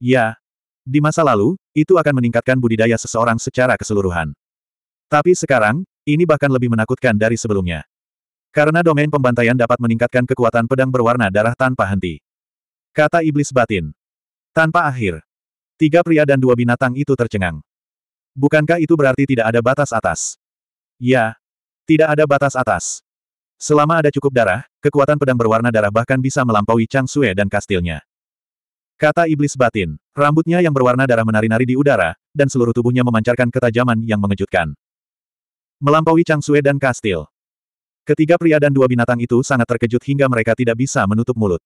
Ya. Di masa lalu, itu akan meningkatkan budidaya seseorang secara keseluruhan. Tapi sekarang, ini bahkan lebih menakutkan dari sebelumnya. Karena domain pembantaian dapat meningkatkan kekuatan pedang berwarna darah tanpa henti. Kata iblis batin. Tanpa akhir. Tiga pria dan dua binatang itu tercengang. Bukankah itu berarti tidak ada batas atas? Ya. Tidak ada batas atas. Selama ada cukup darah, kekuatan pedang berwarna darah bahkan bisa melampaui Chang Sue dan kastilnya. Kata iblis batin. Rambutnya yang berwarna darah menari-nari di udara, dan seluruh tubuhnya memancarkan ketajaman yang mengejutkan. Melampaui Chang Sue dan Kastil. Ketiga pria dan dua binatang itu sangat terkejut hingga mereka tidak bisa menutup mulut.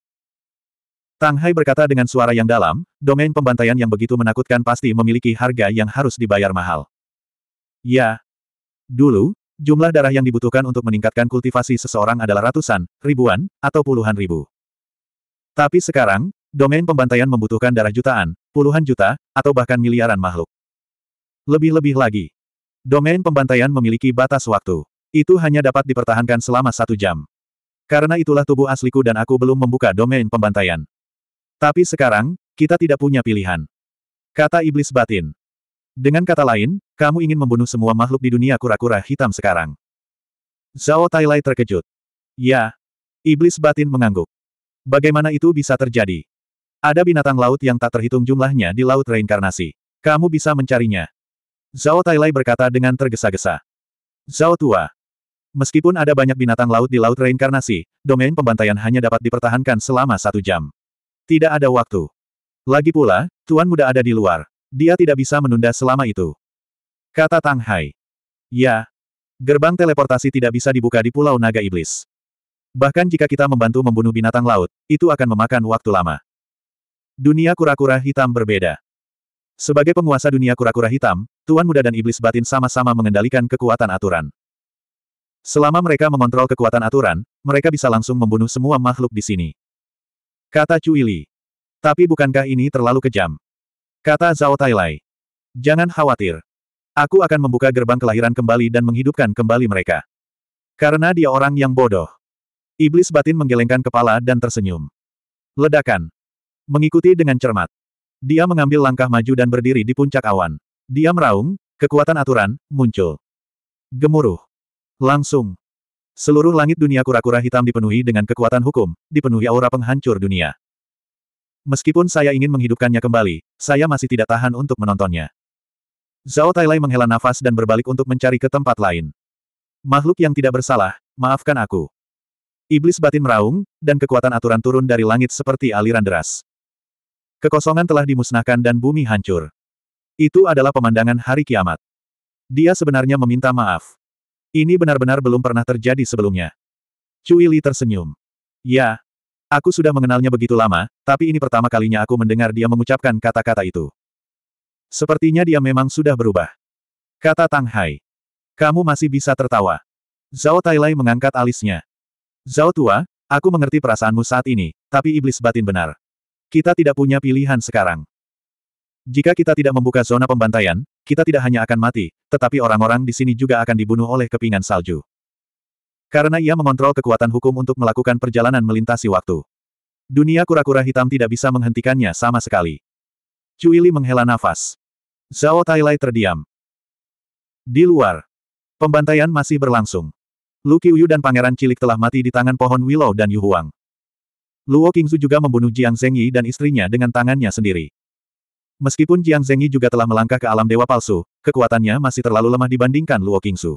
Tang Hai berkata dengan suara yang dalam, domain pembantaian yang begitu menakutkan pasti memiliki harga yang harus dibayar mahal. Ya. Dulu, jumlah darah yang dibutuhkan untuk meningkatkan kultivasi seseorang adalah ratusan, ribuan, atau puluhan ribu. Tapi sekarang, Domain pembantaian membutuhkan darah jutaan, puluhan juta, atau bahkan miliaran makhluk. Lebih-lebih lagi. Domain pembantaian memiliki batas waktu. Itu hanya dapat dipertahankan selama satu jam. Karena itulah tubuh asliku dan aku belum membuka domain pembantaian. Tapi sekarang, kita tidak punya pilihan. Kata iblis batin. Dengan kata lain, kamu ingin membunuh semua makhluk di dunia kura-kura hitam sekarang. Zhao Tailai terkejut. Ya. Iblis batin mengangguk. Bagaimana itu bisa terjadi? Ada binatang laut yang tak terhitung jumlahnya di Laut Reinkarnasi. Kamu bisa mencarinya. Zhao Tailai berkata dengan tergesa-gesa. Zhao Tua. Meskipun ada banyak binatang laut di Laut Reinkarnasi, domain pembantaian hanya dapat dipertahankan selama satu jam. Tidak ada waktu. Lagi pula, Tuan Muda ada di luar. Dia tidak bisa menunda selama itu. Kata Tang Hai. Ya. Gerbang teleportasi tidak bisa dibuka di Pulau Naga Iblis. Bahkan jika kita membantu membunuh binatang laut, itu akan memakan waktu lama. Dunia kura-kura hitam berbeda. Sebagai penguasa dunia kura-kura hitam, Tuan Muda dan Iblis Batin sama-sama mengendalikan kekuatan aturan. Selama mereka mengontrol kekuatan aturan, mereka bisa langsung membunuh semua makhluk di sini. Kata Cui Li. Tapi bukankah ini terlalu kejam? Kata Zhao Tailai. Jangan khawatir. Aku akan membuka gerbang kelahiran kembali dan menghidupkan kembali mereka. Karena dia orang yang bodoh. Iblis batin menggelengkan kepala dan tersenyum. Ledakan. Mengikuti dengan cermat. Dia mengambil langkah maju dan berdiri di puncak awan. Dia meraung, kekuatan aturan, muncul. Gemuruh. Langsung. Seluruh langit dunia kura-kura hitam dipenuhi dengan kekuatan hukum, dipenuhi aura penghancur dunia. Meskipun saya ingin menghidupkannya kembali, saya masih tidak tahan untuk menontonnya. Zhao Tailai menghela nafas dan berbalik untuk mencari ke tempat lain. Makhluk yang tidak bersalah, maafkan aku. Iblis batin meraung, dan kekuatan aturan turun dari langit seperti aliran deras. Kekosongan telah dimusnahkan dan bumi hancur. Itu adalah pemandangan hari kiamat. Dia sebenarnya meminta maaf. Ini benar-benar belum pernah terjadi sebelumnya. Cui Li tersenyum. Ya, aku sudah mengenalnya begitu lama, tapi ini pertama kalinya aku mendengar dia mengucapkan kata-kata itu. Sepertinya dia memang sudah berubah. Kata Tang Hai. Kamu masih bisa tertawa. Zhao Tailai mengangkat alisnya. Zhao Tua, aku mengerti perasaanmu saat ini, tapi iblis batin benar. Kita tidak punya pilihan sekarang. Jika kita tidak membuka zona pembantaian, kita tidak hanya akan mati, tetapi orang-orang di sini juga akan dibunuh oleh kepingan salju. Karena ia mengontrol kekuatan hukum untuk melakukan perjalanan melintasi waktu. Dunia kura-kura hitam tidak bisa menghentikannya sama sekali. Cuili menghela nafas. Zhao Tailai terdiam. Di luar, pembantaian masih berlangsung. Lu Qiuyu dan Pangeran Cilik telah mati di tangan pohon Willow dan Yu Huang. Luo Qingzu juga membunuh Jiang Zhengyi dan istrinya dengan tangannya sendiri. Meskipun Jiang Zhengyi juga telah melangkah ke alam dewa palsu, kekuatannya masih terlalu lemah dibandingkan Luo Qingzu.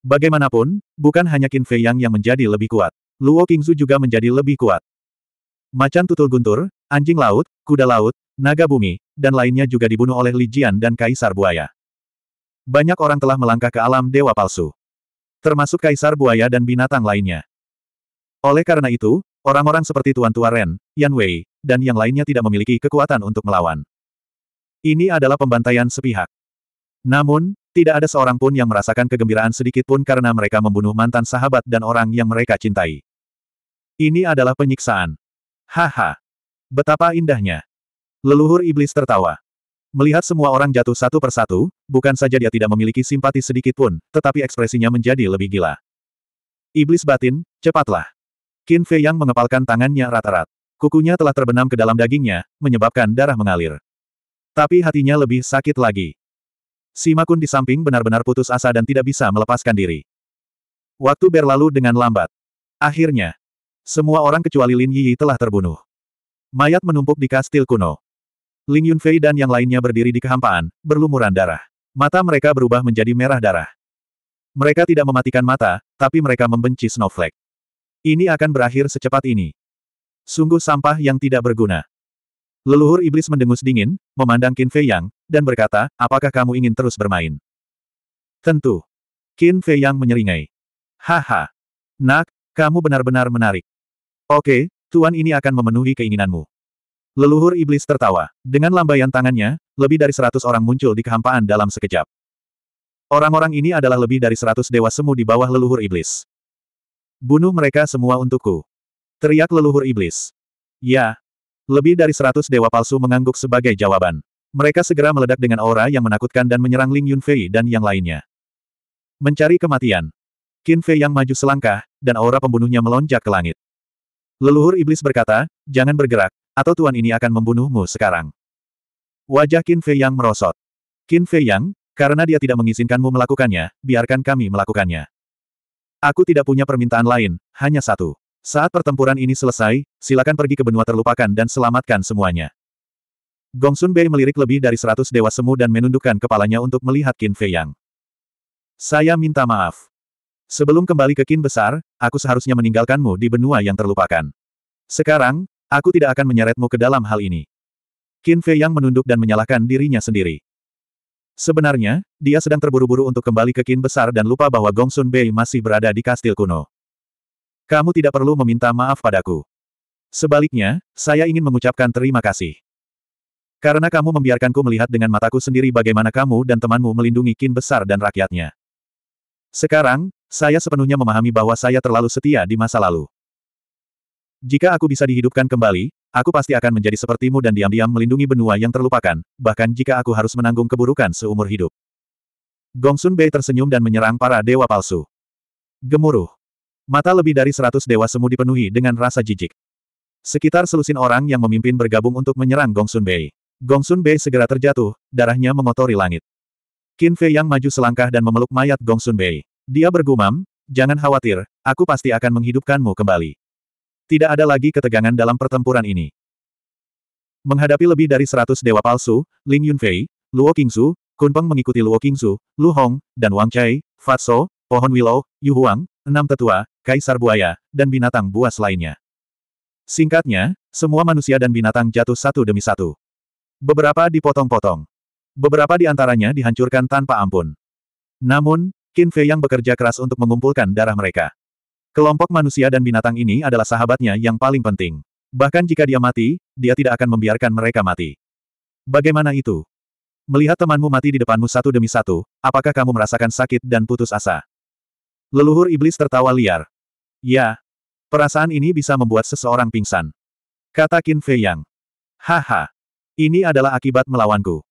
Bagaimanapun, bukan hanya Qin Fei Yang yang menjadi lebih kuat. Luo Qingzu juga menjadi lebih kuat. Macan tutul guntur, anjing laut, kuda laut, naga bumi, dan lainnya juga dibunuh oleh Li Jian dan Kaisar Buaya. Banyak orang telah melangkah ke alam dewa palsu. Termasuk Kaisar Buaya dan binatang lainnya. Oleh karena itu, Orang-orang seperti Tuan Tua Ren, Yan Wei, dan yang lainnya tidak memiliki kekuatan untuk melawan. Ini adalah pembantaian sepihak. Namun, tidak ada seorang pun yang merasakan kegembiraan sedikit pun karena mereka membunuh mantan sahabat dan orang yang mereka cintai. Ini adalah penyiksaan. Haha. Betapa indahnya. Leluhur iblis tertawa. Melihat semua orang jatuh satu persatu, bukan saja dia tidak memiliki simpati sedikit pun, tetapi ekspresinya menjadi lebih gila. Iblis batin, cepatlah. Qin Fei Yang mengepalkan tangannya rata-rat. Kukunya telah terbenam ke dalam dagingnya, menyebabkan darah mengalir. Tapi hatinya lebih sakit lagi. Sima Kun di samping benar-benar putus asa dan tidak bisa melepaskan diri. Waktu berlalu dengan lambat. Akhirnya, semua orang kecuali Lin Yi telah terbunuh. Mayat menumpuk di kastil kuno. Ling Yunfei dan yang lainnya berdiri di kehampaan, berlumuran darah. Mata mereka berubah menjadi merah darah. Mereka tidak mematikan mata, tapi mereka membenci Snowflake. Ini akan berakhir secepat ini. Sungguh sampah yang tidak berguna. Leluhur iblis mendengus dingin, memandang Qin Fei Yang, dan berkata, apakah kamu ingin terus bermain? Tentu. Qin Fei Yang menyeringai. Haha. Nak, kamu benar-benar menarik. Oke, tuan ini akan memenuhi keinginanmu. Leluhur iblis tertawa. Dengan lambaian tangannya, lebih dari seratus orang muncul di kehampaan dalam sekejap. Orang-orang ini adalah lebih dari seratus dewa semu di bawah leluhur iblis. Bunuh mereka semua untukku. Teriak leluhur iblis. Ya. Lebih dari seratus dewa palsu mengangguk sebagai jawaban. Mereka segera meledak dengan aura yang menakutkan dan menyerang Ling Yunfei dan yang lainnya. Mencari kematian. Qin Fei yang maju selangkah, dan aura pembunuhnya melonjak ke langit. Leluhur iblis berkata, jangan bergerak, atau tuan ini akan membunuhmu sekarang. Wajah Qin Fei yang merosot. Qin Fei yang, karena dia tidak mengizinkanmu melakukannya, biarkan kami melakukannya. Aku tidak punya permintaan lain, hanya satu. Saat pertempuran ini selesai, silakan pergi ke benua terlupakan dan selamatkan semuanya. Gongsun Bei melirik lebih dari seratus dewa semu dan menundukkan kepalanya untuk melihat Qin Fei Yang. Saya minta maaf. Sebelum kembali ke Qin Besar, aku seharusnya meninggalkanmu di benua yang terlupakan. Sekarang, aku tidak akan menyeretmu ke dalam hal ini. Qin Fei Yang menunduk dan menyalahkan dirinya sendiri. Sebenarnya, dia sedang terburu-buru untuk kembali ke Kin Besar dan lupa bahwa Gongsun Bei masih berada di kastil kuno. Kamu tidak perlu meminta maaf padaku. Sebaliknya, saya ingin mengucapkan terima kasih. Karena kamu membiarkanku melihat dengan mataku sendiri bagaimana kamu dan temanmu melindungi Kin Besar dan rakyatnya. Sekarang, saya sepenuhnya memahami bahwa saya terlalu setia di masa lalu. Jika aku bisa dihidupkan kembali, aku pasti akan menjadi sepertimu dan diam-diam melindungi benua yang terlupakan, bahkan jika aku harus menanggung keburukan seumur hidup. Gongsun Bei tersenyum dan menyerang para dewa palsu. Gemuruh. Mata lebih dari seratus dewa semu dipenuhi dengan rasa jijik. Sekitar selusin orang yang memimpin bergabung untuk menyerang Gongsun Bei. Gongsun Bei segera terjatuh, darahnya mengotori langit. Qin Fei yang maju selangkah dan memeluk mayat Gongsun Bei. Dia bergumam, jangan khawatir, aku pasti akan menghidupkanmu kembali. Tidak ada lagi ketegangan dalam pertempuran ini. Menghadapi lebih dari seratus dewa palsu, Ling Yunfei, Luo Qingzu, Kunpeng mengikuti Luo Qingzu, Lu Hong, dan Wang Chai, Fatso, Pohon Willow, Yu Huang, enam tetua, kaisar buaya, dan binatang buas lainnya. Singkatnya, semua manusia dan binatang jatuh satu demi satu. Beberapa dipotong-potong. Beberapa di antaranya dihancurkan tanpa ampun. Namun, Qin Fei yang bekerja keras untuk mengumpulkan darah mereka. Kelompok manusia dan binatang ini adalah sahabatnya yang paling penting. Bahkan jika dia mati, dia tidak akan membiarkan mereka mati. Bagaimana itu? Melihat temanmu mati di depanmu satu demi satu, apakah kamu merasakan sakit dan putus asa? Leluhur iblis tertawa liar. Ya. Perasaan ini bisa membuat seseorang pingsan. Kata Qin Fei Yang. Haha. Ini adalah akibat melawanku.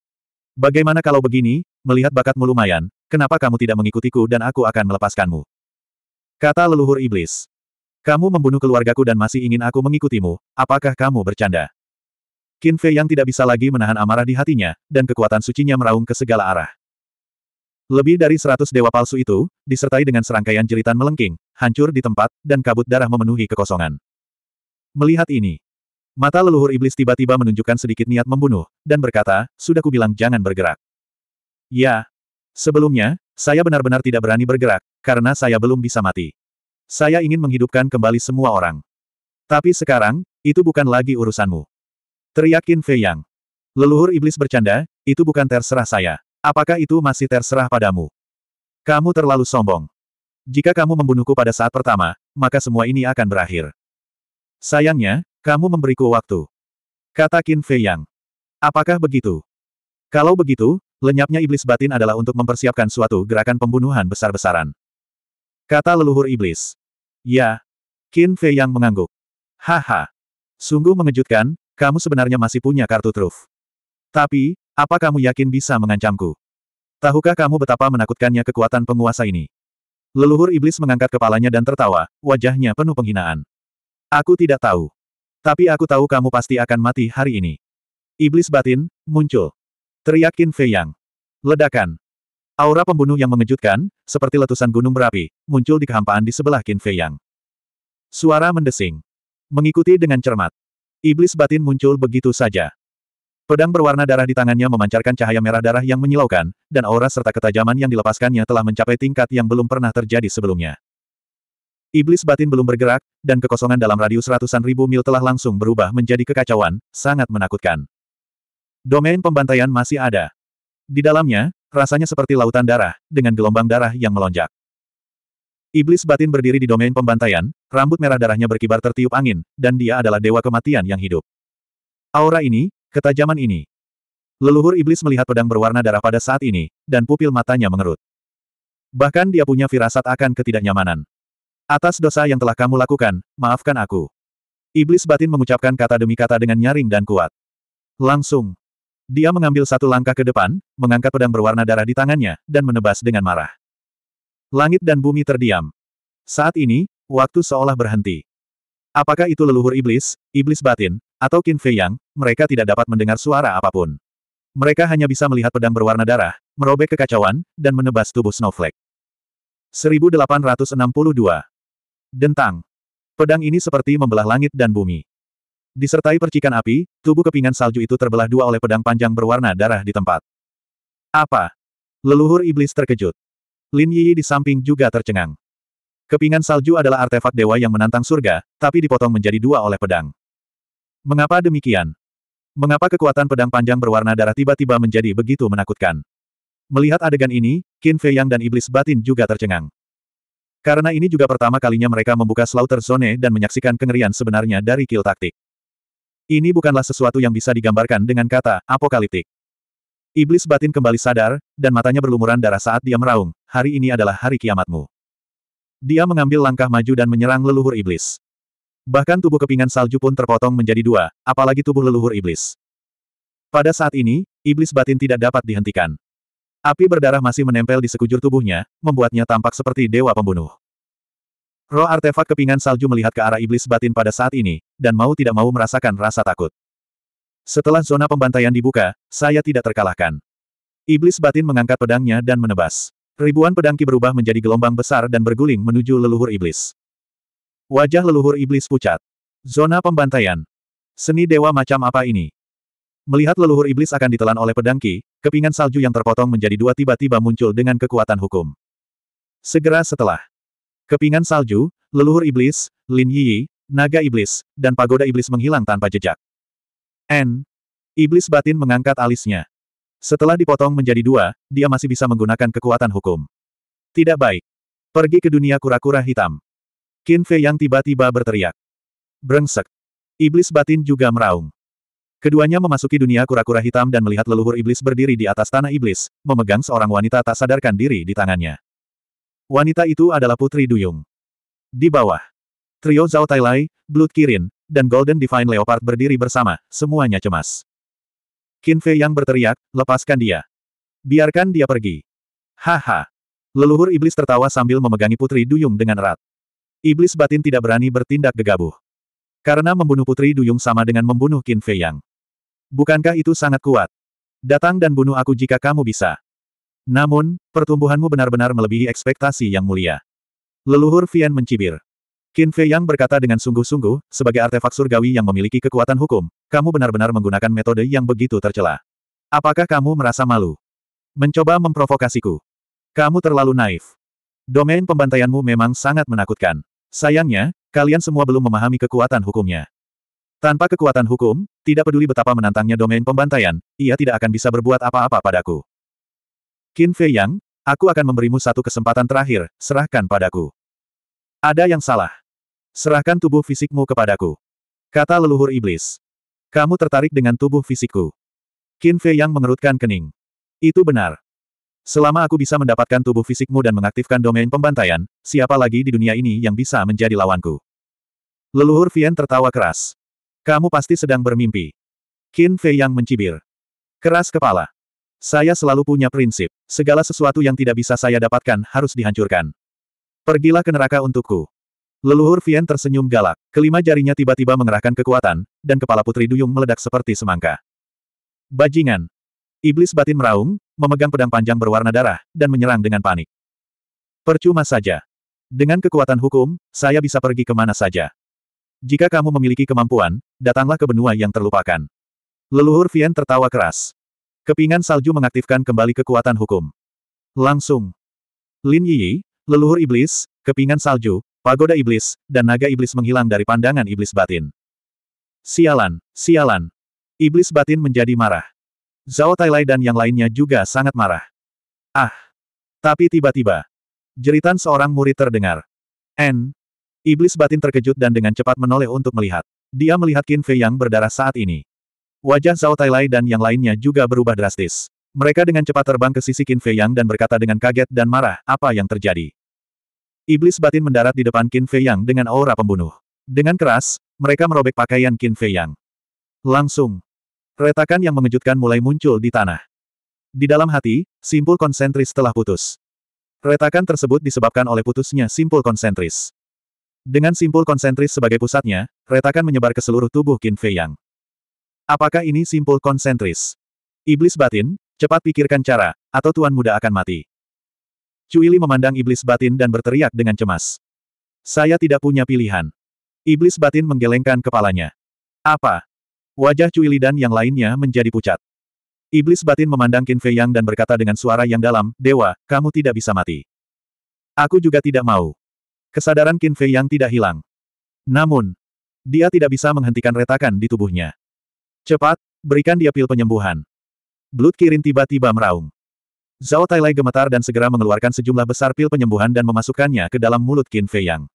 Bagaimana kalau begini, melihat bakatmu lumayan, kenapa kamu tidak mengikutiku dan aku akan melepaskanmu? Kata leluhur iblis. Kamu membunuh keluargaku dan masih ingin aku mengikutimu, apakah kamu bercanda? Qin Fei yang tidak bisa lagi menahan amarah di hatinya, dan kekuatan sucinya meraung ke segala arah. Lebih dari seratus dewa palsu itu, disertai dengan serangkaian jeritan melengking, hancur di tempat, dan kabut darah memenuhi kekosongan. Melihat ini, mata leluhur iblis tiba-tiba menunjukkan sedikit niat membunuh, dan berkata, sudah kubilang jangan bergerak. Ya. Sebelumnya, saya benar-benar tidak berani bergerak, karena saya belum bisa mati. Saya ingin menghidupkan kembali semua orang. Tapi sekarang, itu bukan lagi urusanmu. Teriakin Fei Yang. Leluhur iblis bercanda, itu bukan terserah saya. Apakah itu masih terserah padamu? Kamu terlalu sombong. Jika kamu membunuhku pada saat pertama, maka semua ini akan berakhir. Sayangnya, kamu memberiku waktu. Katakin Fei Yang. Apakah begitu? Kalau begitu, lenyapnya iblis batin adalah untuk mempersiapkan suatu gerakan pembunuhan besar-besaran. Kata leluhur iblis. Ya. Qin Fei yang mengangguk. Haha. Sungguh mengejutkan, kamu sebenarnya masih punya kartu truf. Tapi, apa kamu yakin bisa mengancamku? Tahukah kamu betapa menakutkannya kekuatan penguasa ini? Leluhur iblis mengangkat kepalanya dan tertawa, wajahnya penuh penghinaan. Aku tidak tahu. Tapi aku tahu kamu pasti akan mati hari ini. Iblis batin, muncul. Teriak Qin Fei Yang. Ledakan. Aura pembunuh yang mengejutkan, seperti letusan gunung berapi, muncul di kehampaan di sebelah Qin Fei Yang. Suara mendesing. Mengikuti dengan cermat. Iblis batin muncul begitu saja. Pedang berwarna darah di tangannya memancarkan cahaya merah darah yang menyilaukan, dan aura serta ketajaman yang dilepaskannya telah mencapai tingkat yang belum pernah terjadi sebelumnya. Iblis batin belum bergerak, dan kekosongan dalam radius ratusan ribu mil telah langsung berubah menjadi kekacauan, sangat menakutkan. Domain pembantaian masih ada. Di dalamnya, rasanya seperti lautan darah, dengan gelombang darah yang melonjak. Iblis batin berdiri di domain pembantaian, rambut merah darahnya berkibar tertiup angin, dan dia adalah dewa kematian yang hidup. Aura ini, ketajaman ini. Leluhur iblis melihat pedang berwarna darah pada saat ini, dan pupil matanya mengerut. Bahkan dia punya firasat akan ketidaknyamanan. Atas dosa yang telah kamu lakukan, maafkan aku. Iblis batin mengucapkan kata demi kata dengan nyaring dan kuat. Langsung, dia mengambil satu langkah ke depan, mengangkat pedang berwarna darah di tangannya, dan menebas dengan marah. Langit dan bumi terdiam. Saat ini, waktu seolah berhenti. Apakah itu leluhur iblis, iblis batin, atau Qin Fei Yang, mereka tidak dapat mendengar suara apapun. Mereka hanya bisa melihat pedang berwarna darah, merobek kekacauan, dan menebas tubuh Snowflake. 1862. Dentang. Pedang ini seperti membelah langit dan bumi. Disertai percikan api, tubuh kepingan salju itu terbelah dua oleh pedang panjang berwarna darah di tempat. Apa? Leluhur iblis terkejut. Lin Yi di samping juga tercengang. Kepingan salju adalah artefak dewa yang menantang surga, tapi dipotong menjadi dua oleh pedang. Mengapa demikian? Mengapa kekuatan pedang panjang berwarna darah tiba-tiba menjadi begitu menakutkan? Melihat adegan ini, Qin Fei Yang dan iblis batin juga tercengang. Karena ini juga pertama kalinya mereka membuka Slaughter Zone dan menyaksikan kengerian sebenarnya dari kill taktik. Ini bukanlah sesuatu yang bisa digambarkan dengan kata apokaliptik. Iblis batin kembali sadar, dan matanya berlumuran darah saat dia meraung, hari ini adalah hari kiamatmu. Dia mengambil langkah maju dan menyerang leluhur iblis. Bahkan tubuh kepingan salju pun terpotong menjadi dua, apalagi tubuh leluhur iblis. Pada saat ini, iblis batin tidak dapat dihentikan. Api berdarah masih menempel di sekujur tubuhnya, membuatnya tampak seperti dewa pembunuh. Roh artefak kepingan salju melihat ke arah iblis batin pada saat ini, dan mau tidak mau merasakan rasa takut. Setelah zona pembantaian dibuka, saya tidak terkalahkan. Iblis batin mengangkat pedangnya dan menebas. Ribuan pedangki berubah menjadi gelombang besar dan berguling menuju leluhur iblis. Wajah leluhur iblis pucat. Zona pembantaian. Seni dewa macam apa ini? Melihat leluhur iblis akan ditelan oleh pedangki, kepingan salju yang terpotong menjadi dua tiba-tiba muncul dengan kekuatan hukum. Segera setelah, Kepingan salju, leluhur iblis, Lin Yi, naga iblis, dan pagoda iblis menghilang tanpa jejak. N. Iblis batin mengangkat alisnya. Setelah dipotong menjadi dua, dia masih bisa menggunakan kekuatan hukum. Tidak baik. Pergi ke dunia kura-kura hitam. Qin Fei yang tiba-tiba berteriak. Brengsek. Iblis batin juga meraung. Keduanya memasuki dunia kura-kura hitam dan melihat leluhur iblis berdiri di atas tanah iblis, memegang seorang wanita tak sadarkan diri di tangannya. Wanita itu adalah Putri Duyung. Di bawah. Trio Zhao Tai Blood Kirin, dan Golden Divine Leopard berdiri bersama, semuanya cemas. Qin Fei yang berteriak, lepaskan dia. Biarkan dia pergi. Haha. Leluhur iblis tertawa sambil memegangi Putri Duyung dengan erat. Iblis batin tidak berani bertindak gegabah. Karena membunuh Putri Duyung sama dengan membunuh Qin Fei Yang. Bukankah itu sangat kuat? Datang dan bunuh aku jika kamu bisa. Namun, pertumbuhanmu benar-benar melebihi ekspektasi yang mulia. Leluhur Vian mencibir. Qin Fei Yang berkata dengan sungguh-sungguh, sebagai artefak surgawi yang memiliki kekuatan hukum, kamu benar-benar menggunakan metode yang begitu tercela. Apakah kamu merasa malu? Mencoba memprovokasiku. Kamu terlalu naif. Domain pembantaianmu memang sangat menakutkan. Sayangnya, kalian semua belum memahami kekuatan hukumnya. Tanpa kekuatan hukum, tidak peduli betapa menantangnya domain pembantaian, ia tidak akan bisa berbuat apa-apa padaku. Qin Fei Yang, aku akan memberimu satu kesempatan terakhir, serahkan padaku. Ada yang salah. Serahkan tubuh fisikmu kepadaku. Kata leluhur iblis. Kamu tertarik dengan tubuh fisikku. Qin Fei Yang mengerutkan kening. Itu benar. Selama aku bisa mendapatkan tubuh fisikmu dan mengaktifkan domain pembantaian, siapa lagi di dunia ini yang bisa menjadi lawanku? Leluhur Vian tertawa keras. Kamu pasti sedang bermimpi. Qin Fei Yang mencibir. Keras kepala. Saya selalu punya prinsip, segala sesuatu yang tidak bisa saya dapatkan harus dihancurkan. Pergilah ke neraka untukku. Leluhur Vien tersenyum galak, kelima jarinya tiba-tiba mengerahkan kekuatan, dan kepala Putri Duyung meledak seperti semangka. Bajingan. Iblis batin meraung, memegang pedang panjang berwarna darah, dan menyerang dengan panik. Percuma saja. Dengan kekuatan hukum, saya bisa pergi kemana saja. Jika kamu memiliki kemampuan, datanglah ke benua yang terlupakan. Leluhur Vien tertawa keras. Kepingan salju mengaktifkan kembali kekuatan hukum. Langsung. Lin Yi, leluhur iblis, kepingan salju, pagoda iblis, dan naga iblis menghilang dari pandangan iblis batin. Sialan, sialan. Iblis batin menjadi marah. Zhao Tailai dan yang lainnya juga sangat marah. Ah! Tapi tiba-tiba, jeritan seorang murid terdengar. N. Iblis batin terkejut dan dengan cepat menoleh untuk melihat. Dia melihat Qin Fei yang berdarah saat ini. Wajah Zhao Tailai dan yang lainnya juga berubah drastis. Mereka dengan cepat terbang ke sisi Qin Fei Yang dan berkata dengan kaget dan marah, apa yang terjadi? Iblis batin mendarat di depan Qin Fei Yang dengan aura pembunuh. Dengan keras, mereka merobek pakaian Qin Fei Yang. Langsung, retakan yang mengejutkan mulai muncul di tanah. Di dalam hati, simpul konsentris telah putus. Retakan tersebut disebabkan oleh putusnya simpul konsentris. Dengan simpul konsentris sebagai pusatnya, retakan menyebar ke seluruh tubuh Qin Fei Yang. Apakah ini simpul konsentris? Iblis batin, cepat pikirkan cara, atau tuan muda akan mati. Cuili memandang iblis batin dan berteriak dengan cemas. Saya tidak punya pilihan. Iblis batin menggelengkan kepalanya. Apa? Wajah Cuili dan yang lainnya menjadi pucat. Iblis batin memandang Qin Fei Yang dan berkata dengan suara yang dalam, Dewa, kamu tidak bisa mati. Aku juga tidak mau. Kesadaran Qin Fei Yang tidak hilang. Namun, dia tidak bisa menghentikan retakan di tubuhnya. Cepat, berikan dia pil penyembuhan. Blood Kirin tiba-tiba meraung. Zhao Tailai gemetar dan segera mengeluarkan sejumlah besar pil penyembuhan dan memasukkannya ke dalam mulut Qin Fei Yang.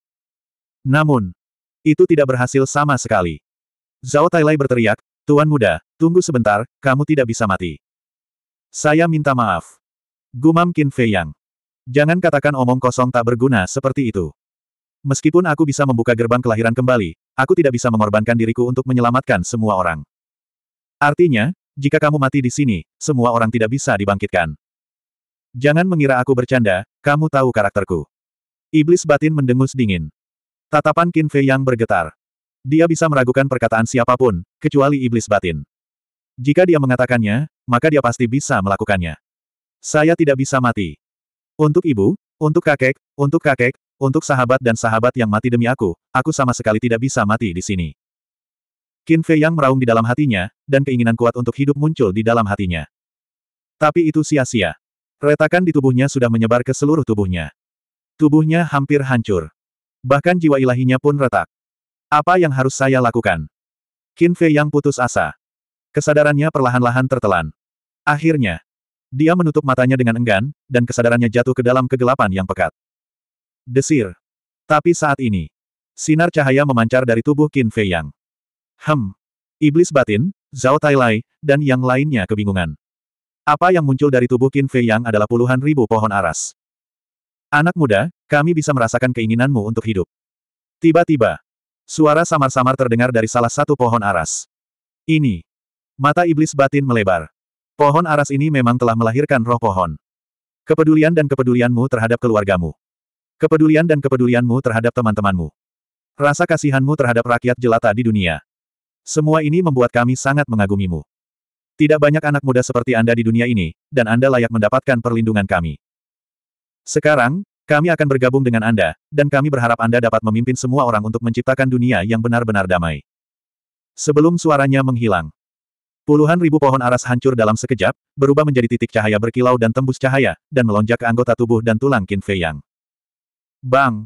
Namun, itu tidak berhasil sama sekali. Zhao Tailai berteriak, Tuan muda, tunggu sebentar, kamu tidak bisa mati. Saya minta maaf. Gumam Qin Fei Yang. Jangan katakan omong kosong tak berguna seperti itu. Meskipun aku bisa membuka gerbang kelahiran kembali, aku tidak bisa mengorbankan diriku untuk menyelamatkan semua orang. Artinya, jika kamu mati di sini, semua orang tidak bisa dibangkitkan. Jangan mengira aku bercanda, kamu tahu karakterku. Iblis batin mendengus dingin. Tatapan Qin Fei yang bergetar. Dia bisa meragukan perkataan siapapun, kecuali iblis batin. Jika dia mengatakannya, maka dia pasti bisa melakukannya. Saya tidak bisa mati. Untuk ibu, untuk kakek, untuk kakek, untuk sahabat dan sahabat yang mati demi aku, aku sama sekali tidak bisa mati di sini. Qin Fei yang meraung di dalam hatinya, dan keinginan kuat untuk hidup muncul di dalam hatinya. Tapi itu sia-sia. Retakan di tubuhnya sudah menyebar ke seluruh tubuhnya. Tubuhnya hampir hancur. Bahkan jiwa ilahinya pun retak. Apa yang harus saya lakukan? Qin Fei yang putus asa. Kesadarannya perlahan-lahan tertelan. Akhirnya, dia menutup matanya dengan enggan, dan kesadarannya jatuh ke dalam kegelapan yang pekat. Desir. Tapi saat ini, sinar cahaya memancar dari tubuh Qin Fei yang. Hem. Iblis batin, Zhao Tailai, dan yang lainnya kebingungan. Apa yang muncul dari tubuh Qin Fei Yang adalah puluhan ribu pohon aras. Anak muda, kami bisa merasakan keinginanmu untuk hidup. Tiba-tiba, suara samar-samar terdengar dari salah satu pohon aras. Ini. Mata iblis batin melebar. Pohon aras ini memang telah melahirkan roh pohon. Kepedulian dan kepedulianmu terhadap keluargamu. Kepedulian dan kepedulianmu terhadap teman-temanmu. Rasa kasihanmu terhadap rakyat jelata di dunia. Semua ini membuat kami sangat mengagumimu. Tidak banyak anak muda seperti Anda di dunia ini, dan Anda layak mendapatkan perlindungan kami. Sekarang, kami akan bergabung dengan Anda, dan kami berharap Anda dapat memimpin semua orang untuk menciptakan dunia yang benar-benar damai. Sebelum suaranya menghilang, puluhan ribu pohon aras hancur dalam sekejap, berubah menjadi titik cahaya berkilau dan tembus cahaya, dan melonjak ke anggota tubuh dan tulang Qin Fei Yang. Bang!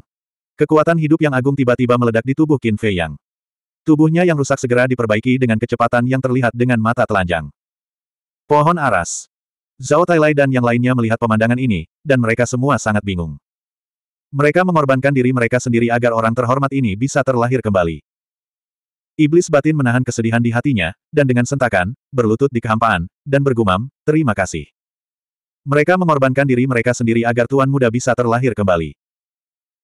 Kekuatan hidup yang agung tiba-tiba meledak di tubuh Qin Fei Yang. Tubuhnya yang rusak segera diperbaiki dengan kecepatan yang terlihat dengan mata telanjang. Pohon aras. Zhao Tailai dan yang lainnya melihat pemandangan ini, dan mereka semua sangat bingung. Mereka mengorbankan diri mereka sendiri agar orang terhormat ini bisa terlahir kembali. Iblis batin menahan kesedihan di hatinya, dan dengan sentakan, berlutut di kehampaan, dan bergumam, terima kasih. Mereka mengorbankan diri mereka sendiri agar Tuan Muda bisa terlahir kembali.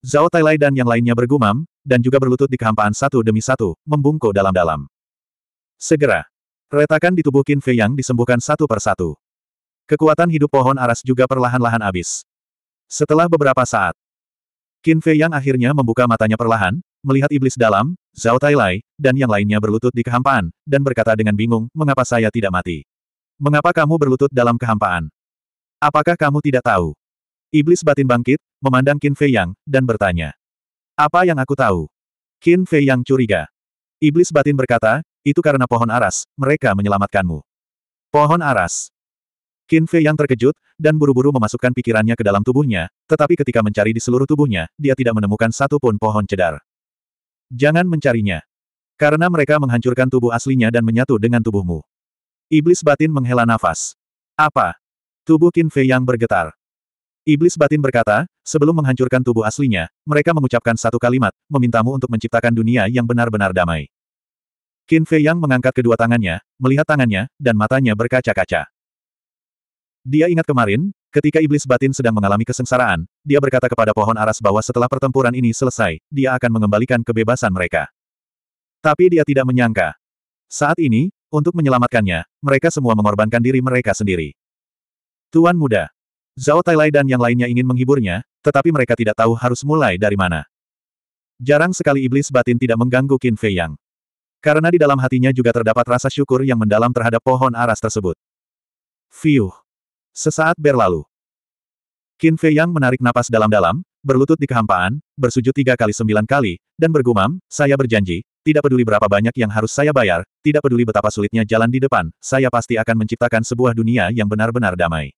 Zhao Tailai dan yang lainnya bergumam, dan juga berlutut di kehampaan satu demi satu, membungkuk dalam-dalam. Segera, retakan di tubuh Qin Fei Yang disembuhkan satu per satu. Kekuatan hidup pohon aras juga perlahan-lahan habis. Setelah beberapa saat, Qin Fei Yang akhirnya membuka matanya perlahan, melihat iblis dalam, Zhao Tailai, dan yang lainnya berlutut di kehampaan, dan berkata dengan bingung, mengapa saya tidak mati? Mengapa kamu berlutut dalam kehampaan? Apakah kamu tidak tahu? Iblis batin bangkit, memandang Qin Fei Yang, dan bertanya. Apa yang aku tahu? Qin Fei Yang curiga. Iblis batin berkata, itu karena pohon aras, mereka menyelamatkanmu. Pohon aras. Qin Fei Yang terkejut, dan buru-buru memasukkan pikirannya ke dalam tubuhnya, tetapi ketika mencari di seluruh tubuhnya, dia tidak menemukan satupun pohon cedar. Jangan mencarinya. Karena mereka menghancurkan tubuh aslinya dan menyatu dengan tubuhmu. Iblis batin menghela nafas. Apa? Tubuh Qin Fei Yang bergetar. Iblis batin berkata, sebelum menghancurkan tubuh aslinya, mereka mengucapkan satu kalimat, memintamu untuk menciptakan dunia yang benar-benar damai. Qin Fei Yang mengangkat kedua tangannya, melihat tangannya, dan matanya berkaca-kaca. Dia ingat kemarin, ketika iblis batin sedang mengalami kesengsaraan, dia berkata kepada pohon aras bahwa setelah pertempuran ini selesai, dia akan mengembalikan kebebasan mereka. Tapi dia tidak menyangka. Saat ini, untuk menyelamatkannya, mereka semua mengorbankan diri mereka sendiri. Tuan muda, Zhao Tailai dan yang lainnya ingin menghiburnya, tetapi mereka tidak tahu harus mulai dari mana. Jarang sekali iblis batin tidak mengganggu Qin Fei Yang. Karena di dalam hatinya juga terdapat rasa syukur yang mendalam terhadap pohon aras tersebut. Fiuh. Sesaat berlalu. Qin Fei Yang menarik napas dalam-dalam, berlutut di kehampaan, bersujud tiga kali sembilan kali, dan bergumam, saya berjanji, tidak peduli berapa banyak yang harus saya bayar, tidak peduli betapa sulitnya jalan di depan, saya pasti akan menciptakan sebuah dunia yang benar-benar damai.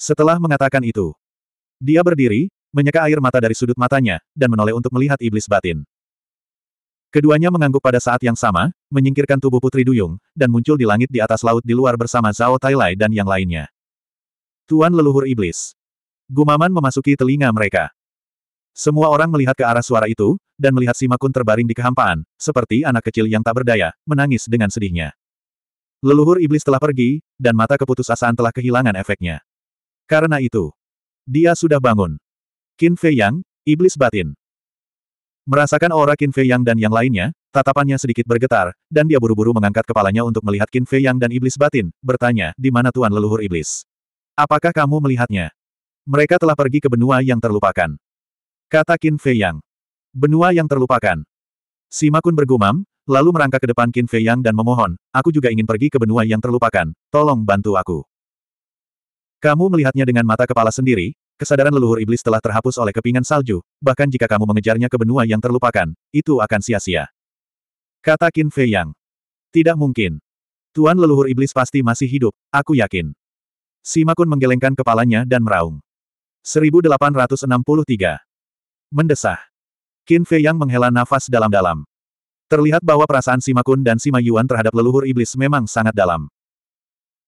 Setelah mengatakan itu, dia berdiri, menyeka air mata dari sudut matanya, dan menoleh untuk melihat iblis batin. Keduanya mengangguk pada saat yang sama, menyingkirkan tubuh Putri Duyung, dan muncul di langit di atas laut di luar bersama Zhao Tailai dan yang lainnya. Tuan leluhur iblis. Gumaman memasuki telinga mereka. Semua orang melihat ke arah suara itu, dan melihat Simakun terbaring di kehampaan, seperti anak kecil yang tak berdaya, menangis dengan sedihnya. Leluhur iblis telah pergi, dan mata keputusasaan telah kehilangan efeknya. Karena itu, dia sudah bangun. Qin Fei Yang, Iblis Batin. Merasakan aura Qin Fei Yang dan yang lainnya, tatapannya sedikit bergetar, dan dia buru-buru mengangkat kepalanya untuk melihat Qin Fei Yang dan Iblis Batin, bertanya, di mana Tuan Leluhur Iblis? Apakah kamu melihatnya? Mereka telah pergi ke benua yang terlupakan. Kata Qin Fei Yang. Benua yang terlupakan. Sima Kun bergumam, lalu merangkak ke depan Qin Fei Yang dan memohon, aku juga ingin pergi ke benua yang terlupakan, tolong bantu aku. Kamu melihatnya dengan mata kepala sendiri, kesadaran leluhur iblis telah terhapus oleh kepingan salju, bahkan jika kamu mengejarnya ke benua yang terlupakan, itu akan sia-sia. Kata Qin Fei Yang. Tidak mungkin. Tuan leluhur iblis pasti masih hidup, aku yakin. Sima Kun menggelengkan kepalanya dan meraung. 1863. Mendesah. Qin Fei Yang menghela nafas dalam-dalam. Terlihat bahwa perasaan Sima Kun dan Sima Yuan terhadap leluhur iblis memang sangat dalam.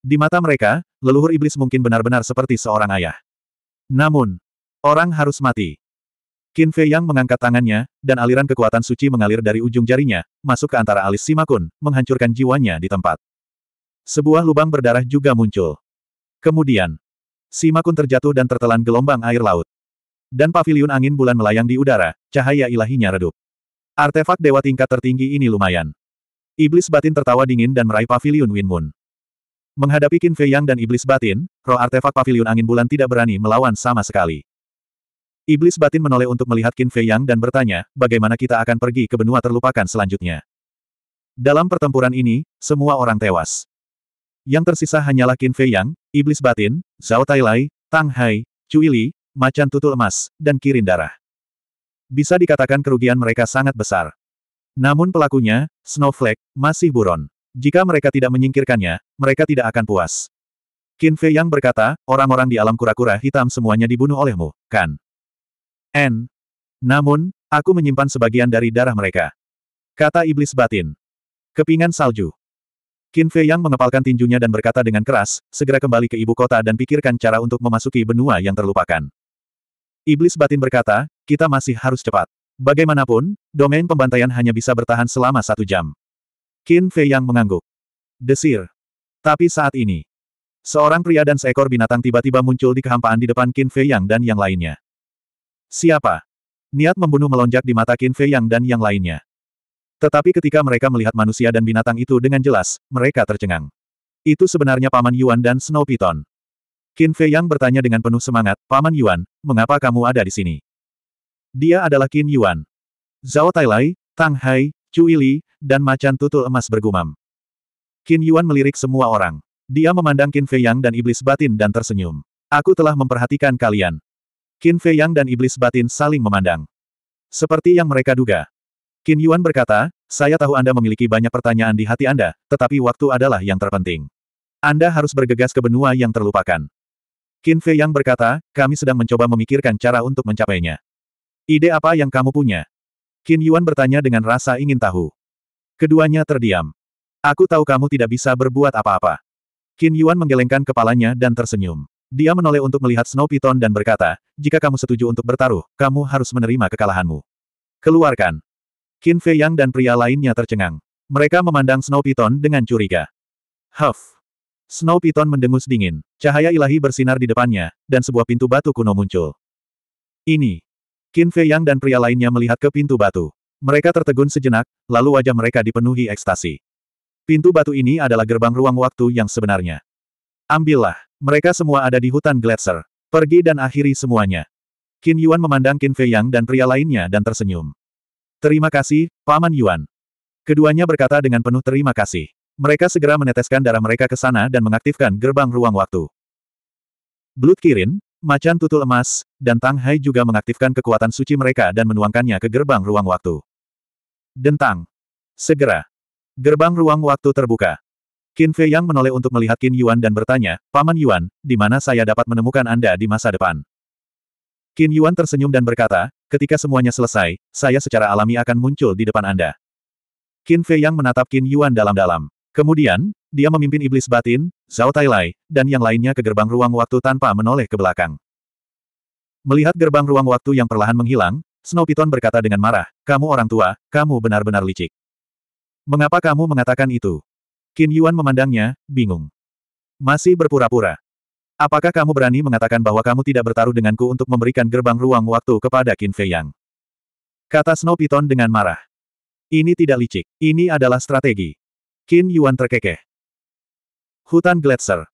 Di mata mereka, leluhur iblis mungkin benar-benar seperti seorang ayah. Namun, orang harus mati. Qin Fei Yang mengangkat tangannya, dan aliran kekuatan suci mengalir dari ujung jarinya, masuk ke antara alis Simakun, menghancurkan jiwanya di tempat. Sebuah lubang berdarah juga muncul. Kemudian, Simakun terjatuh dan tertelan gelombang air laut. Dan pavilion angin bulan melayang di udara, cahaya ilahinya redup. Artefak dewa tingkat tertinggi ini lumayan. Iblis batin tertawa dingin dan meraih pavilion Win Moon. Menghadapi Qin Fei Yang dan Iblis Batin, roh artefak pavilion angin bulan tidak berani melawan sama sekali. Iblis Batin menoleh untuk melihat Qin Fei Yang dan bertanya, bagaimana kita akan pergi ke benua terlupakan selanjutnya. Dalam pertempuran ini, semua orang tewas. Yang tersisa hanyalah Qin Fei Yang, Iblis Batin, Zhao Tailai, Tang Hai, Cui Li, Macan Tutul Emas, dan Kirin Darah. Bisa dikatakan kerugian mereka sangat besar. Namun pelakunya, Snowflake, masih buron. Jika mereka tidak menyingkirkannya, mereka tidak akan puas. Qin Fei Yang berkata, orang-orang di alam kura-kura hitam semuanya dibunuh olehmu, kan? N. Namun, aku menyimpan sebagian dari darah mereka. Kata iblis batin. Kepingan salju. Qin Fei Yang mengepalkan tinjunya dan berkata dengan keras, segera kembali ke ibu kota dan pikirkan cara untuk memasuki benua yang terlupakan. Iblis batin berkata, kita masih harus cepat. Bagaimanapun, domain pembantaian hanya bisa bertahan selama satu jam. Qin Fei yang mengangguk. Desir. Tapi saat ini, seorang pria dan seekor binatang tiba-tiba muncul di kehampaan di depan Qin Fei yang dan yang lainnya. Siapa? Niat membunuh melonjak di mata Qin Fei yang dan yang lainnya. Tetapi ketika mereka melihat manusia dan binatang itu dengan jelas, mereka tercengang. Itu sebenarnya Paman Yuan dan Snow Python. Qin Fei Yang bertanya dengan penuh semangat, Paman Yuan, mengapa kamu ada di sini? Dia adalah Qin Yuan. Zhao Tailai, Tang Hai, Cui dan macan tutul emas bergumam. Qin Yuan melirik semua orang. Dia memandang Qin Fei Yang dan iblis batin dan tersenyum. Aku telah memperhatikan kalian. Qin Fei Yang dan iblis batin saling memandang. Seperti yang mereka duga. Qin Yuan berkata, saya tahu Anda memiliki banyak pertanyaan di hati Anda, tetapi waktu adalah yang terpenting. Anda harus bergegas ke benua yang terlupakan. Qin Fei Yang berkata, kami sedang mencoba memikirkan cara untuk mencapainya. Ide apa yang kamu punya? Qin Yuan bertanya dengan rasa ingin tahu. Keduanya terdiam. Aku tahu kamu tidak bisa berbuat apa-apa. Qin Yuan menggelengkan kepalanya dan tersenyum. Dia menoleh untuk melihat Snow Python dan berkata, jika kamu setuju untuk bertaruh, kamu harus menerima kekalahanmu. Keluarkan. Qin Fei Yang dan pria lainnya tercengang. Mereka memandang Snow Python dengan curiga. Huff. Snow Python mendengus dingin. Cahaya ilahi bersinar di depannya, dan sebuah pintu batu kuno muncul. Ini. Qin Fei Yang dan pria lainnya melihat ke pintu batu. Mereka tertegun sejenak, lalu wajah mereka dipenuhi ekstasi. Pintu batu ini adalah gerbang ruang waktu yang sebenarnya. Ambillah. Mereka semua ada di hutan gletser. Pergi dan akhiri semuanya. Qin Yuan memandang Qin Fei Yang dan pria lainnya dan tersenyum. Terima kasih, Paman Yuan. Keduanya berkata dengan penuh terima kasih. Mereka segera meneteskan darah mereka ke sana dan mengaktifkan gerbang ruang waktu. Blood Kirin, Macan tutul emas, dan Tang Hai juga mengaktifkan kekuatan suci mereka dan menuangkannya ke gerbang ruang waktu. Dentang. Segera. Gerbang ruang waktu terbuka. Qin Fei Yang menoleh untuk melihat Qin Yuan dan bertanya, Paman Yuan, di mana saya dapat menemukan Anda di masa depan? Qin Yuan tersenyum dan berkata, ketika semuanya selesai, saya secara alami akan muncul di depan Anda. Qin Fei Yang menatap Qin Yuan dalam-dalam. Kemudian, dia memimpin iblis batin, Zhao Lai, dan yang lainnya ke gerbang ruang waktu tanpa menoleh ke belakang. Melihat gerbang ruang waktu yang perlahan menghilang, Snow Piton berkata dengan marah, kamu orang tua, kamu benar-benar licik. Mengapa kamu mengatakan itu? Qin Yuan memandangnya, bingung. Masih berpura-pura. Apakah kamu berani mengatakan bahwa kamu tidak bertaruh denganku untuk memberikan gerbang ruang waktu kepada Qin Fei Yang? Kata Snow Piton dengan marah. Ini tidak licik, ini adalah strategi. Qin Yuan terkekeh. Hutan Gletser.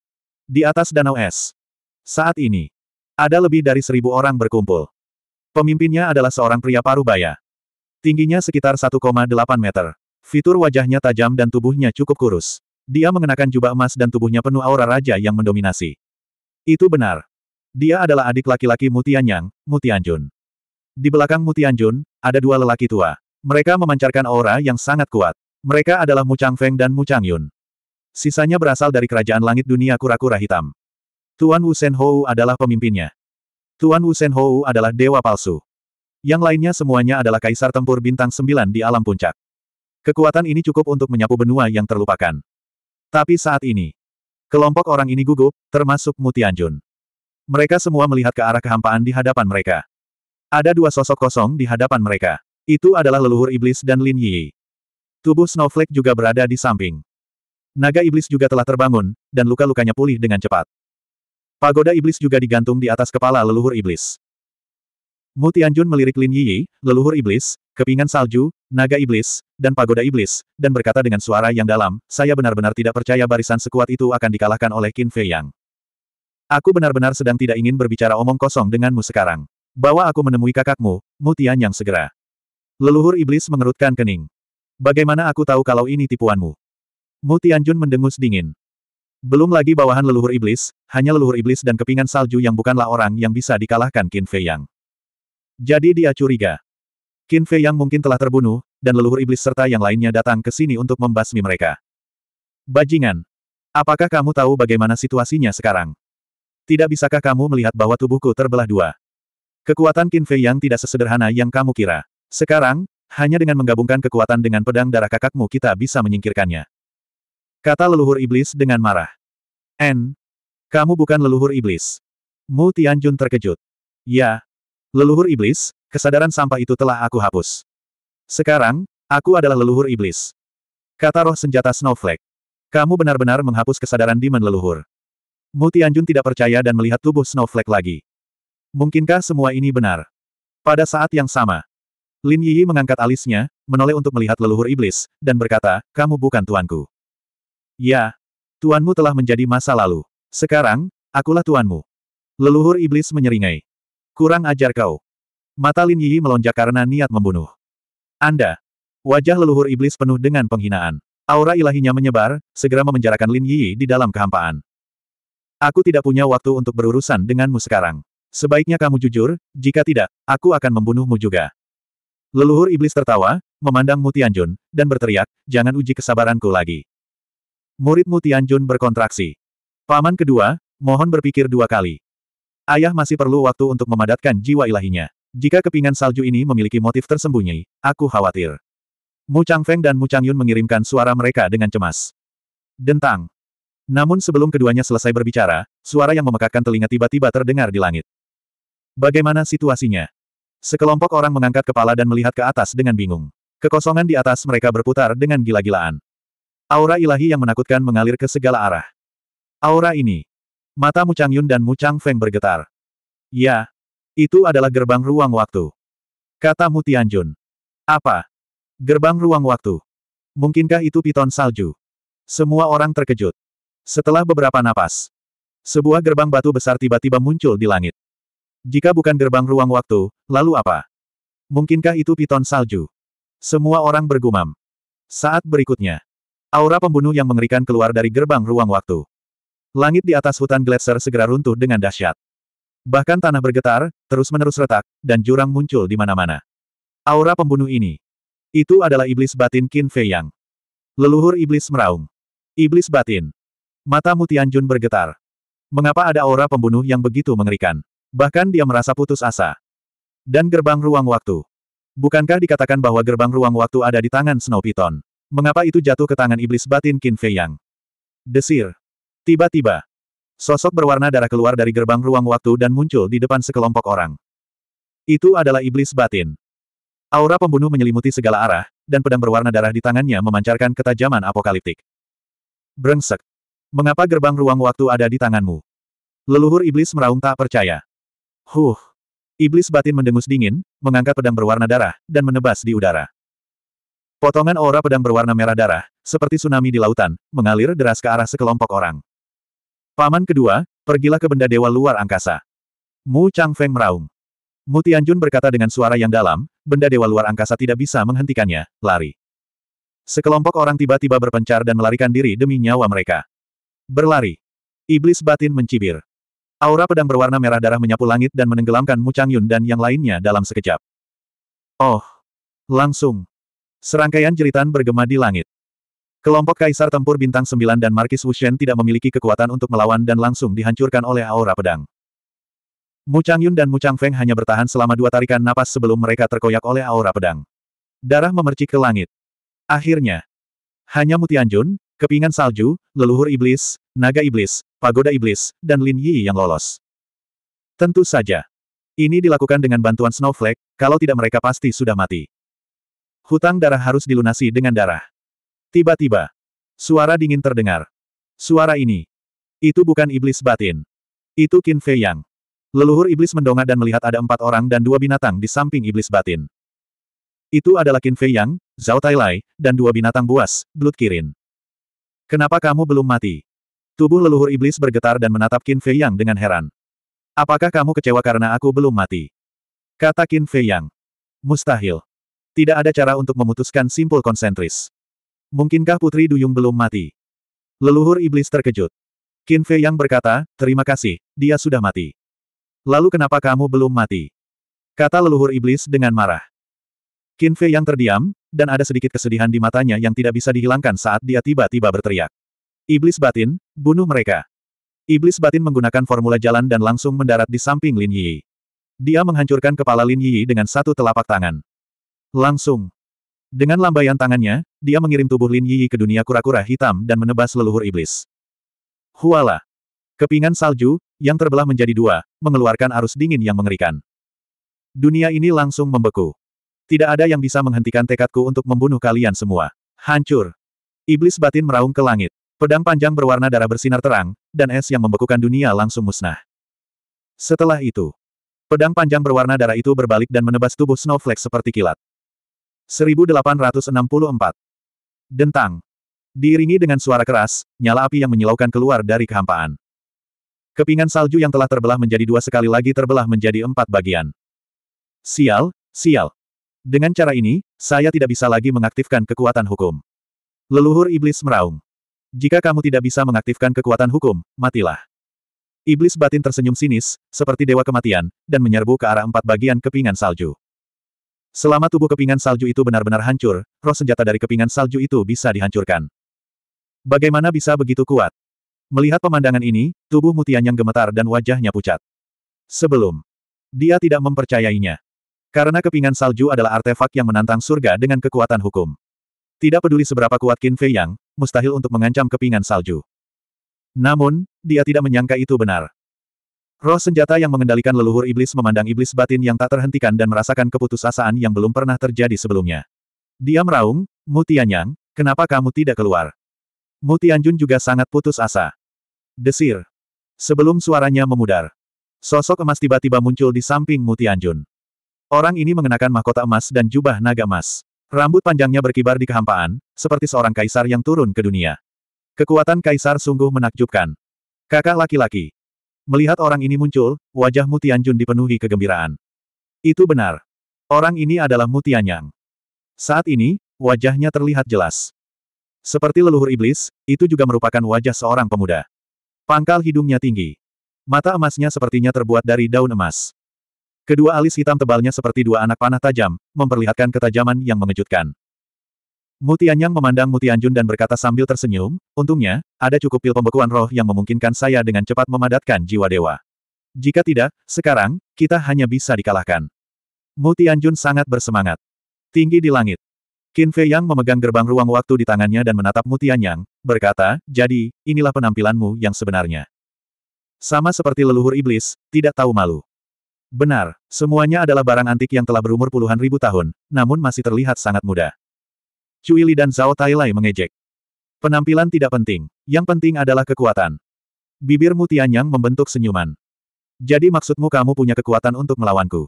Di atas danau es. Saat ini, ada lebih dari seribu orang berkumpul. Pemimpinnya adalah seorang pria Parubaya. Tingginya sekitar 1,8 meter. Fitur wajahnya tajam dan tubuhnya cukup kurus. Dia mengenakan jubah emas dan tubuhnya penuh aura raja yang mendominasi. Itu benar. Dia adalah adik laki-laki Mutianyang, Mutianjun. Di belakang Mutianjun, ada dua lelaki tua. Mereka memancarkan aura yang sangat kuat. Mereka adalah Mu Chang Feng dan Mu Chang Yun. Sisanya berasal dari kerajaan langit dunia kura-kura hitam. Tuan Wu Hou adalah pemimpinnya. Tuan Wu Hou adalah dewa palsu. Yang lainnya semuanya adalah kaisar tempur bintang sembilan di alam puncak. Kekuatan ini cukup untuk menyapu benua yang terlupakan. Tapi saat ini, kelompok orang ini gugup, termasuk Mutianjun. Mereka semua melihat ke arah kehampaan di hadapan mereka. Ada dua sosok kosong di hadapan mereka. Itu adalah leluhur iblis dan Lin Yi. Tubuh Snowflake juga berada di samping. Naga iblis juga telah terbangun, dan luka-lukanya pulih dengan cepat. Pagoda iblis juga digantung di atas kepala leluhur iblis. Mu Tianjun melirik Lin Yiyi, leluhur iblis, kepingan salju, naga iblis, dan pagoda iblis, dan berkata dengan suara yang dalam, saya benar-benar tidak percaya barisan sekuat itu akan dikalahkan oleh Qin Fei Yang. Aku benar-benar sedang tidak ingin berbicara omong kosong denganmu sekarang. Bawa aku menemui kakakmu, Mutian Yang segera. Leluhur iblis mengerutkan kening. Bagaimana aku tahu kalau ini tipuanmu? Mu Tianjun mendengus dingin. Belum lagi bawahan leluhur iblis, hanya leluhur iblis dan kepingan salju yang bukanlah orang yang bisa dikalahkan Qin Fei Yang. Jadi dia curiga. Qin Fei Yang mungkin telah terbunuh, dan leluhur iblis serta yang lainnya datang ke sini untuk membasmi mereka. Bajingan! Apakah kamu tahu bagaimana situasinya sekarang? Tidak bisakah kamu melihat bahwa tubuhku terbelah dua? Kekuatan Qin Fei Yang tidak sesederhana yang kamu kira. Sekarang, hanya dengan menggabungkan kekuatan dengan pedang darah kakakmu kita bisa menyingkirkannya. Kata leluhur iblis dengan marah. N. Kamu bukan leluhur iblis. Mu Tianjun terkejut. Ya. Leluhur iblis, kesadaran sampah itu telah aku hapus. Sekarang, aku adalah leluhur iblis. Kata roh senjata Snowflake. Kamu benar-benar menghapus kesadaran Demon leluhur. Mu Tianjun tidak percaya dan melihat tubuh Snowflake lagi. Mungkinkah semua ini benar? Pada saat yang sama, Lin Yi mengangkat alisnya, menoleh untuk melihat leluhur iblis, dan berkata, kamu bukan tuanku. Ya, tuanmu telah menjadi masa lalu. Sekarang, akulah tuanmu. Leluhur iblis menyeringai. Kurang ajar kau. Mata Lin Yi melonjak karena niat membunuh. Anda. Wajah leluhur iblis penuh dengan penghinaan. Aura ilahinya menyebar, segera memenjarakan Lin Yi di dalam kehampaan. Aku tidak punya waktu untuk berurusan denganmu sekarang. Sebaiknya kamu jujur, jika tidak, aku akan membunuhmu juga. Leluhur iblis tertawa, memandang Mutianjun, dan berteriak, jangan uji kesabaranku lagi. Murid Mutianjun berkontraksi. Paman kedua, mohon berpikir dua kali. Ayah masih perlu waktu untuk memadatkan jiwa ilahinya. Jika kepingan salju ini memiliki motif tersembunyi, aku khawatir. Mu Changfeng dan Mu Changyun mengirimkan suara mereka dengan cemas. Dentang. Namun sebelum keduanya selesai berbicara, suara yang memekakkan telinga tiba-tiba terdengar di langit. Bagaimana situasinya? Sekelompok orang mengangkat kepala dan melihat ke atas dengan bingung. Kekosongan di atas mereka berputar dengan gila-gilaan. Aura ilahi yang menakutkan mengalir ke segala arah. Aura ini. Mata Mu Chang Yun dan Mu Chang Feng bergetar. Ya. Itu adalah gerbang ruang waktu. Kata Mu Tianjun. Apa? Gerbang ruang waktu. Mungkinkah itu piton salju? Semua orang terkejut. Setelah beberapa napas, sebuah gerbang batu besar tiba-tiba muncul di langit. Jika bukan gerbang ruang waktu, lalu apa? Mungkinkah itu piton salju? Semua orang bergumam. Saat berikutnya, aura pembunuh yang mengerikan keluar dari gerbang ruang waktu. Langit di atas hutan gletser segera runtuh dengan dahsyat. Bahkan tanah bergetar, terus-menerus retak, dan jurang muncul di mana-mana. Aura pembunuh ini. Itu adalah iblis batin Qin Fei Yang. Leluhur iblis meraung. Iblis batin. Mata Mutianjun bergetar. Mengapa ada aura pembunuh yang begitu mengerikan? Bahkan dia merasa putus asa. Dan gerbang ruang waktu. Bukankah dikatakan bahwa gerbang ruang waktu ada di tangan Snow Python? Mengapa itu jatuh ke tangan iblis batin Qin Fei Yang? Desir. Tiba-tiba. Sosok berwarna darah keluar dari gerbang ruang waktu dan muncul di depan sekelompok orang. Itu adalah iblis batin. Aura pembunuh menyelimuti segala arah, dan pedang berwarna darah di tangannya memancarkan ketajaman apokaliptik. Brengsek. Mengapa gerbang ruang waktu ada di tanganmu? Leluhur iblis meraung tak percaya. Huh! Iblis batin mendengus dingin, mengangkat pedang berwarna darah, dan menebas di udara. Potongan aura pedang berwarna merah darah, seperti tsunami di lautan, mengalir deras ke arah sekelompok orang. Paman kedua, pergilah ke benda dewa luar angkasa. Mu Chang Feng meraung. Mu Tianjun berkata dengan suara yang dalam, benda dewa luar angkasa tidak bisa menghentikannya, lari. Sekelompok orang tiba-tiba berpencar dan melarikan diri demi nyawa mereka. Berlari. Iblis batin mencibir. Aura pedang berwarna merah darah menyapu langit dan menenggelamkan Mu Changyun dan yang lainnya dalam sekejap. Oh! Langsung! Serangkaian jeritan bergema di langit. Kelompok Kaisar Tempur Bintang Sembilan dan Markis Wushen tidak memiliki kekuatan untuk melawan dan langsung dihancurkan oleh aura pedang. Mu Changyun dan Mu Chang Feng hanya bertahan selama dua tarikan napas sebelum mereka terkoyak oleh aura pedang. Darah memercik ke langit. Akhirnya, hanya Mu Tianjun, kepingan salju, leluhur iblis, naga iblis, Pagoda Iblis, dan Lin Yi yang lolos. Tentu saja. Ini dilakukan dengan bantuan Snowflake, kalau tidak mereka pasti sudah mati. Hutang darah harus dilunasi dengan darah. Tiba-tiba, suara dingin terdengar. Suara ini. Itu bukan iblis batin. Itu Qin Fei Yang. Leluhur iblis mendongak dan melihat ada empat orang dan dua binatang di samping iblis batin. Itu adalah Qin Fei Yang, Zhao Tai Lai, dan dua binatang buas, Blood Kirin. Kenapa kamu belum mati? Tubuh leluhur iblis bergetar dan menatap Qin Fei Yang dengan heran. Apakah kamu kecewa karena aku belum mati? Kata Qin Fei Yang. Mustahil. Tidak ada cara untuk memutuskan simpul konsentris. Mungkinkah Putri Duyung belum mati? Leluhur iblis terkejut. Qin Fei Yang berkata, terima kasih, dia sudah mati. Lalu kenapa kamu belum mati? Kata leluhur iblis dengan marah. Qin Fei Yang terdiam, dan ada sedikit kesedihan di matanya yang tidak bisa dihilangkan saat dia tiba-tiba berteriak. Iblis batin, bunuh mereka. Iblis batin menggunakan formula jalan dan langsung mendarat di samping Lin Yi. Dia menghancurkan kepala Lin Yi dengan satu telapak tangan. Langsung. Dengan lambaian tangannya, dia mengirim tubuh Lin Yi ke dunia kura-kura hitam dan menebas leluhur iblis. Huala. Kepingan salju, yang terbelah menjadi dua, mengeluarkan arus dingin yang mengerikan. Dunia ini langsung membeku. Tidak ada yang bisa menghentikan tekadku untuk membunuh kalian semua. Hancur. Iblis batin meraung ke langit. Pedang panjang berwarna darah bersinar terang, dan es yang membekukan dunia langsung musnah. Setelah itu, pedang panjang berwarna darah itu berbalik dan menebas tubuh Snowflake seperti kilat. 1864. Dentang. Diiringi dengan suara keras, nyala api yang menyilaukan keluar dari kehampaan. Kepingan salju yang telah terbelah menjadi dua sekali lagi terbelah menjadi empat bagian. Sial, sial. Dengan cara ini, saya tidak bisa lagi mengaktifkan kekuatan hukum. Leluhur iblis meraung. Jika kamu tidak bisa mengaktifkan kekuatan hukum, matilah. Iblis batin tersenyum sinis, seperti dewa kematian, dan menyerbu ke arah empat bagian kepingan salju. Selama tubuh kepingan salju itu benar-benar hancur, roh senjata dari kepingan salju itu bisa dihancurkan. Bagaimana bisa begitu kuat? Melihat pemandangan ini, tubuh mutian yang gemetar dan wajahnya pucat. Sebelum, dia tidak mempercayainya. Karena kepingan salju adalah artefak yang menantang surga dengan kekuatan hukum. Tidak peduli seberapa kuat Qin Fei Yang, mustahil untuk mengancam kepingan salju. Namun, dia tidak menyangka itu benar. Roh senjata yang mengendalikan leluhur iblis memandang iblis batin yang tak terhentikan dan merasakan keputusasaan yang belum pernah terjadi sebelumnya. Dia meraung, Mutianyang, kenapa kamu tidak keluar? Mutianjun juga sangat putus asa. Desir. Sebelum suaranya memudar. Sosok emas tiba-tiba muncul di samping Mutianjun. Orang ini mengenakan mahkota emas dan jubah naga emas. Rambut panjangnya berkibar di kehampaan, seperti seorang kaisar yang turun ke dunia. Kekuatan kaisar sungguh menakjubkan. Kakak laki-laki. Melihat orang ini muncul, wajah Mutianjun dipenuhi kegembiraan. Itu benar. Orang ini adalah Mutianyang. Saat ini, wajahnya terlihat jelas. Seperti leluhur iblis, itu juga merupakan wajah seorang pemuda. Pangkal hidungnya tinggi. Mata emasnya sepertinya terbuat dari daun emas. Kedua alis hitam tebalnya seperti dua anak panah tajam, memperlihatkan ketajaman yang mengejutkan. Mutianyang memandang Mutianjun dan berkata sambil tersenyum, untungnya, ada cukup pil pembekuan roh yang memungkinkan saya dengan cepat memadatkan jiwa dewa. Jika tidak, sekarang, kita hanya bisa dikalahkan. Mutianjun sangat bersemangat. Tinggi di langit. Qin Fei Yang memegang gerbang ruang waktu di tangannya dan menatap Mutianyang, berkata, jadi, inilah penampilanmu yang sebenarnya. Sama seperti leluhur iblis, tidak tahu malu. Benar, semuanya adalah barang antik yang telah berumur puluhan ribu tahun, namun masih terlihat sangat muda. Li dan Zhao Tailai mengejek. Penampilan tidak penting, yang penting adalah kekuatan. Bibir Mutianyang membentuk senyuman. Jadi maksudmu kamu punya kekuatan untuk melawanku?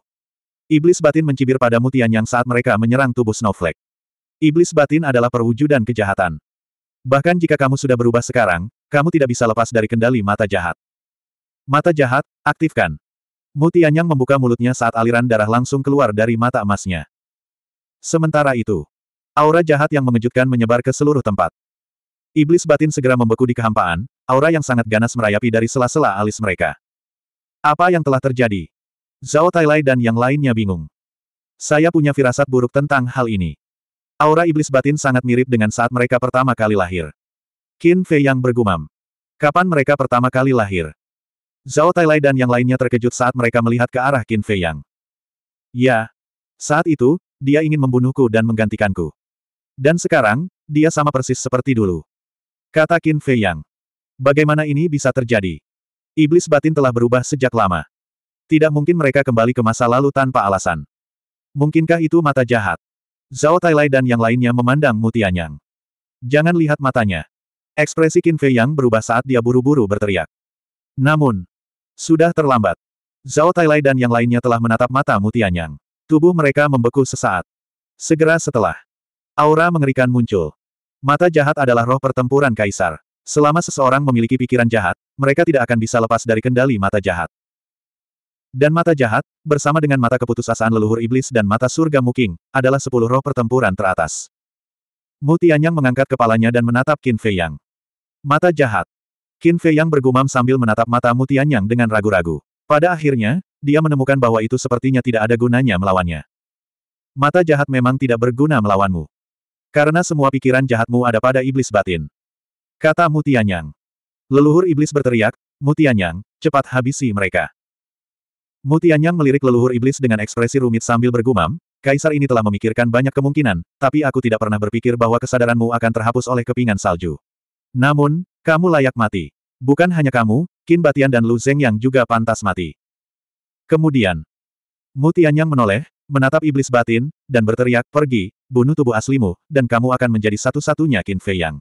Iblis batin mencibir pada Mutian Yang saat mereka menyerang tubuh Snowflake. Iblis batin adalah perwujudan kejahatan. Bahkan jika kamu sudah berubah sekarang, kamu tidak bisa lepas dari kendali mata jahat. Mata jahat, aktifkan. Mu Tianyang membuka mulutnya saat aliran darah langsung keluar dari mata emasnya. Sementara itu, aura jahat yang mengejutkan menyebar ke seluruh tempat. Iblis batin segera membeku di kehampaan, aura yang sangat ganas merayapi dari sela-sela alis mereka. Apa yang telah terjadi? Zhao Tailai dan yang lainnya bingung. Saya punya firasat buruk tentang hal ini. Aura iblis batin sangat mirip dengan saat mereka pertama kali lahir. Qin Fei yang bergumam. Kapan mereka pertama kali lahir? Zhao Tailai dan yang lainnya terkejut saat mereka melihat ke arah Qin Fei Yang. Ya. Saat itu, dia ingin membunuhku dan menggantikanku. Dan sekarang, dia sama persis seperti dulu. Kata Qin Fei Yang. Bagaimana ini bisa terjadi? Iblis batin telah berubah sejak lama. Tidak mungkin mereka kembali ke masa lalu tanpa alasan. Mungkinkah itu mata jahat? Zhao Tailai dan yang lainnya memandang Mutianyang. Jangan lihat matanya. Ekspresi Qin Fei Yang berubah saat dia buru-buru berteriak. Namun, sudah terlambat. Zhao Tailai dan yang lainnya telah menatap mata Mutianyang. Tubuh mereka membeku sesaat. Segera setelah, aura mengerikan muncul. Mata jahat adalah roh pertempuran kaisar. Selama seseorang memiliki pikiran jahat, mereka tidak akan bisa lepas dari kendali mata jahat. Dan mata jahat, bersama dengan mata keputusasaan leluhur iblis dan mata surga muking, adalah sepuluh roh pertempuran teratas. Mutianyang mengangkat kepalanya dan menatap Qin Fei Yang. Mata jahat. Qin Fei yang bergumam sambil menatap mata Mutianyang dengan ragu-ragu. Pada akhirnya, dia menemukan bahwa itu sepertinya tidak ada gunanya melawannya. Mata jahat memang tidak berguna melawanmu. Karena semua pikiran jahatmu ada pada iblis batin. Kata Mutianyang. Leluhur iblis berteriak, Mutianyang, cepat habisi mereka. Mutianyang melirik leluhur iblis dengan ekspresi rumit sambil bergumam, Kaisar ini telah memikirkan banyak kemungkinan, tapi aku tidak pernah berpikir bahwa kesadaranmu akan terhapus oleh kepingan salju. Namun, kamu layak mati. Bukan hanya kamu, Kin Batian dan Lu Zeng yang juga pantas mati. Kemudian, Mutian yang menoleh, menatap iblis batin, dan berteriak, pergi, bunuh tubuh aslimu, dan kamu akan menjadi satu-satunya Kin Fei Yang.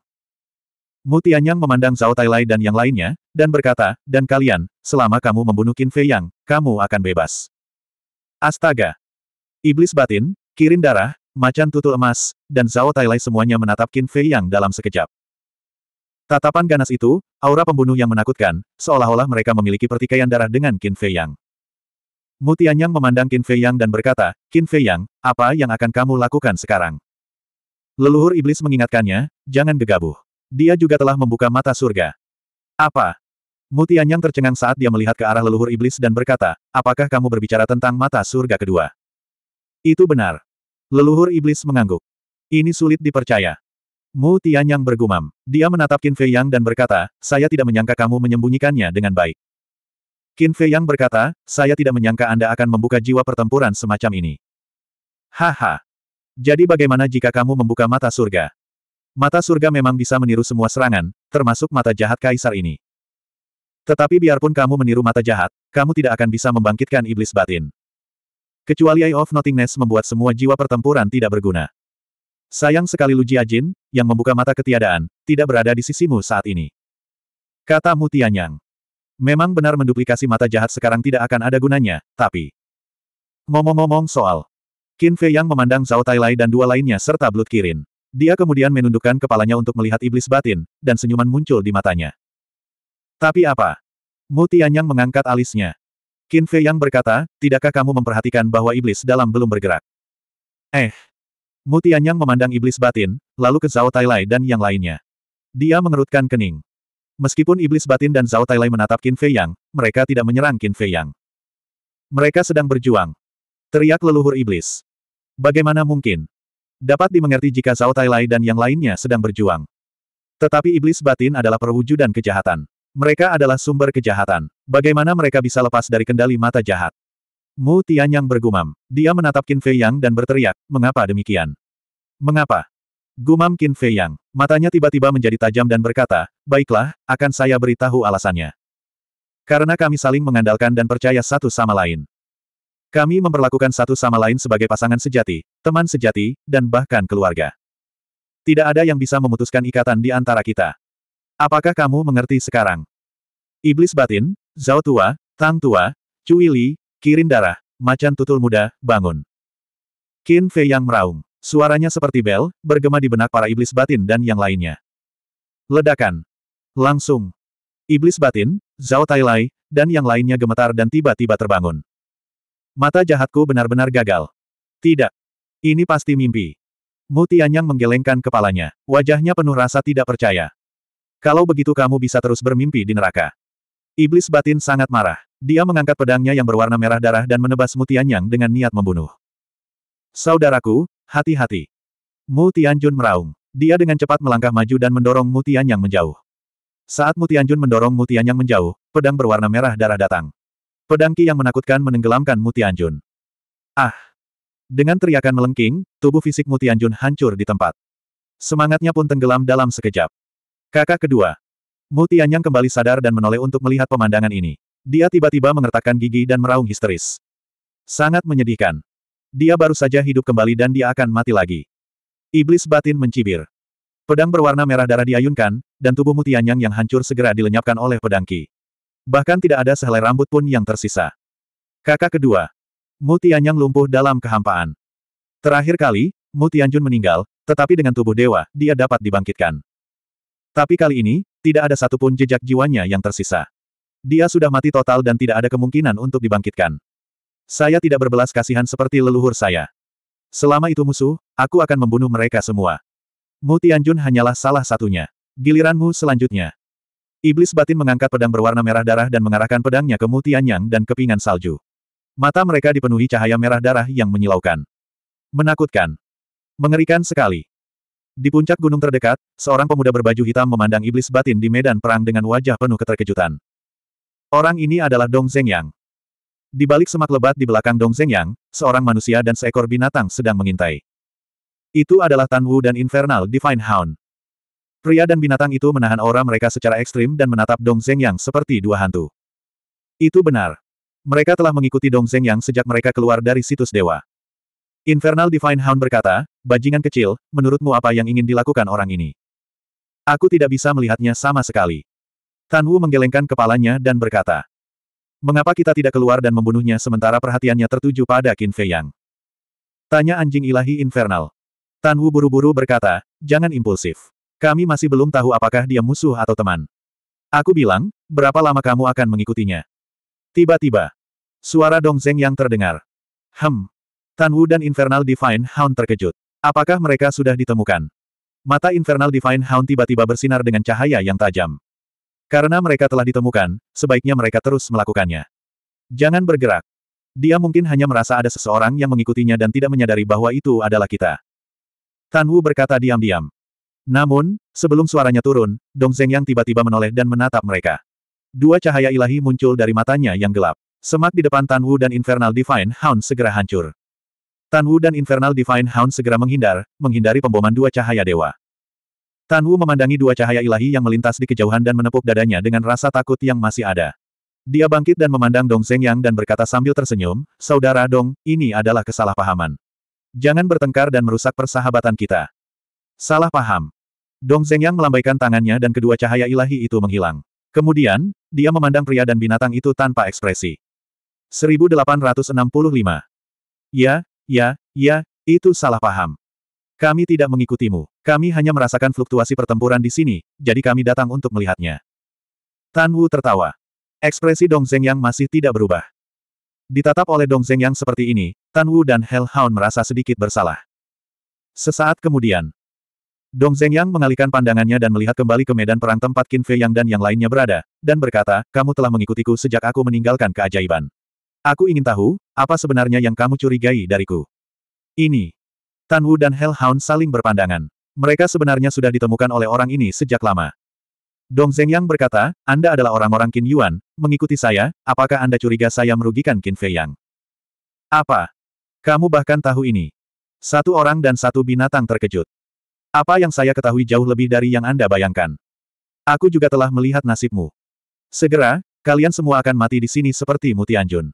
Mutianyang memandang Zhao Tailai dan yang lainnya, dan berkata, dan kalian, selama kamu membunuh Qin Fei Yang, kamu akan bebas. Astaga! Iblis batin, kirin darah, macan tutul emas, dan Zhao Tailai semuanya menatap Qin Fei Yang dalam sekejap. Tatapan ganas itu, aura pembunuh yang menakutkan, seolah-olah mereka memiliki pertikaian darah dengan Qin Fei Yang. Mutianyang memandang Qin Fei Yang dan berkata, Qin Fei Yang, apa yang akan kamu lakukan sekarang? Leluhur iblis mengingatkannya, jangan gegabuh. Dia juga telah membuka mata surga. Apa? Mutianyang tercengang saat dia melihat ke arah leluhur iblis dan berkata, apakah kamu berbicara tentang mata surga kedua? Itu benar. Leluhur iblis mengangguk. Ini sulit dipercaya. Mu Tianyang bergumam. Dia menatap Qin Fei Yang dan berkata, saya tidak menyangka kamu menyembunyikannya dengan baik. Qin Fei Yang berkata, saya tidak menyangka Anda akan membuka jiwa pertempuran semacam ini. Haha. Jadi bagaimana jika kamu membuka mata surga? Mata surga memang bisa meniru semua serangan, termasuk mata jahat kaisar ini. Tetapi biarpun kamu meniru mata jahat, kamu tidak akan bisa membangkitkan iblis batin. Kecuali Eye of Nothingness membuat semua jiwa pertempuran tidak berguna. Sayang sekali Lu Jiajin, yang membuka mata ketiadaan, tidak berada di sisimu saat ini. Kata Mutianyang. Memang benar menduplikasi mata jahat sekarang tidak akan ada gunanya, tapi... Ngomong-ngomong soal... Qin Fei yang memandang Zhao Tailai dan dua lainnya serta Blood Kirin. Dia kemudian menundukkan kepalanya untuk melihat iblis batin, dan senyuman muncul di matanya. Tapi apa? Mutianyang mengangkat alisnya, Qin Fei yang berkata, tidakkah kamu memperhatikan bahwa iblis dalam belum bergerak? Eh, Mu Tianyang memandang iblis batin, lalu ke Zhao Tailai dan yang lainnya. Dia mengerutkan kening. Meskipun iblis batin dan Zhao Tailai menatap Qin Fei Yang, mereka tidak menyerang Qin Fei Yang. Mereka sedang berjuang. Teriak leluhur iblis. Bagaimana mungkin? Dapat dimengerti jika Zhao Tailai dan yang lainnya sedang berjuang. Tetapi iblis batin adalah perwujudan kejahatan. Mereka adalah sumber kejahatan. Bagaimana mereka bisa lepas dari kendali mata jahat? Mu Tianyang bergumam. Dia menatap Qin Fei Yang dan berteriak, mengapa demikian? Mengapa? Gumam Qin Fei Yang. Matanya tiba-tiba menjadi tajam dan berkata, baiklah, akan saya beritahu alasannya. Karena kami saling mengandalkan dan percaya satu sama lain. Kami memperlakukan satu sama lain sebagai pasangan sejati, teman sejati, dan bahkan keluarga. Tidak ada yang bisa memutuskan ikatan di antara kita. Apakah kamu mengerti sekarang? Iblis batin, Zhao tua, Tang tua, Cui Li, Kirin darah, macan tutul muda, bangun. Qin Fei yang meraung. Suaranya seperti bel, bergema di benak para iblis batin dan yang lainnya. Ledakan. Langsung. Iblis batin, Zhao Tai Lai dan yang lainnya gemetar dan tiba-tiba terbangun. Mata jahatku benar-benar gagal. Tidak. Ini pasti mimpi. Mu Tianyang menggelengkan kepalanya. Wajahnya penuh rasa tidak percaya. Kalau begitu kamu bisa terus bermimpi di neraka. Iblis batin sangat marah. Dia mengangkat pedangnya yang berwarna merah darah dan menebas Mu Tianyang dengan niat membunuh. Saudaraku, hati-hati. Mu Tianjun meraung. Dia dengan cepat melangkah maju dan mendorong Mu Tianyang menjauh. Saat Mu Tianjun mendorong Mu Tianyang menjauh, pedang berwarna merah darah datang. Pedang Ki yang menakutkan menenggelamkan Mu Tianjun. Ah! Dengan teriakan melengking, tubuh fisik Mu Tianjun hancur di tempat. Semangatnya pun tenggelam dalam sekejap. Kakak kedua. Mu Tianyang kembali sadar dan menoleh untuk melihat pemandangan ini. Dia tiba-tiba mengertakkan gigi dan meraung histeris. Sangat menyedihkan. Dia baru saja hidup kembali dan dia akan mati lagi. Iblis batin mencibir. Pedang berwarna merah darah diayunkan, dan tubuh Mutianyang yang hancur segera dilenyapkan oleh pedangki. Bahkan tidak ada sehelai rambut pun yang tersisa. Kakak kedua. Mutianyang lumpuh dalam kehampaan. Terakhir kali, Mutianjun meninggal, tetapi dengan tubuh dewa, dia dapat dibangkitkan. Tapi kali ini, tidak ada satupun jejak jiwanya yang tersisa. Dia sudah mati total dan tidak ada kemungkinan untuk dibangkitkan. Saya tidak berbelas kasihan seperti leluhur saya. Selama itu musuh, aku akan membunuh mereka semua. Mu Tianjun hanyalah salah satunya. Giliranmu selanjutnya. Iblis batin mengangkat pedang berwarna merah darah dan mengarahkan pedangnya ke Mu Tianyang dan kepingan salju. Mata mereka dipenuhi cahaya merah darah yang menyilaukan. Menakutkan. Mengerikan sekali. Di puncak gunung terdekat, seorang pemuda berbaju hitam memandang iblis batin di medan perang dengan wajah penuh keterkejutan. Orang ini adalah Dong Zhengyang. Di balik semak lebat di belakang Dong Zhengyang, seorang manusia dan seekor binatang sedang mengintai. Itu adalah Tan Wu dan Infernal Divine Hound. Pria dan binatang itu menahan aura mereka secara ekstrim dan menatap Dong Zhengyang seperti dua hantu. Itu benar. Mereka telah mengikuti Dong Zhengyang sejak mereka keluar dari situs dewa. Infernal Divine Hound berkata, Bajingan kecil, menurutmu apa yang ingin dilakukan orang ini? Aku tidak bisa melihatnya sama sekali. Tan Wu menggelengkan kepalanya dan berkata. Mengapa kita tidak keluar dan membunuhnya sementara perhatiannya tertuju pada Qin Fei Yang? Tanya anjing ilahi infernal. Tan Wu buru-buru berkata, jangan impulsif. Kami masih belum tahu apakah dia musuh atau teman. Aku bilang, berapa lama kamu akan mengikutinya? Tiba-tiba, suara Dong Zeng yang terdengar. Hem. Tan Wu dan Infernal Divine Hound terkejut. Apakah mereka sudah ditemukan? Mata Infernal Divine Hound tiba-tiba bersinar dengan cahaya yang tajam. Karena mereka telah ditemukan, sebaiknya mereka terus melakukannya. Jangan bergerak. Dia mungkin hanya merasa ada seseorang yang mengikutinya dan tidak menyadari bahwa itu adalah kita. Tan Wu berkata diam-diam. Namun, sebelum suaranya turun, Dong Zeng yang tiba-tiba menoleh dan menatap mereka. Dua cahaya ilahi muncul dari matanya yang gelap. Semak di depan Tan Wu dan Infernal Divine Hound segera hancur. Tan Wu dan Infernal Divine Hound segera menghindar, menghindari pemboman dua cahaya dewa. Tan Wu memandangi dua cahaya ilahi yang melintas di kejauhan dan menepuk dadanya dengan rasa takut yang masih ada. Dia bangkit dan memandang Dong Zeng Yang dan berkata sambil tersenyum, Saudara Dong, ini adalah kesalahpahaman. Jangan bertengkar dan merusak persahabatan kita. Salah paham. Dong Zeng Yang melambaikan tangannya dan kedua cahaya ilahi itu menghilang. Kemudian, dia memandang pria dan binatang itu tanpa ekspresi. 1865. Ya, ya, ya, itu salah paham. Kami tidak mengikutimu. Kami hanya merasakan fluktuasi pertempuran di sini, jadi kami datang untuk melihatnya. Tan Wu tertawa. Ekspresi Dong Zeng yang masih tidak berubah. Ditatap oleh Dong Zeng yang seperti ini, Tan Wu dan Hell Hound merasa sedikit bersalah. Sesaat kemudian, Dong Zeng yang mengalihkan pandangannya dan melihat kembali ke medan perang tempat Qin Fei Yang dan yang lainnya berada, dan berkata, kamu telah mengikutiku sejak aku meninggalkan keajaiban. Aku ingin tahu, apa sebenarnya yang kamu curigai dariku? Ini. Tan Wu dan Hellhound saling berpandangan. Mereka sebenarnya sudah ditemukan oleh orang ini sejak lama. Dong Zhengyang berkata, Anda adalah orang-orang Qin Yuan, mengikuti saya, apakah Anda curiga saya merugikan Qin Fei Yang? Apa? Kamu bahkan tahu ini. Satu orang dan satu binatang terkejut. Apa yang saya ketahui jauh lebih dari yang Anda bayangkan. Aku juga telah melihat nasibmu. Segera, kalian semua akan mati di sini seperti Mutianjun.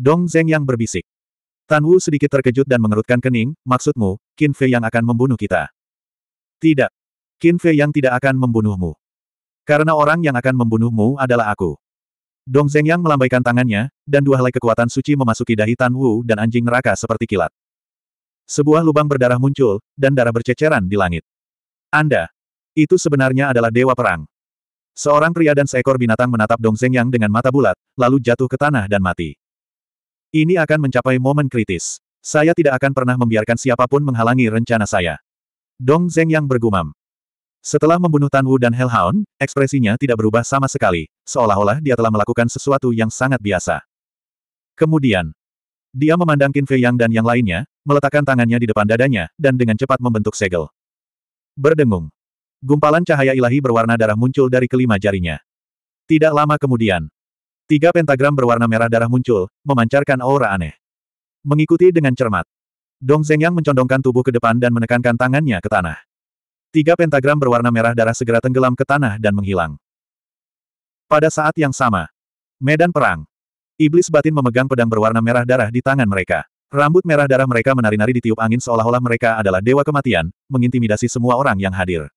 Dong Zhengyang berbisik. Tan Wu sedikit terkejut dan mengerutkan kening, maksudmu, Qin Fei yang akan membunuh kita. Tidak. Qin Fei yang tidak akan membunuhmu. Karena orang yang akan membunuhmu adalah aku. Dong Zeng yang melambaikan tangannya, dan dua helai kekuatan suci memasuki dahi Tan Wu dan anjing neraka seperti kilat. Sebuah lubang berdarah muncul, dan darah berceceran di langit. Anda. Itu sebenarnya adalah dewa perang. Seorang pria dan seekor binatang menatap Dong Zeng yang dengan mata bulat, lalu jatuh ke tanah dan mati. Ini akan mencapai momen kritis. Saya tidak akan pernah membiarkan siapapun menghalangi rencana saya. Dong Zeng yang bergumam. Setelah membunuh Tan Wu dan Hellhound, ekspresinya tidak berubah sama sekali, seolah-olah dia telah melakukan sesuatu yang sangat biasa. Kemudian, dia memandang Qin Fei Yang dan yang lainnya, meletakkan tangannya di depan dadanya, dan dengan cepat membentuk segel. Berdengung. Gumpalan cahaya ilahi berwarna darah muncul dari kelima jarinya. Tidak lama kemudian, Tiga pentagram berwarna merah darah muncul, memancarkan aura aneh. Mengikuti dengan cermat. Dong Zhengyang mencondongkan tubuh ke depan dan menekankan tangannya ke tanah. Tiga pentagram berwarna merah darah segera tenggelam ke tanah dan menghilang. Pada saat yang sama, medan perang. Iblis batin memegang pedang berwarna merah darah di tangan mereka. Rambut merah darah mereka menari-nari ditiup angin seolah-olah mereka adalah dewa kematian, mengintimidasi semua orang yang hadir.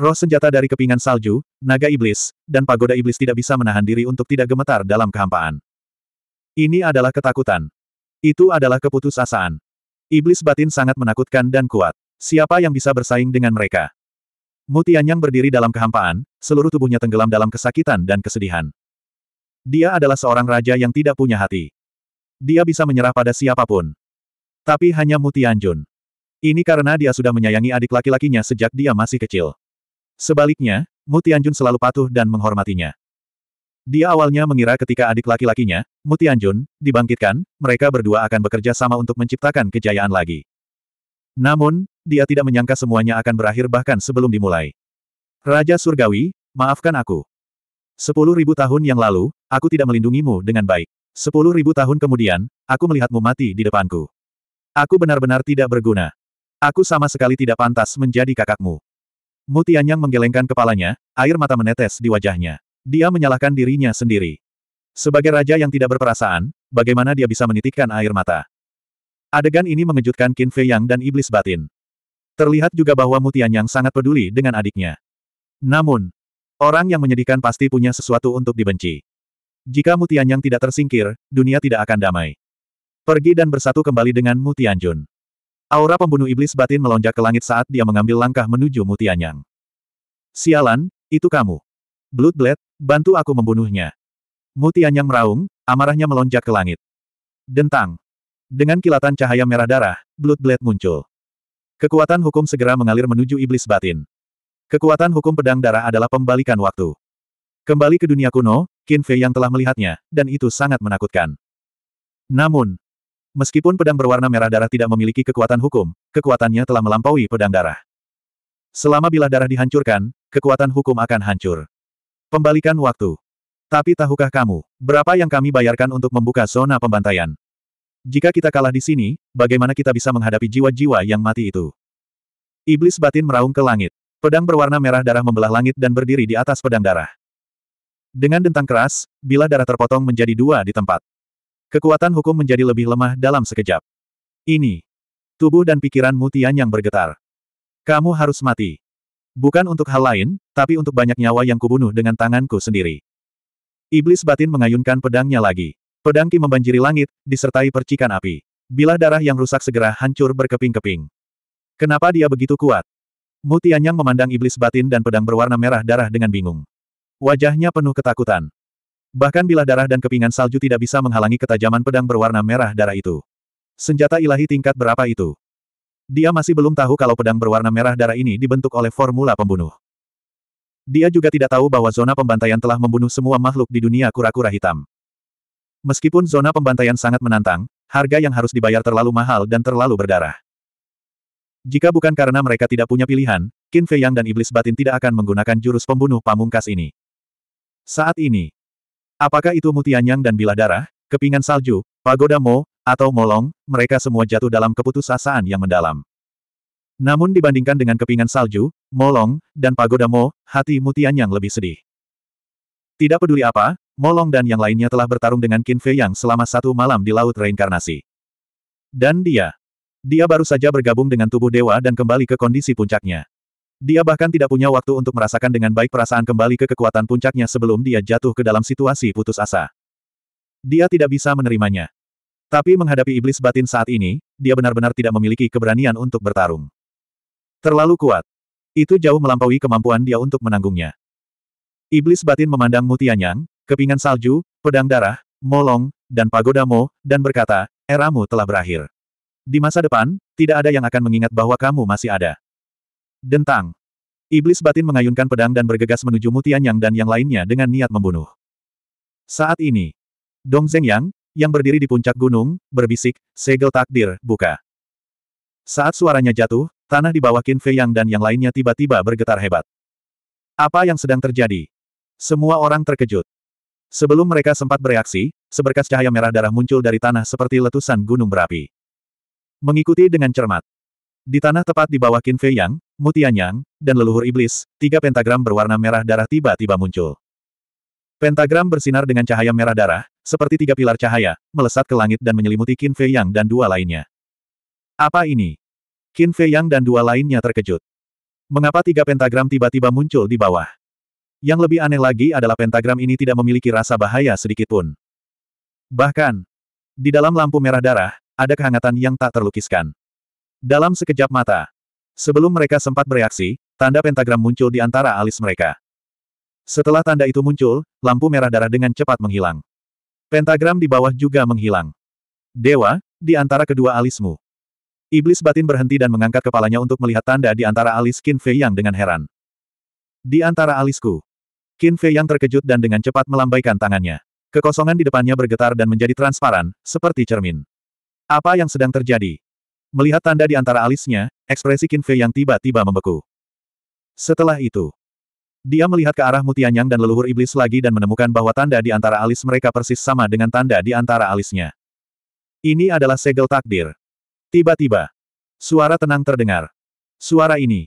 Roh senjata dari kepingan salju, naga iblis, dan pagoda iblis tidak bisa menahan diri untuk tidak gemetar dalam kehampaan. Ini adalah ketakutan. Itu adalah keputusasaan. Iblis batin sangat menakutkan dan kuat. Siapa yang bisa bersaing dengan mereka? Mutianyang berdiri dalam kehampaan, seluruh tubuhnya tenggelam dalam kesakitan dan kesedihan. Dia adalah seorang raja yang tidak punya hati. Dia bisa menyerah pada siapapun. Tapi hanya Mutianjun. Ini karena dia sudah menyayangi adik laki-lakinya sejak dia masih kecil. Sebaliknya, Mutianjun selalu patuh dan menghormatinya. Dia awalnya mengira ketika adik laki-lakinya, Mutianjun, dibangkitkan, mereka berdua akan bekerja sama untuk menciptakan kejayaan lagi. Namun, dia tidak menyangka semuanya akan berakhir bahkan sebelum dimulai. Raja Surgawi, maafkan aku. Sepuluh ribu tahun yang lalu, aku tidak melindungimu dengan baik. Sepuluh ribu tahun kemudian, aku melihatmu mati di depanku. Aku benar-benar tidak berguna. Aku sama sekali tidak pantas menjadi kakakmu. Mutianyang menggelengkan kepalanya, air mata menetes di wajahnya. Dia menyalahkan dirinya sendiri. Sebagai raja yang tidak berperasaan, bagaimana dia bisa menitikkan air mata? Adegan ini mengejutkan Qin Fei Yang dan iblis batin. Terlihat juga bahwa Mutianyang sangat peduli dengan adiknya. Namun, orang yang menyedihkan pasti punya sesuatu untuk dibenci. Jika Mutianyang tidak tersingkir, dunia tidak akan damai. Pergi dan bersatu kembali dengan Mutianjun. Aura pembunuh iblis batin melonjak ke langit saat dia mengambil langkah menuju Mutianyang. Sialan, itu kamu. Bloodblade, bantu aku membunuhnya. Mutianyang meraung, amarahnya melonjak ke langit. Dentang. Dengan kilatan cahaya merah darah, Bloodblade muncul. Kekuatan hukum segera mengalir menuju iblis batin. Kekuatan hukum pedang darah adalah pembalikan waktu. Kembali ke dunia kuno, Qin Fei yang telah melihatnya, dan itu sangat menakutkan. Namun, Meskipun pedang berwarna merah darah tidak memiliki kekuatan hukum, kekuatannya telah melampaui pedang darah. Selama bilah darah dihancurkan, kekuatan hukum akan hancur. Pembalikan waktu. Tapi tahukah kamu, berapa yang kami bayarkan untuk membuka zona pembantaian? Jika kita kalah di sini, bagaimana kita bisa menghadapi jiwa-jiwa yang mati itu? Iblis batin meraung ke langit. Pedang berwarna merah darah membelah langit dan berdiri di atas pedang darah. Dengan dentang keras, bilah darah terpotong menjadi dua di tempat. Kekuatan hukum menjadi lebih lemah dalam sekejap. Ini. Tubuh dan pikiran Mutian yang bergetar. Kamu harus mati. Bukan untuk hal lain, tapi untuk banyak nyawa yang kubunuh dengan tanganku sendiri. Iblis batin mengayunkan pedangnya lagi. Pedang Ki membanjiri langit, disertai percikan api. Bilah darah yang rusak segera hancur berkeping-keping. Kenapa dia begitu kuat? Mutianyang memandang iblis batin dan pedang berwarna merah darah dengan bingung. Wajahnya penuh ketakutan. Bahkan bila darah dan kepingan salju tidak bisa menghalangi ketajaman pedang berwarna merah darah itu. Senjata ilahi tingkat berapa itu? Dia masih belum tahu kalau pedang berwarna merah darah ini dibentuk oleh formula pembunuh. Dia juga tidak tahu bahwa zona pembantaian telah membunuh semua makhluk di dunia kura-kura hitam. Meskipun zona pembantaian sangat menantang, harga yang harus dibayar terlalu mahal dan terlalu berdarah. Jika bukan karena mereka tidak punya pilihan, Qin Fei Yang dan Iblis Batin tidak akan menggunakan jurus pembunuh pamungkas ini. Saat ini, Apakah itu Mutianyang dan Bila Darah, Kepingan Salju, Pagoda Mo, atau Molong, mereka semua jatuh dalam keputusasaan yang mendalam. Namun dibandingkan dengan Kepingan Salju, Molong, dan Pagoda Mo, hati Mutianyang lebih sedih. Tidak peduli apa, Molong dan yang lainnya telah bertarung dengan Qin Fei Yang selama satu malam di Laut Reinkarnasi. Dan dia. Dia baru saja bergabung dengan tubuh dewa dan kembali ke kondisi puncaknya. Dia bahkan tidak punya waktu untuk merasakan dengan baik perasaan kembali ke kekuatan puncaknya sebelum dia jatuh ke dalam situasi putus asa. Dia tidak bisa menerimanya. Tapi menghadapi iblis batin saat ini, dia benar-benar tidak memiliki keberanian untuk bertarung. Terlalu kuat. Itu jauh melampaui kemampuan dia untuk menanggungnya. Iblis batin memandang Mutianyang, kepingan salju, pedang darah, molong, dan pagoda Mo, dan berkata, eramu telah berakhir. Di masa depan, tidak ada yang akan mengingat bahwa kamu masih ada. Dentang. Iblis batin mengayunkan pedang dan bergegas menuju yang dan yang lainnya dengan niat membunuh. Saat ini, Dong Zhengyang, yang berdiri di puncak gunung, berbisik, segel takdir, buka. Saat suaranya jatuh, tanah di bawah Qin Fei Yang dan yang lainnya tiba-tiba bergetar hebat. Apa yang sedang terjadi? Semua orang terkejut. Sebelum mereka sempat bereaksi, seberkas cahaya merah darah muncul dari tanah seperti letusan gunung berapi. Mengikuti dengan cermat, di tanah tepat di bawah Qin Fei Yang, Mutianyang, dan leluhur iblis, tiga pentagram berwarna merah darah tiba-tiba muncul. Pentagram bersinar dengan cahaya merah darah, seperti tiga pilar cahaya, melesat ke langit dan menyelimuti Qin Fei Yang dan dua lainnya. Apa ini? Qin Fei Yang dan dua lainnya terkejut. Mengapa tiga pentagram tiba-tiba muncul di bawah? Yang lebih aneh lagi adalah pentagram ini tidak memiliki rasa bahaya sedikitpun. Bahkan, di dalam lampu merah darah, ada kehangatan yang tak terlukiskan. Dalam sekejap mata. Sebelum mereka sempat bereaksi, tanda pentagram muncul di antara alis mereka. Setelah tanda itu muncul, lampu merah darah dengan cepat menghilang. Pentagram di bawah juga menghilang. Dewa, di antara kedua alismu. Iblis batin berhenti dan mengangkat kepalanya untuk melihat tanda di antara alis Qin Fei Yang dengan heran. Di antara alisku. Qin Fei Yang terkejut dan dengan cepat melambaikan tangannya. Kekosongan di depannya bergetar dan menjadi transparan, seperti cermin. Apa yang sedang terjadi? Melihat tanda di antara alisnya, ekspresi Qin Fei yang tiba-tiba membeku. Setelah itu, dia melihat ke arah Mutianyang dan leluhur iblis lagi dan menemukan bahwa tanda di antara alis mereka persis sama dengan tanda di antara alisnya. Ini adalah segel takdir. Tiba-tiba, suara tenang terdengar. Suara ini.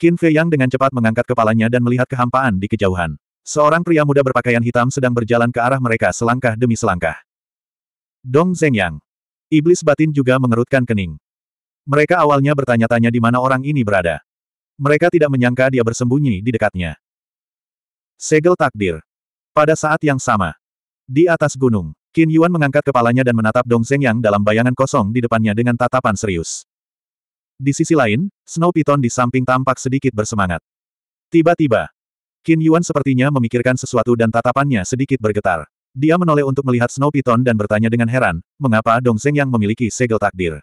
Qin Fei Yang dengan cepat mengangkat kepalanya dan melihat kehampaan di kejauhan. Seorang pria muda berpakaian hitam sedang berjalan ke arah mereka selangkah demi selangkah. Dong Zengyang, Iblis batin juga mengerutkan kening. Mereka awalnya bertanya-tanya di mana orang ini berada. Mereka tidak menyangka dia bersembunyi di dekatnya. Segel takdir. Pada saat yang sama. Di atas gunung, Qin Yuan mengangkat kepalanya dan menatap Dong Zeng Yang dalam bayangan kosong di depannya dengan tatapan serius. Di sisi lain, Snow Python di samping tampak sedikit bersemangat. Tiba-tiba, Qin Yuan sepertinya memikirkan sesuatu dan tatapannya sedikit bergetar. Dia menoleh untuk melihat Snow Python dan bertanya dengan heran, mengapa Dong Zeng Yang memiliki segel takdir.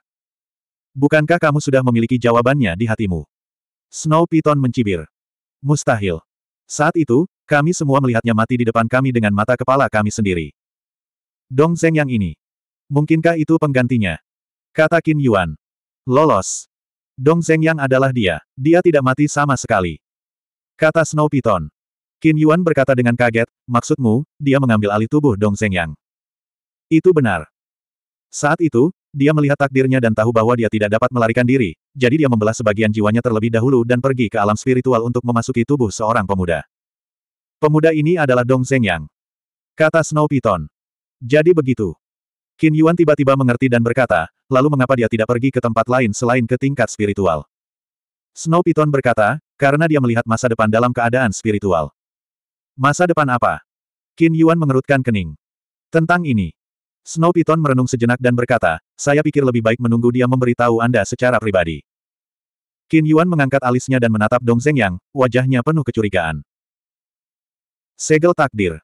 Bukankah kamu sudah memiliki jawabannya di hatimu? Snow Piton mencibir. Mustahil. Saat itu, kami semua melihatnya mati di depan kami dengan mata kepala kami sendiri. Dong Zeng yang ini. Mungkinkah itu penggantinya? Kata Qin Yuan. Lolos. Dong Zeng yang adalah dia. Dia tidak mati sama sekali. Kata Snow Piton. Qin Yuan berkata dengan kaget, maksudmu, dia mengambil alih tubuh Dong Zeng yang. Itu benar. Saat itu, dia melihat takdirnya dan tahu bahwa dia tidak dapat melarikan diri, jadi dia membelah sebagian jiwanya terlebih dahulu dan pergi ke alam spiritual untuk memasuki tubuh seorang pemuda. Pemuda ini adalah Dong Zeng yang Kata Snow Piton. Jadi begitu. Qin Yuan tiba-tiba mengerti dan berkata, lalu mengapa dia tidak pergi ke tempat lain selain ke tingkat spiritual? Snow Piton berkata, karena dia melihat masa depan dalam keadaan spiritual. Masa depan apa? Qin Yuan mengerutkan kening. Tentang ini, Snow Python merenung sejenak dan berkata, saya pikir lebih baik menunggu dia memberitahu Anda secara pribadi. Qin Yuan mengangkat alisnya dan menatap Dong Zhengyang, wajahnya penuh kecurigaan. Segel takdir.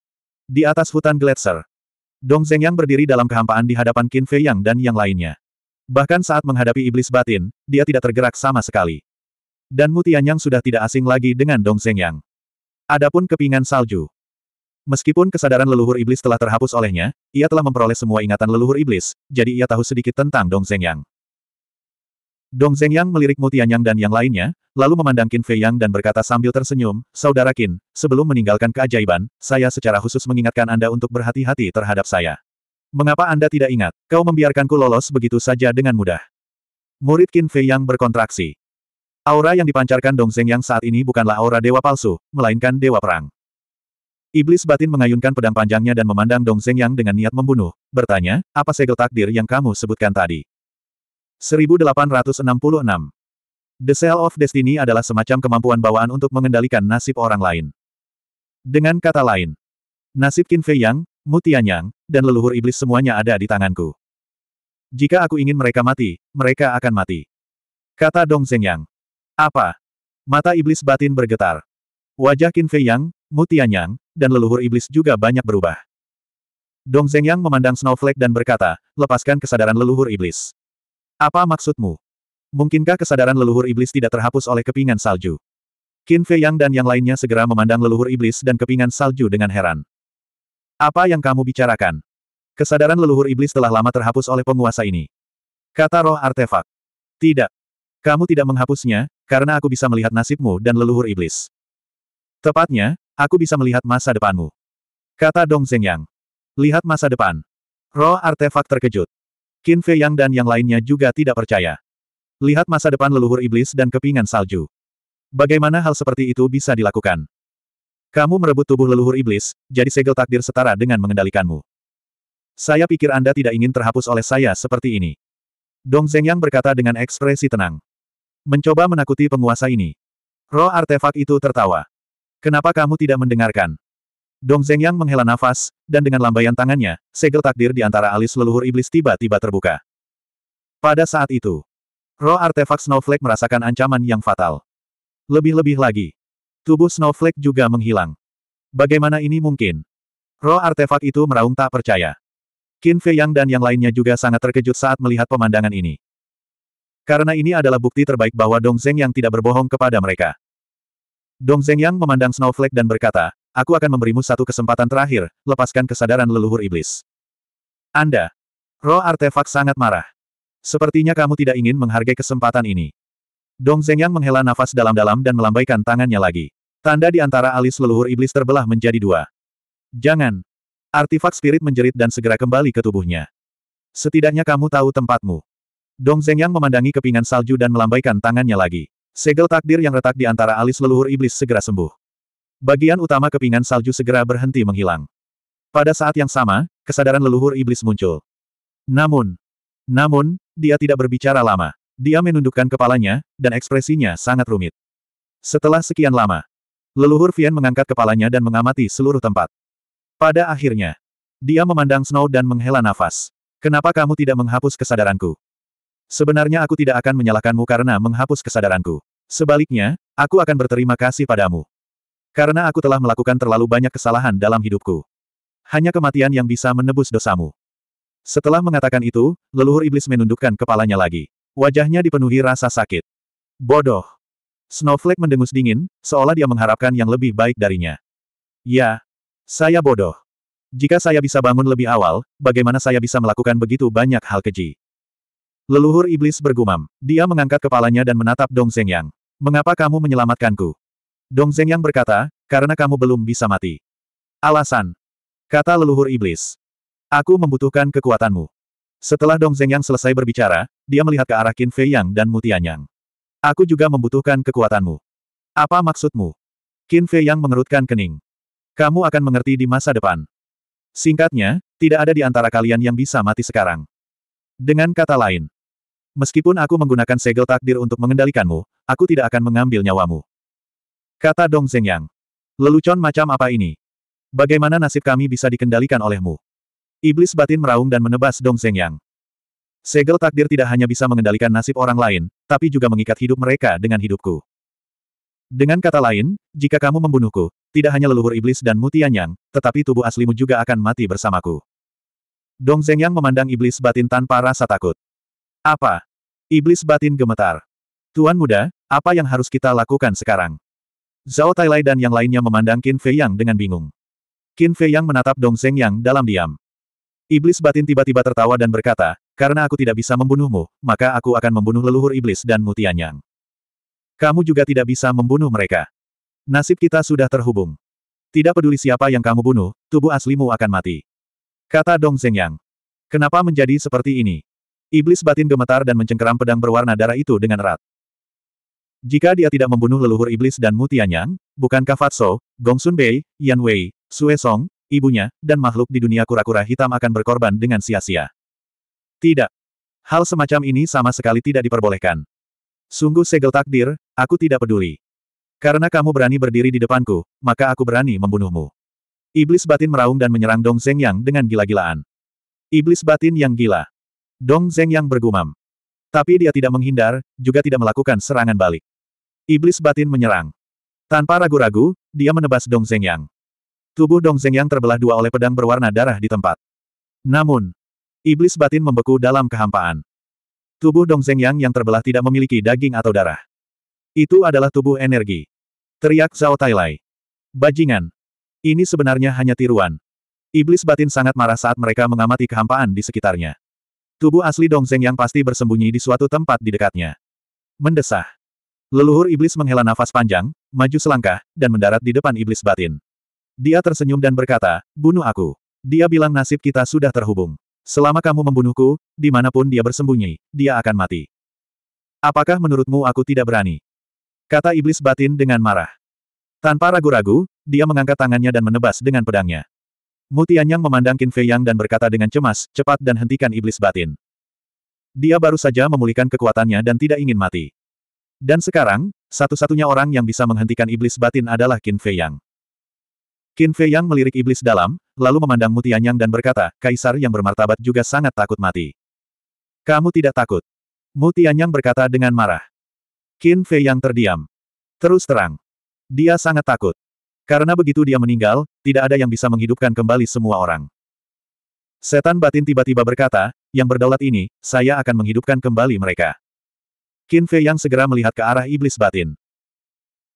Di atas hutan gletser. Dong Zhengyang berdiri dalam kehampaan di hadapan Qin Fei Yang dan yang lainnya. Bahkan saat menghadapi iblis batin, dia tidak tergerak sama sekali. Dan Mutian Yang sudah tidak asing lagi dengan Dong Zhengyang. Adapun kepingan salju. Meskipun kesadaran leluhur iblis telah terhapus olehnya, ia telah memperoleh semua ingatan leluhur iblis, jadi ia tahu sedikit tentang Dong Zhengyang. Dong Zhengyang melirik Mutianyang dan yang lainnya, lalu memandang Qin Fei Yang dan berkata sambil tersenyum, Saudara Qin, sebelum meninggalkan keajaiban, saya secara khusus mengingatkan Anda untuk berhati-hati terhadap saya. Mengapa Anda tidak ingat? Kau membiarkanku lolos begitu saja dengan mudah. Murid Qin Fei Yang berkontraksi. Aura yang dipancarkan Dong Zhengyang saat ini bukanlah aura dewa palsu, melainkan dewa perang. Iblis batin mengayunkan pedang panjangnya dan memandang Dong Yang dengan niat membunuh, bertanya, apa segel takdir yang kamu sebutkan tadi? 1866 The Cell of Destiny adalah semacam kemampuan bawaan untuk mengendalikan nasib orang lain. Dengan kata lain, nasib Qin Fei Yang, Mu Tianyang, dan leluhur iblis semuanya ada di tanganku. Jika aku ingin mereka mati, mereka akan mati. Kata Dong Yang. Apa? Mata iblis batin bergetar. Wajah Qin Fei Yang, Mu Tianyang dan leluhur iblis juga banyak berubah. Dong Zhengyang memandang Snowflake dan berkata, lepaskan kesadaran leluhur iblis. Apa maksudmu? Mungkinkah kesadaran leluhur iblis tidak terhapus oleh kepingan salju? Qin Fei Yang dan yang lainnya segera memandang leluhur iblis dan kepingan salju dengan heran. Apa yang kamu bicarakan? Kesadaran leluhur iblis telah lama terhapus oleh penguasa ini. Kata roh artefak. Tidak. Kamu tidak menghapusnya, karena aku bisa melihat nasibmu dan leluhur iblis. Tepatnya, Aku bisa melihat masa depanmu. Kata Dong Yang. Lihat masa depan. Roh artefak terkejut. Qin Fei Yang dan yang lainnya juga tidak percaya. Lihat masa depan leluhur iblis dan kepingan salju. Bagaimana hal seperti itu bisa dilakukan? Kamu merebut tubuh leluhur iblis, jadi segel takdir setara dengan mengendalikanmu. Saya pikir Anda tidak ingin terhapus oleh saya seperti ini. Dong Zhengyang berkata dengan ekspresi tenang. Mencoba menakuti penguasa ini. Roh artefak itu tertawa. Kenapa kamu tidak mendengarkan? Dong Zhengyang menghela nafas, dan dengan lambaian tangannya, segel takdir di antara alis leluhur iblis tiba-tiba terbuka. Pada saat itu, roh artefak Snowflake merasakan ancaman yang fatal. Lebih-lebih lagi, tubuh Snowflake juga menghilang. Bagaimana ini mungkin? Roh artefak itu meraung tak percaya. Qin Fei Yang dan yang lainnya juga sangat terkejut saat melihat pemandangan ini. Karena ini adalah bukti terbaik bahwa Dong Zeng yang tidak berbohong kepada mereka. Dong Yang memandang Snowflake dan berkata, aku akan memberimu satu kesempatan terakhir, lepaskan kesadaran leluhur iblis. Anda. Roh artefak sangat marah. Sepertinya kamu tidak ingin menghargai kesempatan ini. Dong Yang menghela nafas dalam-dalam dan melambaikan tangannya lagi. Tanda di antara alis leluhur iblis terbelah menjadi dua. Jangan. Artifak spirit menjerit dan segera kembali ke tubuhnya. Setidaknya kamu tahu tempatmu. Dong Yang memandangi kepingan salju dan melambaikan tangannya lagi. Segel takdir yang retak di antara alis leluhur iblis segera sembuh. Bagian utama kepingan salju segera berhenti menghilang. Pada saat yang sama, kesadaran leluhur iblis muncul. Namun, namun, dia tidak berbicara lama. Dia menundukkan kepalanya, dan ekspresinya sangat rumit. Setelah sekian lama, leluhur Vian mengangkat kepalanya dan mengamati seluruh tempat. Pada akhirnya, dia memandang Snow dan menghela nafas. Kenapa kamu tidak menghapus kesadaranku? Sebenarnya aku tidak akan menyalahkanmu karena menghapus kesadaranku. Sebaliknya, aku akan berterima kasih padamu. Karena aku telah melakukan terlalu banyak kesalahan dalam hidupku. Hanya kematian yang bisa menebus dosamu. Setelah mengatakan itu, leluhur iblis menundukkan kepalanya lagi. Wajahnya dipenuhi rasa sakit. Bodoh. Snowflake mendengus dingin, seolah dia mengharapkan yang lebih baik darinya. Ya. Saya bodoh. Jika saya bisa bangun lebih awal, bagaimana saya bisa melakukan begitu banyak hal keji? Leluhur iblis bergumam. Dia mengangkat kepalanya dan menatap Dong Zhengyang. Mengapa kamu menyelamatkanku? Dong Zhengyang berkata, karena kamu belum bisa mati. Alasan. Kata leluhur iblis. Aku membutuhkan kekuatanmu. Setelah Dong Zhengyang selesai berbicara, dia melihat ke arah Qin Fei Yang dan Mutianyang. Aku juga membutuhkan kekuatanmu. Apa maksudmu? Qin Fei Yang mengerutkan kening. Kamu akan mengerti di masa depan. Singkatnya, tidak ada di antara kalian yang bisa mati sekarang. Dengan kata lain, Meskipun aku menggunakan segel takdir untuk mengendalikanmu, aku tidak akan mengambil nyawamu. Kata Dong Zengyang. Lelucon macam apa ini? Bagaimana nasib kami bisa dikendalikan olehmu? Iblis batin meraung dan menebas Dong Zengyang. Segel takdir tidak hanya bisa mengendalikan nasib orang lain, tapi juga mengikat hidup mereka dengan hidupku. Dengan kata lain, jika kamu membunuhku, tidak hanya leluhur iblis dan mutianyang, tetapi tubuh aslimu juga akan mati bersamaku. Dong Zengyang memandang iblis batin tanpa rasa takut. Apa? Iblis batin gemetar. Tuan muda, apa yang harus kita lakukan sekarang? Zhao Tailai dan yang lainnya memandang Qin Fei Yang dengan bingung. Qin Fei Yang menatap Dong Zeng Yang dalam diam. Iblis batin tiba-tiba tertawa dan berkata, karena aku tidak bisa membunuhmu, maka aku akan membunuh leluhur iblis dan mutianyang. Kamu juga tidak bisa membunuh mereka. Nasib kita sudah terhubung. Tidak peduli siapa yang kamu bunuh, tubuh aslimu akan mati. Kata Dong Zeng Yang. Kenapa menjadi seperti ini? Iblis batin gemetar dan mencengkeram pedang berwarna darah itu dengan erat. Jika dia tidak membunuh leluhur iblis dan Mutianyang, bukankah Fatso, Gongsun Bei, Yan Wei, Sue Song, ibunya, dan makhluk di dunia kura-kura hitam akan berkorban dengan sia-sia? Tidak. Hal semacam ini sama sekali tidak diperbolehkan. Sungguh segel takdir, aku tidak peduli. Karena kamu berani berdiri di depanku, maka aku berani membunuhmu. Iblis batin meraung dan menyerang Dong Zhengyang dengan gila-gilaan. Iblis batin yang gila. Dong Zeng yang bergumam. Tapi dia tidak menghindar, juga tidak melakukan serangan balik. Iblis batin menyerang. Tanpa ragu-ragu, dia menebas Dong Zeng yang. Tubuh Dong Zeng yang terbelah dua oleh pedang berwarna darah di tempat. Namun, iblis batin membeku dalam kehampaan. Tubuh Dong Zeng yang yang terbelah tidak memiliki daging atau darah. Itu adalah tubuh energi. Teriak Zhao Tailai. Bajingan. Ini sebenarnya hanya tiruan. Iblis batin sangat marah saat mereka mengamati kehampaan di sekitarnya. Tubuh asli Dong Zeng yang pasti bersembunyi di suatu tempat di dekatnya. Mendesah. Leluhur iblis menghela nafas panjang, maju selangkah, dan mendarat di depan iblis batin. Dia tersenyum dan berkata, bunuh aku. Dia bilang nasib kita sudah terhubung. Selama kamu membunuhku, dimanapun dia bersembunyi, dia akan mati. Apakah menurutmu aku tidak berani? Kata iblis batin dengan marah. Tanpa ragu-ragu, dia mengangkat tangannya dan menebas dengan pedangnya. Mutianyang memandang Qin Fei dan berkata dengan cemas, cepat dan hentikan iblis batin. Dia baru saja memulihkan kekuatannya dan tidak ingin mati. Dan sekarang, satu-satunya orang yang bisa menghentikan iblis batin adalah Qin Fei Yang. Qin Fei melirik iblis dalam, lalu memandang Mutianyang dan berkata, Kaisar yang bermartabat juga sangat takut mati. Kamu tidak takut. Mutianyang berkata dengan marah. Qin Fei terdiam. Terus terang. Dia sangat takut. Karena begitu dia meninggal, tidak ada yang bisa menghidupkan kembali semua orang. Setan batin tiba-tiba berkata, yang berdaulat ini, saya akan menghidupkan kembali mereka. Qin Fei Yang segera melihat ke arah iblis batin.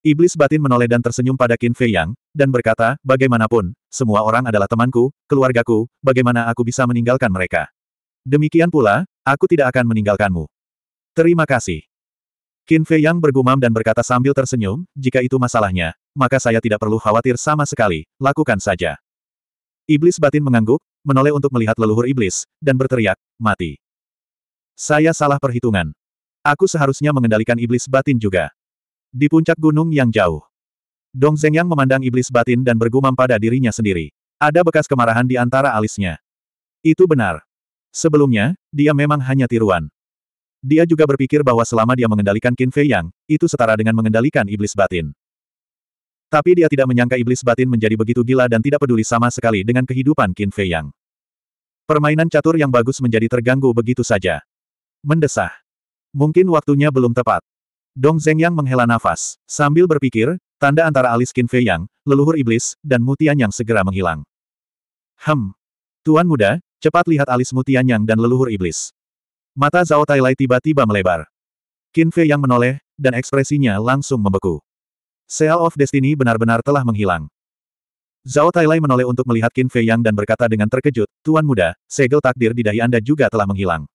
Iblis batin menoleh dan tersenyum pada Qin Fei Yang, dan berkata, bagaimanapun, semua orang adalah temanku, keluargaku, bagaimana aku bisa meninggalkan mereka. Demikian pula, aku tidak akan meninggalkanmu. Terima kasih. Qin Fei Yang bergumam dan berkata sambil tersenyum, jika itu masalahnya, maka saya tidak perlu khawatir sama sekali, lakukan saja. Iblis batin mengangguk, menoleh untuk melihat leluhur iblis, dan berteriak, mati. Saya salah perhitungan. Aku seharusnya mengendalikan iblis batin juga. Di puncak gunung yang jauh. Dong Zhengyang memandang iblis batin dan bergumam pada dirinya sendiri. Ada bekas kemarahan di antara alisnya. Itu benar. Sebelumnya, dia memang hanya tiruan. Dia juga berpikir bahwa selama dia mengendalikan Qin Fei Yang, itu setara dengan mengendalikan iblis batin. Tapi dia tidak menyangka iblis batin menjadi begitu gila dan tidak peduli sama sekali dengan kehidupan Qin Fei Yang. Permainan catur yang bagus menjadi terganggu begitu saja. Mendesah. Mungkin waktunya belum tepat. Dong Zeng Yang menghela nafas, sambil berpikir, tanda antara alis Qin Fei Yang, leluhur iblis, dan Mutian Yang segera menghilang. Hem. Tuan muda, cepat lihat alis Mutian Yang dan leluhur iblis. Mata Zhao Tailai tiba-tiba melebar. Qin Fei Yang menoleh, dan ekspresinya langsung membeku. Seal of Destiny benar-benar telah menghilang. Zhao Tailai menoleh untuk melihat Qin Fei Yang dan berkata dengan terkejut, Tuan muda, segel takdir di dahi Anda juga telah menghilang.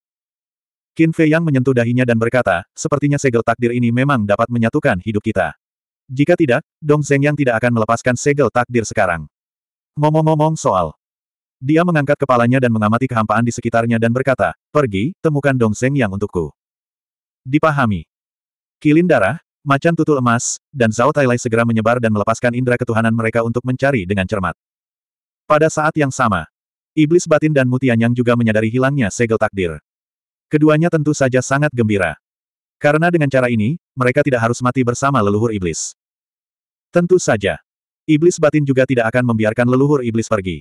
Qin Fei Yang menyentuh dahinya dan berkata, sepertinya segel takdir ini memang dapat menyatukan hidup kita. Jika tidak, Dong Zeng Yang tidak akan melepaskan segel takdir sekarang. Ngomong-ngomong soal. Dia mengangkat kepalanya dan mengamati kehampaan di sekitarnya dan berkata, pergi, temukan Dong Zeng Yang untukku. Dipahami. Kilin darah, Macan tutul emas, dan Zhao Tailai segera menyebar dan melepaskan indera ketuhanan mereka untuk mencari dengan cermat. Pada saat yang sama, Iblis Batin dan Mutianyang juga menyadari hilangnya segel takdir. Keduanya tentu saja sangat gembira. Karena dengan cara ini, mereka tidak harus mati bersama leluhur iblis. Tentu saja. Iblis Batin juga tidak akan membiarkan leluhur iblis pergi.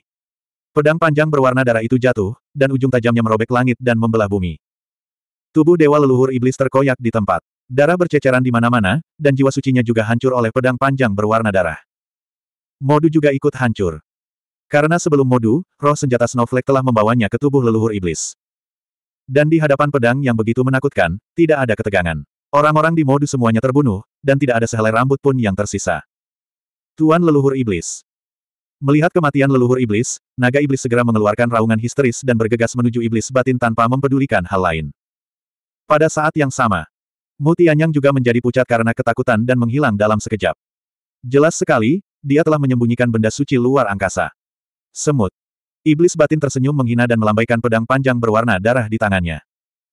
Pedang panjang berwarna darah itu jatuh, dan ujung tajamnya merobek langit dan membelah bumi. Tubuh dewa leluhur iblis terkoyak di tempat. Darah berceceran di mana-mana, dan jiwa sucinya juga hancur oleh pedang panjang berwarna darah. Modu juga ikut hancur. Karena sebelum Modu, roh senjata Snowflake telah membawanya ke tubuh leluhur iblis. Dan di hadapan pedang yang begitu menakutkan, tidak ada ketegangan. Orang-orang di Modu semuanya terbunuh, dan tidak ada sehelai rambut pun yang tersisa. Tuan leluhur iblis. Melihat kematian leluhur iblis, naga iblis segera mengeluarkan raungan histeris dan bergegas menuju iblis batin tanpa mempedulikan hal lain. Pada saat yang sama, Mu juga menjadi pucat karena ketakutan dan menghilang dalam sekejap. Jelas sekali, dia telah menyembunyikan benda suci luar angkasa. Semut. Iblis batin tersenyum menghina dan melambaikan pedang panjang berwarna darah di tangannya.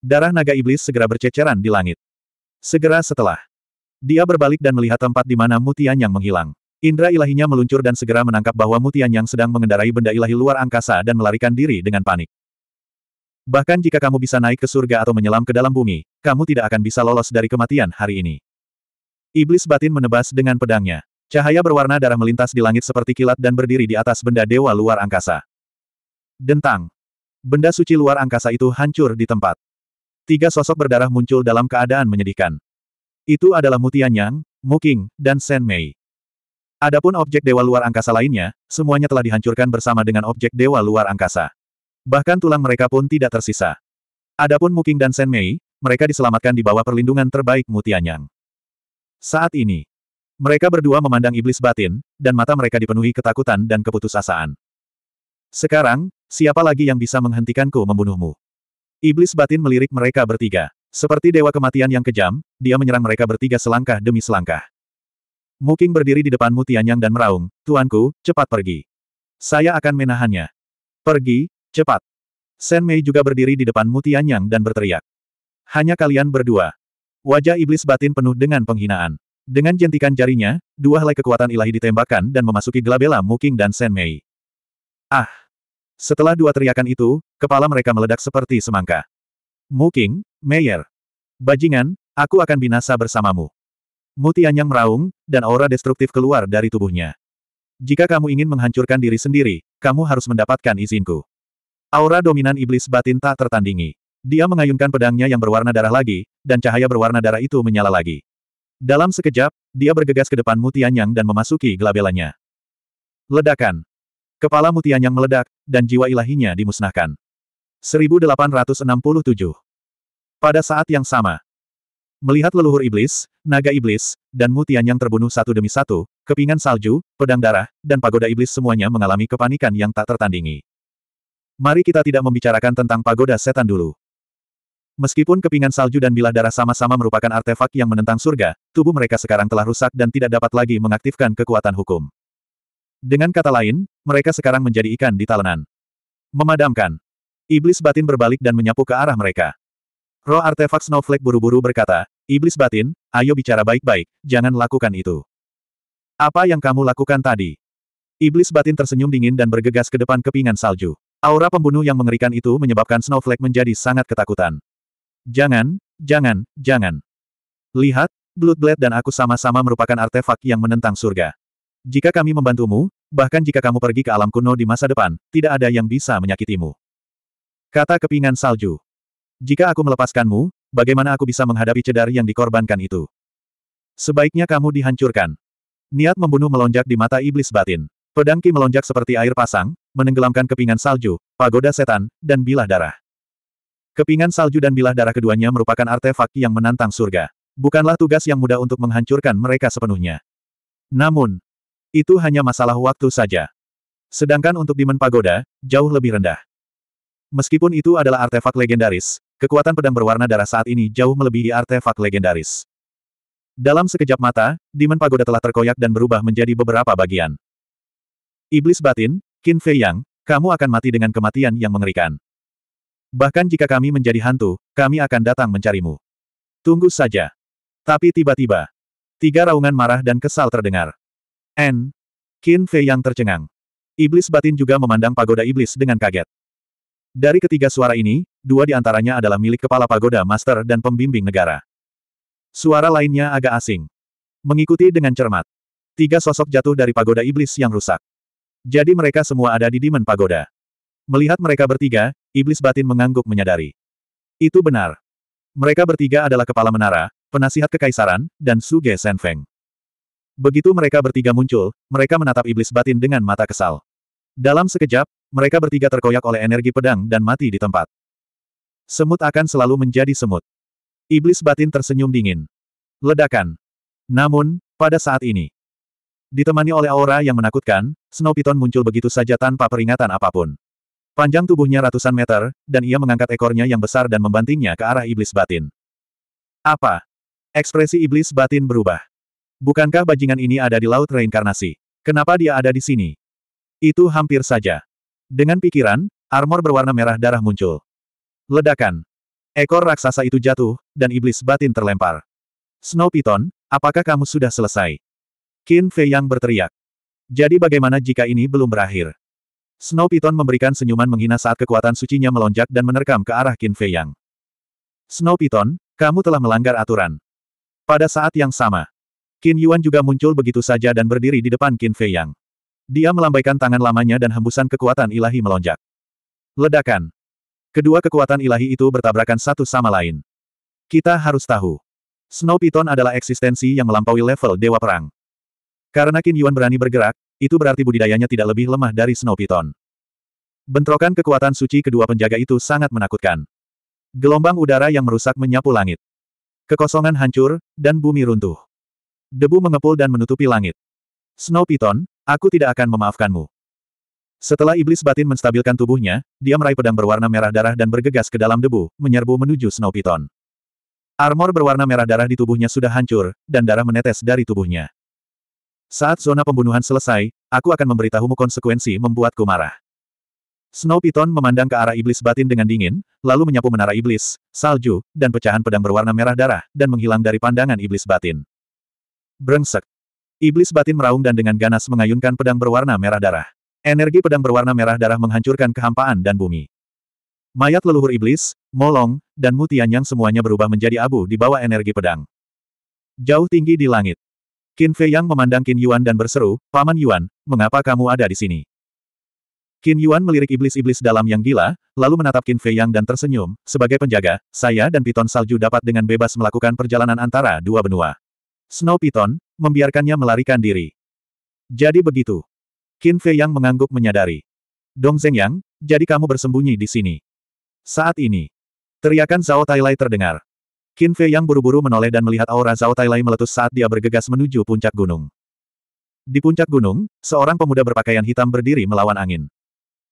Darah naga iblis segera berceceran di langit. Segera setelah, dia berbalik dan melihat tempat di mana Mutianyang menghilang. Indra ilahinya meluncur dan segera menangkap bahwa Mutianyang sedang mengendarai benda ilahi luar angkasa dan melarikan diri dengan panik. Bahkan jika kamu bisa naik ke surga atau menyelam ke dalam bumi, kamu tidak akan bisa lolos dari kematian hari ini. Iblis batin menebas dengan pedangnya. Cahaya berwarna darah melintas di langit seperti kilat dan berdiri di atas benda dewa luar angkasa. Dentang. Benda suci luar angkasa itu hancur di tempat. Tiga sosok berdarah muncul dalam keadaan menyedihkan. Itu adalah Mutianyang, Muking, dan Sen Mei. Adapun objek dewa luar angkasa lainnya, semuanya telah dihancurkan bersama dengan objek dewa luar angkasa. Bahkan tulang mereka pun tidak tersisa. Adapun Muking dan Sen Mei, mereka diselamatkan di bawah perlindungan terbaik Mutianyang. Saat ini, mereka berdua memandang iblis batin, dan mata mereka dipenuhi ketakutan dan keputusasaan. Sekarang, siapa lagi yang bisa menghentikanku membunuhmu? Iblis batin melirik mereka bertiga. Seperti dewa kematian yang kejam, dia menyerang mereka bertiga selangkah demi selangkah. Muking berdiri di depan Mutianyang dan meraung, Tuanku, cepat pergi. Saya akan menahannya. Pergi, Cepat! Shen Mei juga berdiri di depan Mutian Yang dan berteriak. Hanya kalian berdua. Wajah iblis batin penuh dengan penghinaan. Dengan jentikan jarinya, dua helai kekuatan ilahi ditembakkan dan memasuki gelabela Muking dan Shen Mei. Ah! Setelah dua teriakan itu, kepala mereka meledak seperti semangka. Muking, Meyer. Bajingan, aku akan binasa bersamamu. Yang meraung, dan aura destruktif keluar dari tubuhnya. Jika kamu ingin menghancurkan diri sendiri, kamu harus mendapatkan izinku. Aura dominan iblis batin tak tertandingi. Dia mengayunkan pedangnya yang berwarna darah lagi, dan cahaya berwarna darah itu menyala lagi. Dalam sekejap, dia bergegas ke depan Mutianyang dan memasuki gelabelannya. Ledakan. Kepala Mutianyang meledak, dan jiwa ilahinya dimusnahkan. 1867 Pada saat yang sama, melihat leluhur iblis, naga iblis, dan Mutianyang terbunuh satu demi satu, kepingan salju, pedang darah, dan pagoda iblis semuanya mengalami kepanikan yang tak tertandingi. Mari kita tidak membicarakan tentang pagoda setan dulu. Meskipun kepingan salju dan bilah darah sama-sama merupakan artefak yang menentang surga, tubuh mereka sekarang telah rusak dan tidak dapat lagi mengaktifkan kekuatan hukum. Dengan kata lain, mereka sekarang menjadi ikan di talenan. Memadamkan. Iblis batin berbalik dan menyapu ke arah mereka. Roh artefak Snowflake buru-buru berkata, Iblis batin, ayo bicara baik-baik, jangan lakukan itu. Apa yang kamu lakukan tadi? Iblis batin tersenyum dingin dan bergegas ke depan kepingan salju. Aura pembunuh yang mengerikan itu menyebabkan Snowflake menjadi sangat ketakutan. Jangan, jangan, jangan. Lihat, Bloodblade dan aku sama-sama merupakan artefak yang menentang surga. Jika kami membantumu, bahkan jika kamu pergi ke alam kuno di masa depan, tidak ada yang bisa menyakitimu. Kata kepingan salju. Jika aku melepaskanmu, bagaimana aku bisa menghadapi cedar yang dikorbankan itu? Sebaiknya kamu dihancurkan. Niat membunuh melonjak di mata iblis batin. Pedangki melonjak seperti air pasang, menenggelamkan kepingan salju, pagoda setan, dan bilah darah. Kepingan salju dan bilah darah keduanya merupakan artefak yang menantang surga. Bukanlah tugas yang mudah untuk menghancurkan mereka sepenuhnya. Namun, itu hanya masalah waktu saja. Sedangkan untuk Dimen Pagoda, jauh lebih rendah. Meskipun itu adalah artefak legendaris, kekuatan pedang berwarna darah saat ini jauh melebihi artefak legendaris. Dalam sekejap mata, Dimen Pagoda telah terkoyak dan berubah menjadi beberapa bagian. Iblis batin, Qin Fei Yang, kamu akan mati dengan kematian yang mengerikan. Bahkan jika kami menjadi hantu, kami akan datang mencarimu. Tunggu saja. Tapi tiba-tiba, tiga raungan marah dan kesal terdengar. N. Qin Fei Yang tercengang. Iblis batin juga memandang pagoda iblis dengan kaget. Dari ketiga suara ini, dua di antaranya adalah milik kepala pagoda master dan pembimbing negara. Suara lainnya agak asing. Mengikuti dengan cermat. Tiga sosok jatuh dari pagoda iblis yang rusak. Jadi mereka semua ada di Demon Pagoda. Melihat mereka bertiga, iblis batin mengangguk menyadari. Itu benar. Mereka bertiga adalah kepala menara, penasihat kekaisaran, dan Suge Senfeng. Begitu mereka bertiga muncul, mereka menatap iblis batin dengan mata kesal. Dalam sekejap, mereka bertiga terkoyak oleh energi pedang dan mati di tempat. Semut akan selalu menjadi semut. Iblis batin tersenyum dingin. Ledakan. Namun, pada saat ini, Ditemani oleh aura yang menakutkan, Snow Python muncul begitu saja tanpa peringatan apapun. Panjang tubuhnya ratusan meter, dan ia mengangkat ekornya yang besar dan membantingnya ke arah iblis batin. Apa? Ekspresi iblis batin berubah. Bukankah bajingan ini ada di laut reinkarnasi? Kenapa dia ada di sini? Itu hampir saja. Dengan pikiran, armor berwarna merah darah muncul. Ledakan. Ekor raksasa itu jatuh, dan iblis batin terlempar. Snow Python, apakah kamu sudah selesai? Qin Fei yang berteriak. Jadi bagaimana jika ini belum berakhir? Snow Piton memberikan senyuman menghina saat kekuatan sucinya melonjak dan menerkam ke arah Qin Fei Yang. Snow Piton, kamu telah melanggar aturan. Pada saat yang sama, Qin Yuan juga muncul begitu saja dan berdiri di depan Qin Fei Yang. Dia melambaikan tangan lamanya dan hembusan kekuatan ilahi melonjak. Ledakan. Kedua kekuatan ilahi itu bertabrakan satu sama lain. Kita harus tahu. Snow Piton adalah eksistensi yang melampaui level Dewa Perang. Karena Qin Yuan berani bergerak, itu berarti budidayanya tidak lebih lemah dari Snow Python. Bentrokan kekuatan suci kedua penjaga itu sangat menakutkan. Gelombang udara yang merusak menyapu langit. Kekosongan hancur, dan bumi runtuh. Debu mengepul dan menutupi langit. Snow Python, aku tidak akan memaafkanmu. Setelah iblis batin menstabilkan tubuhnya, dia meraih pedang berwarna merah darah dan bergegas ke dalam debu, menyerbu menuju Snow Python. Armor berwarna merah darah di tubuhnya sudah hancur, dan darah menetes dari tubuhnya. Saat zona pembunuhan selesai, aku akan memberitahumu konsekuensi membuatku marah. Snow Piton memandang ke arah iblis batin dengan dingin, lalu menyapu menara iblis, salju, dan pecahan pedang berwarna merah darah, dan menghilang dari pandangan iblis batin. Brengsek. Iblis batin meraung dan dengan ganas mengayunkan pedang berwarna merah darah. Energi pedang berwarna merah darah menghancurkan kehampaan dan bumi. Mayat leluhur iblis, molong, dan mutian yang semuanya berubah menjadi abu di bawah energi pedang. Jauh tinggi di langit. Qin Fei Yang memandang Qin Yuan dan berseru, Paman Yuan, mengapa kamu ada di sini? Qin Yuan melirik iblis-iblis dalam yang gila, lalu menatap Qin Fei Yang dan tersenyum, sebagai penjaga, saya dan Piton Salju dapat dengan bebas melakukan perjalanan antara dua benua. Snow Piton, membiarkannya melarikan diri. Jadi begitu. Qin Fei Yang mengangguk menyadari. Dong Zeng Yang, jadi kamu bersembunyi di sini. Saat ini. Teriakan Zhao Tailai terdengar. Qin Fei yang buru-buru menoleh dan melihat aura Zhao Tailai meletus saat dia bergegas menuju puncak gunung. Di puncak gunung, seorang pemuda berpakaian hitam berdiri melawan angin.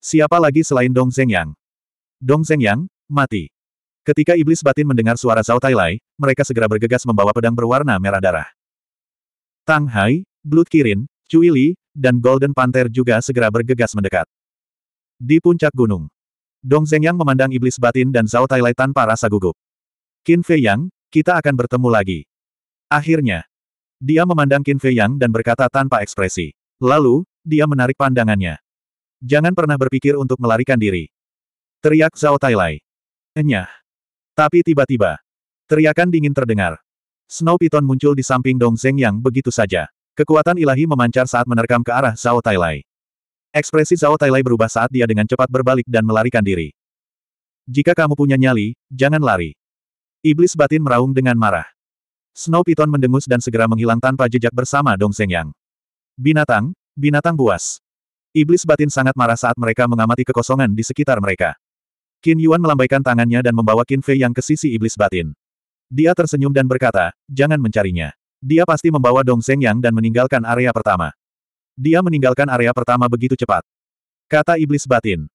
Siapa lagi selain Dong Zhengyang? Dong Zhengyang, mati. Ketika iblis batin mendengar suara Zhao Tailai, mereka segera bergegas membawa pedang berwarna merah darah. Tang Hai, Blood Kirin, Cui Li, dan Golden Panther juga segera bergegas mendekat. Di puncak gunung, Dong Zhengyang memandang iblis batin dan Zhao Tailai tanpa rasa gugup. Qin Fei Yang, kita akan bertemu lagi. Akhirnya. Dia memandang Qin Fei Yang dan berkata tanpa ekspresi. Lalu, dia menarik pandangannya. Jangan pernah berpikir untuk melarikan diri. Teriak Zhao Tailai. Enyah. Tapi tiba-tiba. Teriakan dingin terdengar. Snow Piton muncul di samping Dong Zeng yang begitu saja. Kekuatan ilahi memancar saat menerkam ke arah Zhao Tailai. Ekspresi Zhao Tailai berubah saat dia dengan cepat berbalik dan melarikan diri. Jika kamu punya nyali, jangan lari. Iblis batin meraung dengan marah. Snow Python mendengus dan segera menghilang tanpa jejak bersama Dong Zeng Binatang, binatang buas. Iblis batin sangat marah saat mereka mengamati kekosongan di sekitar mereka. Qin Yuan melambaikan tangannya dan membawa Qin Fei Yang ke sisi iblis batin. Dia tersenyum dan berkata, jangan mencarinya. Dia pasti membawa Dong Seng Yang dan meninggalkan area pertama. Dia meninggalkan area pertama begitu cepat. Kata iblis batin.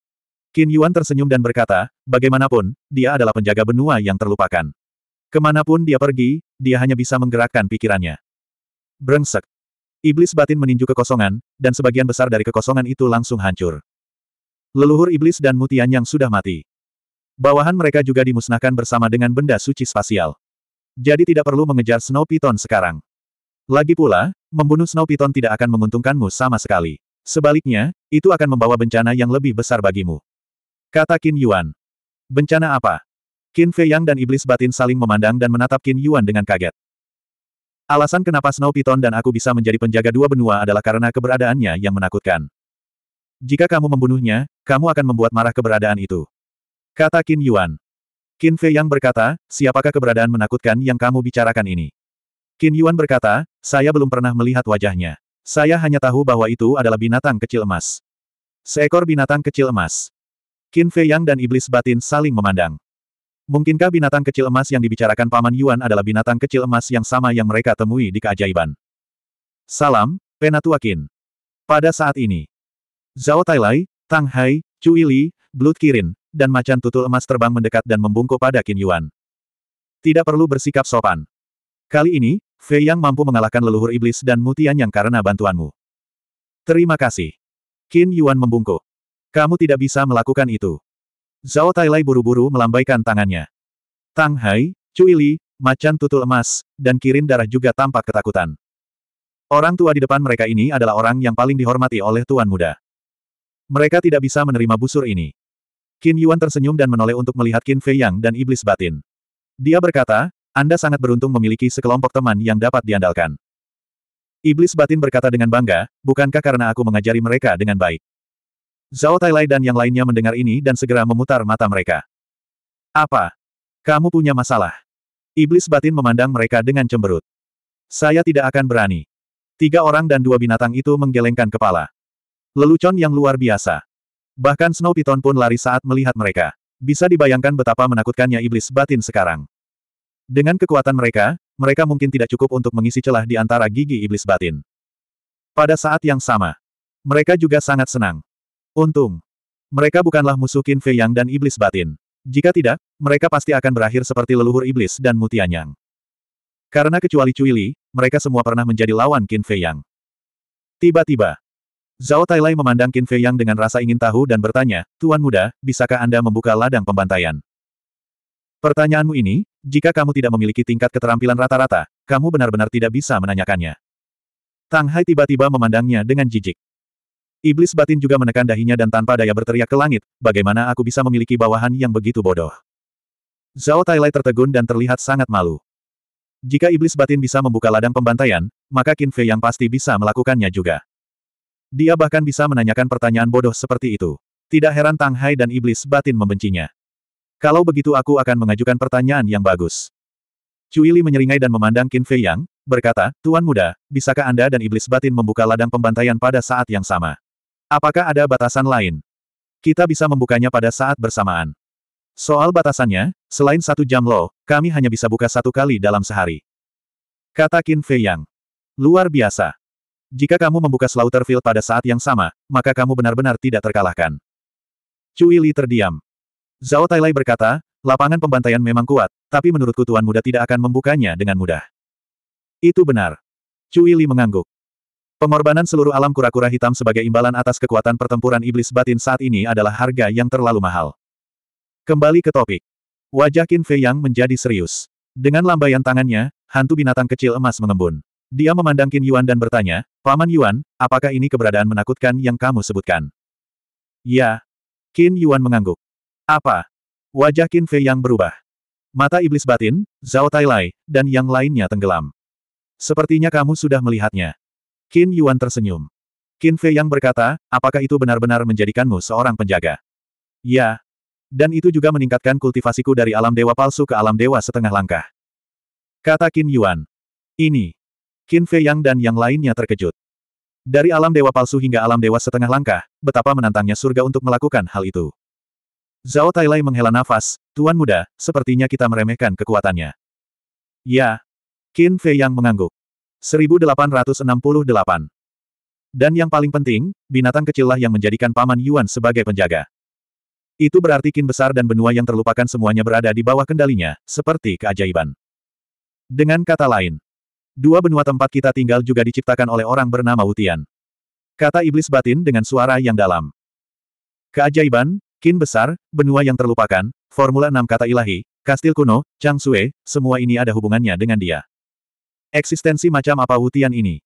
Qin Yuan tersenyum dan berkata, bagaimanapun, dia adalah penjaga benua yang terlupakan. Kemanapun dia pergi, dia hanya bisa menggerakkan pikirannya. Brengsek. Iblis batin meninju kekosongan, dan sebagian besar dari kekosongan itu langsung hancur. Leluhur iblis dan mutian yang sudah mati. Bawahan mereka juga dimusnahkan bersama dengan benda suci spasial. Jadi tidak perlu mengejar Snow Python sekarang. Lagi pula, membunuh Snow Python tidak akan menguntungkanmu sama sekali. Sebaliknya, itu akan membawa bencana yang lebih besar bagimu. Kata Qin Yuan. Bencana apa? Qin Fei Yang dan iblis batin saling memandang dan menatap Qin Yuan dengan kaget. Alasan kenapa Snow Piton dan aku bisa menjadi penjaga dua benua adalah karena keberadaannya yang menakutkan. Jika kamu membunuhnya, kamu akan membuat marah keberadaan itu. Kata Qin Yuan. Qin Fei Yang berkata, siapakah keberadaan menakutkan yang kamu bicarakan ini? Qin Yuan berkata, saya belum pernah melihat wajahnya. Saya hanya tahu bahwa itu adalah binatang kecil emas. Seekor binatang kecil emas. Qin Fei Yang dan iblis batin saling memandang. Mungkinkah binatang kecil emas yang dibicarakan Paman Yuan adalah binatang kecil emas yang sama yang mereka temui di keajaiban? Salam, Penatua Qin. Pada saat ini, Zhao Tailai, Tang Hai, Cui Li, Blood Kirin, dan macan tutul emas terbang mendekat dan membungkuk pada Qin Yuan. Tidak perlu bersikap sopan. Kali ini, Fei Yang mampu mengalahkan leluhur iblis dan mutian yang karena bantuanmu. Terima kasih. Qin Yuan membungkuk. Kamu tidak bisa melakukan itu. Zhao Tailai buru-buru melambaikan tangannya. Tang Hai, Cui Li, macan tutul emas, dan kirin darah juga tampak ketakutan. Orang tua di depan mereka ini adalah orang yang paling dihormati oleh tuan muda. Mereka tidak bisa menerima busur ini. Qin Yuan tersenyum dan menoleh untuk melihat Qin Fei Yang dan iblis batin. Dia berkata, Anda sangat beruntung memiliki sekelompok teman yang dapat diandalkan. Iblis batin berkata dengan bangga, bukankah karena aku mengajari mereka dengan baik. Zhao Tailai dan yang lainnya mendengar ini dan segera memutar mata mereka. Apa? Kamu punya masalah? Iblis batin memandang mereka dengan cemberut. Saya tidak akan berani. Tiga orang dan dua binatang itu menggelengkan kepala. Lelucon yang luar biasa. Bahkan Snow Python pun lari saat melihat mereka. Bisa dibayangkan betapa menakutkannya iblis batin sekarang. Dengan kekuatan mereka, mereka mungkin tidak cukup untuk mengisi celah di antara gigi iblis batin. Pada saat yang sama, mereka juga sangat senang. Untung. Mereka bukanlah musuh Qin Fei Yang dan Iblis Batin. Jika tidak, mereka pasti akan berakhir seperti leluhur Iblis dan Mutianyang. Karena kecuali Cui Li, mereka semua pernah menjadi lawan Qin Fei Yang. Tiba-tiba, Zhao Tailai memandang Qin Fei Yang dengan rasa ingin tahu dan bertanya, Tuan Muda, bisakah Anda membuka ladang pembantaian? Pertanyaanmu ini, jika kamu tidak memiliki tingkat keterampilan rata-rata, kamu benar-benar tidak bisa menanyakannya. Tang Hai tiba-tiba memandangnya dengan jijik. Iblis batin juga menekan dahinya dan tanpa daya berteriak ke langit, bagaimana aku bisa memiliki bawahan yang begitu bodoh. Zhao Tailai tertegun dan terlihat sangat malu. Jika iblis batin bisa membuka ladang pembantaian, maka Qin Fei yang pasti bisa melakukannya juga. Dia bahkan bisa menanyakan pertanyaan bodoh seperti itu. Tidak heran Tang Hai dan iblis batin membencinya. Kalau begitu aku akan mengajukan pertanyaan yang bagus. Cui Li menyeringai dan memandang Qin Fei Yang, berkata, Tuan Muda, bisakah Anda dan Iblis Batin membuka ladang pembantaian pada saat yang sama? Apakah ada batasan lain? Kita bisa membukanya pada saat bersamaan. Soal batasannya, selain satu jam lo, kami hanya bisa buka satu kali dalam sehari. Kata Qin Fei Yang. Luar biasa. Jika kamu membuka Slaughterfield pada saat yang sama, maka kamu benar-benar tidak terkalahkan. Cui Li terdiam. Zhao Tailai berkata, lapangan pembantaian memang kuat, tapi menurutku Tuan Muda tidak akan membukanya dengan mudah. Itu benar. Cui Li mengangguk. Pengorbanan seluruh alam kura-kura hitam sebagai imbalan atas kekuatan pertempuran iblis batin saat ini adalah harga yang terlalu mahal. Kembali ke topik. Wajah Qin Fei Yang menjadi serius. Dengan lambaian tangannya, hantu binatang kecil emas mengembun. Dia memandang Qin Yuan dan bertanya, Paman Yuan, apakah ini keberadaan menakutkan yang kamu sebutkan? Ya. Qin Yuan mengangguk. Apa? Wajah Qin Fei Yang berubah. Mata iblis batin, Zhao Tai Lai, dan yang lainnya tenggelam. Sepertinya kamu sudah melihatnya. Qin Yuan tersenyum. Qin Fei yang berkata, apakah itu benar-benar menjadikanmu seorang penjaga? Ya. Dan itu juga meningkatkan kultivasiku dari alam dewa palsu ke alam dewa setengah langkah. Kata Qin Yuan. Ini. Qin Fei Yang dan yang lainnya terkejut. Dari alam dewa palsu hingga alam dewa setengah langkah, betapa menantangnya surga untuk melakukan hal itu. Zhao Tailai menghela nafas, Tuan Muda, sepertinya kita meremehkan kekuatannya. Ya. Qin Fei Yang mengangguk. 1868. Dan yang paling penting, binatang kecillah yang menjadikan Paman Yuan sebagai penjaga. Itu berarti kin besar dan benua yang terlupakan semuanya berada di bawah kendalinya, seperti keajaiban. Dengan kata lain, dua benua tempat kita tinggal juga diciptakan oleh orang bernama Utian. Kata iblis batin dengan suara yang dalam. Keajaiban, kin besar, benua yang terlupakan, formula enam kata ilahi, kastil kuno, Chang Sue, semua ini ada hubungannya dengan dia. Eksistensi macam apa Wutian ini?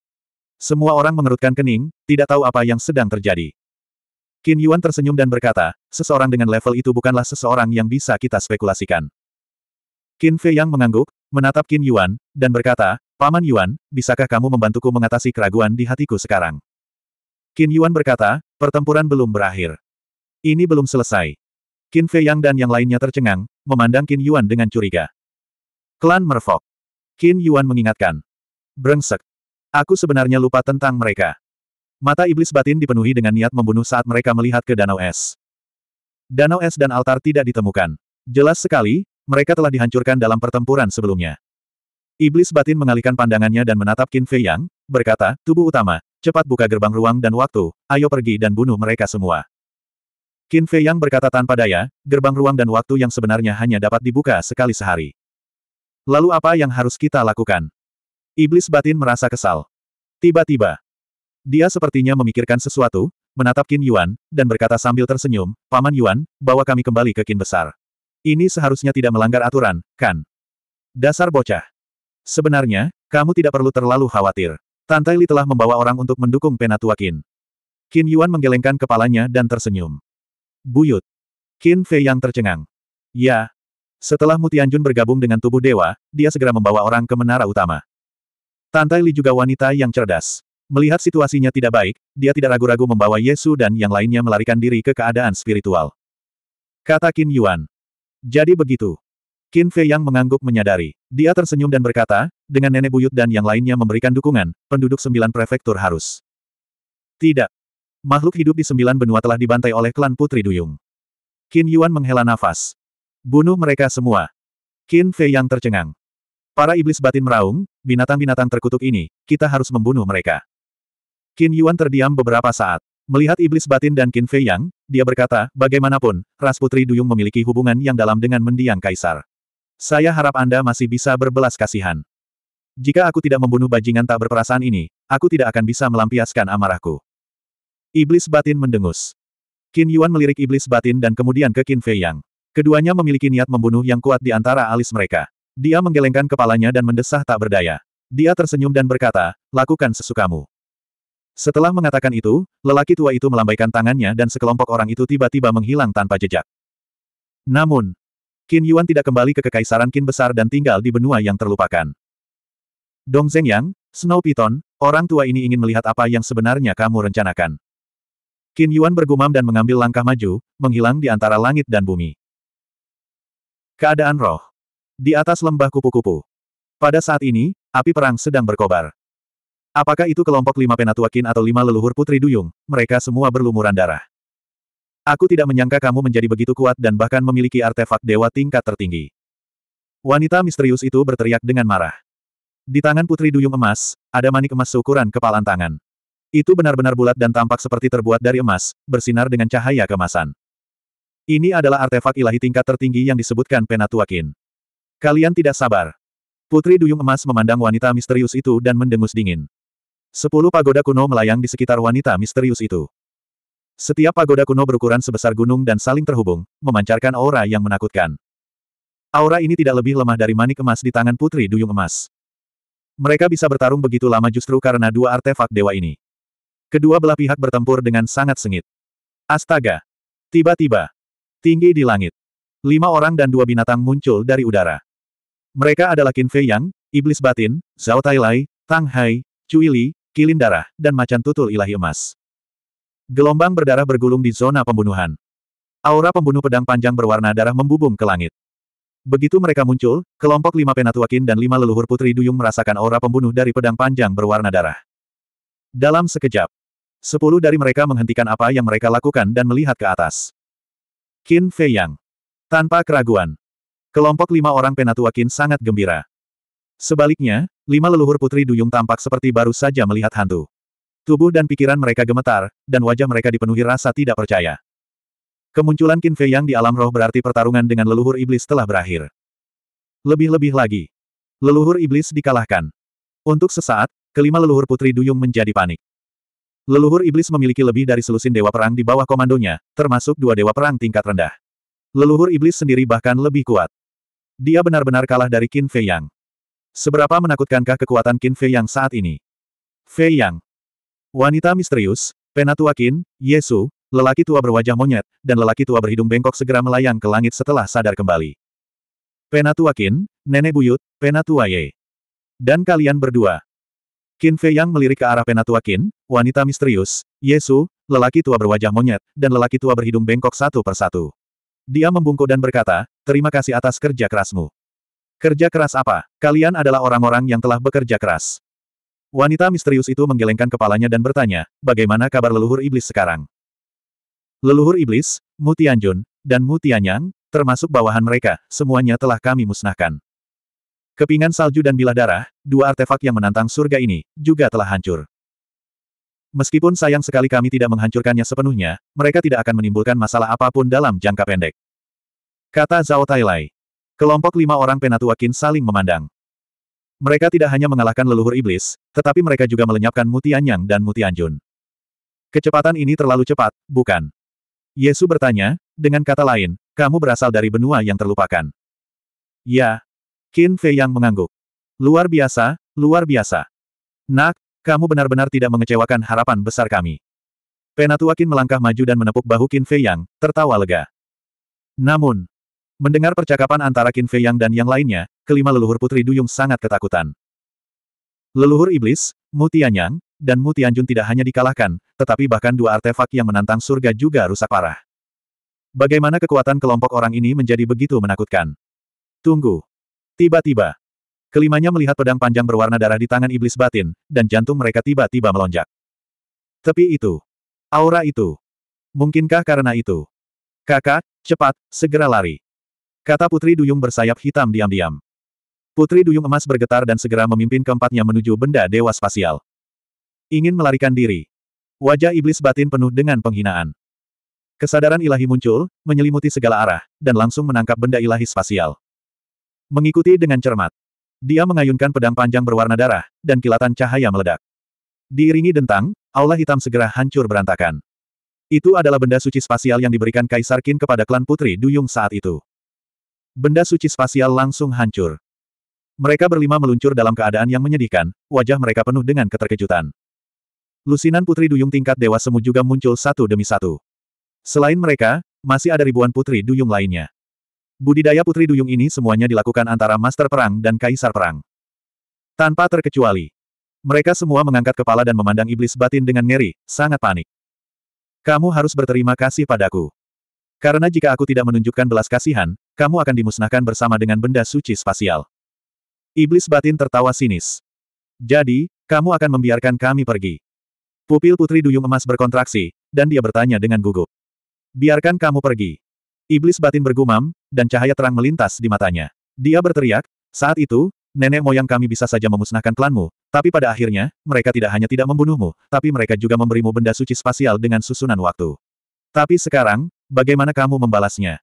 Semua orang mengerutkan kening, tidak tahu apa yang sedang terjadi. Qin Yuan tersenyum dan berkata, seseorang dengan level itu bukanlah seseorang yang bisa kita spekulasikan. Qin Fei Yang mengangguk, menatap Qin Yuan, dan berkata, Paman Yuan, bisakah kamu membantuku mengatasi keraguan di hatiku sekarang? Qin Yuan berkata, pertempuran belum berakhir. Ini belum selesai. Qin Fei Yang dan yang lainnya tercengang, memandang Qin Yuan dengan curiga. Klan Merfok. Qin Yuan mengingatkan. Brengsek. Aku sebenarnya lupa tentang mereka. Mata iblis batin dipenuhi dengan niat membunuh saat mereka melihat ke danau es. Danau es dan altar tidak ditemukan. Jelas sekali, mereka telah dihancurkan dalam pertempuran sebelumnya. Iblis batin mengalihkan pandangannya dan menatap Qin Fei Yang, berkata, tubuh utama, cepat buka gerbang ruang dan waktu, ayo pergi dan bunuh mereka semua. Qin Fei Yang berkata tanpa daya, gerbang ruang dan waktu yang sebenarnya hanya dapat dibuka sekali sehari. Lalu apa yang harus kita lakukan? Iblis batin merasa kesal. Tiba-tiba, dia sepertinya memikirkan sesuatu, menatap Qin Yuan, dan berkata sambil tersenyum, Paman Yuan, bawa kami kembali ke Qin Besar. Ini seharusnya tidak melanggar aturan, kan? Dasar bocah. Sebenarnya, kamu tidak perlu terlalu khawatir. Tantai Li telah membawa orang untuk mendukung Penatua Qin. Qin Yuan menggelengkan kepalanya dan tersenyum. Buyut. Qin Fei yang tercengang. Ya, setelah Mutianjun bergabung dengan tubuh dewa, dia segera membawa orang ke menara utama. Tantai Li juga wanita yang cerdas. Melihat situasinya tidak baik, dia tidak ragu-ragu membawa Yesu dan yang lainnya melarikan diri ke keadaan spiritual. Kata Qin Yuan. Jadi begitu. Qin Fei Yang mengangguk menyadari. Dia tersenyum dan berkata, dengan nenek buyut dan yang lainnya memberikan dukungan, penduduk sembilan prefektur harus. Tidak. Makhluk hidup di sembilan benua telah dibantai oleh klan Putri Duyung. Qin Yuan menghela nafas. Bunuh mereka semua. Qin Fei yang tercengang. Para iblis batin meraung, binatang-binatang terkutuk ini, kita harus membunuh mereka. Qin Yuan terdiam beberapa saat. Melihat iblis batin dan Qin Fei Yang, dia berkata, bagaimanapun, Ras Putri Duyung memiliki hubungan yang dalam dengan mendiang Kaisar. Saya harap Anda masih bisa berbelas kasihan. Jika aku tidak membunuh bajingan tak berperasaan ini, aku tidak akan bisa melampiaskan amarahku. Iblis batin mendengus. Qin Yuan melirik iblis batin dan kemudian ke Qin Fei Yang. Keduanya memiliki niat membunuh yang kuat di antara alis mereka. Dia menggelengkan kepalanya dan mendesah tak berdaya. Dia tersenyum dan berkata, lakukan sesukamu. Setelah mengatakan itu, lelaki tua itu melambaikan tangannya dan sekelompok orang itu tiba-tiba menghilang tanpa jejak. Namun, Qin Yuan tidak kembali ke kekaisaran Qin besar dan tinggal di benua yang terlupakan. Dong Zhengyang, Snow Python, orang tua ini ingin melihat apa yang sebenarnya kamu rencanakan. Qin Yuan bergumam dan mengambil langkah maju, menghilang di antara langit dan bumi. Keadaan roh. Di atas lembah kupu-kupu. Pada saat ini, api perang sedang berkobar. Apakah itu kelompok lima penatuakin atau lima leluhur putri duyung, mereka semua berlumuran darah. Aku tidak menyangka kamu menjadi begitu kuat dan bahkan memiliki artefak dewa tingkat tertinggi. Wanita misterius itu berteriak dengan marah. Di tangan putri duyung emas, ada manik emas seukuran kepalan tangan. Itu benar-benar bulat dan tampak seperti terbuat dari emas, bersinar dengan cahaya kemasan. Ini adalah artefak ilahi tingkat tertinggi yang disebutkan Penatuakin. Kalian tidak sabar. Putri Duyung Emas memandang wanita misterius itu dan mendengus dingin. Sepuluh pagoda kuno melayang di sekitar wanita misterius itu. Setiap pagoda kuno berukuran sebesar gunung dan saling terhubung, memancarkan aura yang menakutkan. Aura ini tidak lebih lemah dari manik emas di tangan Putri Duyung Emas. Mereka bisa bertarung begitu lama justru karena dua artefak dewa ini. Kedua belah pihak bertempur dengan sangat sengit. Astaga! Tiba-tiba, Tinggi di langit. Lima orang dan dua binatang muncul dari udara. Mereka adalah Qin Fei Yang, Iblis Batin, Zhao Tai Lai, Tang Hai, Cui Li, Kilin Darah, dan Macan Tutul Ilahi Emas. Gelombang berdarah bergulung di zona pembunuhan. Aura pembunuh pedang panjang berwarna darah membubung ke langit. Begitu mereka muncul, kelompok lima penatua Qin dan lima leluhur putri duyung merasakan aura pembunuh dari pedang panjang berwarna darah. Dalam sekejap, sepuluh dari mereka menghentikan apa yang mereka lakukan dan melihat ke atas. Qin Fei Yang. Tanpa keraguan. Kelompok lima orang penatua Qin sangat gembira. Sebaliknya, lima leluhur putri duyung tampak seperti baru saja melihat hantu. Tubuh dan pikiran mereka gemetar, dan wajah mereka dipenuhi rasa tidak percaya. Kemunculan Qin Fei Yang di alam roh berarti pertarungan dengan leluhur iblis telah berakhir. Lebih-lebih lagi. Leluhur iblis dikalahkan. Untuk sesaat, kelima leluhur putri duyung menjadi panik. Leluhur iblis memiliki lebih dari selusin dewa perang di bawah komandonya, termasuk dua dewa perang tingkat rendah. Leluhur iblis sendiri bahkan lebih kuat. Dia benar-benar kalah dari Qin Fei Yang. Seberapa menakutkankah kekuatan Qin Fei Yang saat ini? Fei Yang. Wanita misterius, penatua Qin, Yesu, lelaki tua berwajah monyet, dan lelaki tua berhidung bengkok segera melayang ke langit setelah sadar kembali. Penatua Qin, Nenek Buyut, Penatua Ye. Dan kalian berdua, Qin Fei Yang melirik ke arah penatua Qin, wanita misterius, Yesu, lelaki tua berwajah monyet, dan lelaki tua berhidung bengkok satu persatu. Dia membungkuk dan berkata, terima kasih atas kerja kerasmu. Kerja keras apa? Kalian adalah orang-orang yang telah bekerja keras. Wanita misterius itu menggelengkan kepalanya dan bertanya, bagaimana kabar leluhur iblis sekarang? Leluhur iblis, Mutianjun dan Mutianyang, termasuk bawahan mereka, semuanya telah kami musnahkan. Kepingan salju dan bilah darah, dua artefak yang menantang surga ini, juga telah hancur. Meskipun sayang sekali kami tidak menghancurkannya sepenuhnya, mereka tidak akan menimbulkan masalah apapun dalam jangka pendek. Kata Zhao Tailai. Kelompok lima orang penatua Qin saling memandang. Mereka tidak hanya mengalahkan leluhur iblis, tetapi mereka juga melenyapkan yang dan Mutianjun. Kecepatan ini terlalu cepat, bukan? Yesu bertanya, dengan kata lain, kamu berasal dari benua yang terlupakan. Ya, Qin Fei yang mengangguk. Luar biasa, luar biasa. Nak, kamu benar-benar tidak mengecewakan harapan besar kami. Penatua Qin melangkah maju dan menepuk bahu Qin Fei Yang, tertawa lega. Namun, mendengar percakapan antara Qin Fei Yang dan yang lainnya, kelima leluhur Putri Duyung sangat ketakutan. Leluhur Iblis, Mu Tianyang, dan Mu Tianjun tidak hanya dikalahkan, tetapi bahkan dua artefak yang menantang surga juga rusak parah. Bagaimana kekuatan kelompok orang ini menjadi begitu menakutkan? Tunggu. Tiba-tiba, kelimanya melihat pedang panjang berwarna darah di tangan iblis batin, dan jantung mereka tiba-tiba melonjak. Tepi itu. Aura itu. Mungkinkah karena itu? Kakak, cepat, segera lari. Kata Putri Duyung bersayap hitam diam-diam. Putri Duyung emas bergetar dan segera memimpin keempatnya menuju benda dewa spasial. Ingin melarikan diri. Wajah iblis batin penuh dengan penghinaan. Kesadaran ilahi muncul, menyelimuti segala arah, dan langsung menangkap benda ilahi spasial. Mengikuti dengan cermat. Dia mengayunkan pedang panjang berwarna darah, dan kilatan cahaya meledak. Diiringi dentang, aula hitam segera hancur berantakan. Itu adalah benda suci spasial yang diberikan Kaisar Qin kepada klan Putri Duyung saat itu. Benda suci spasial langsung hancur. Mereka berlima meluncur dalam keadaan yang menyedihkan, wajah mereka penuh dengan keterkejutan. Lusinan Putri Duyung tingkat Dewa Semu juga muncul satu demi satu. Selain mereka, masih ada ribuan Putri Duyung lainnya. Budidaya Putri Duyung ini semuanya dilakukan antara Master Perang dan Kaisar Perang. Tanpa terkecuali. Mereka semua mengangkat kepala dan memandang iblis batin dengan ngeri, sangat panik. Kamu harus berterima kasih padaku. Karena jika aku tidak menunjukkan belas kasihan, kamu akan dimusnahkan bersama dengan benda suci spasial. Iblis batin tertawa sinis. Jadi, kamu akan membiarkan kami pergi. Pupil Putri Duyung Emas berkontraksi, dan dia bertanya dengan gugup. Biarkan kamu pergi. Iblis batin bergumam, dan cahaya terang melintas di matanya. Dia berteriak, saat itu, nenek moyang kami bisa saja memusnahkan klanmu, tapi pada akhirnya, mereka tidak hanya tidak membunuhmu, tapi mereka juga memberimu benda suci spasial dengan susunan waktu. Tapi sekarang, bagaimana kamu membalasnya?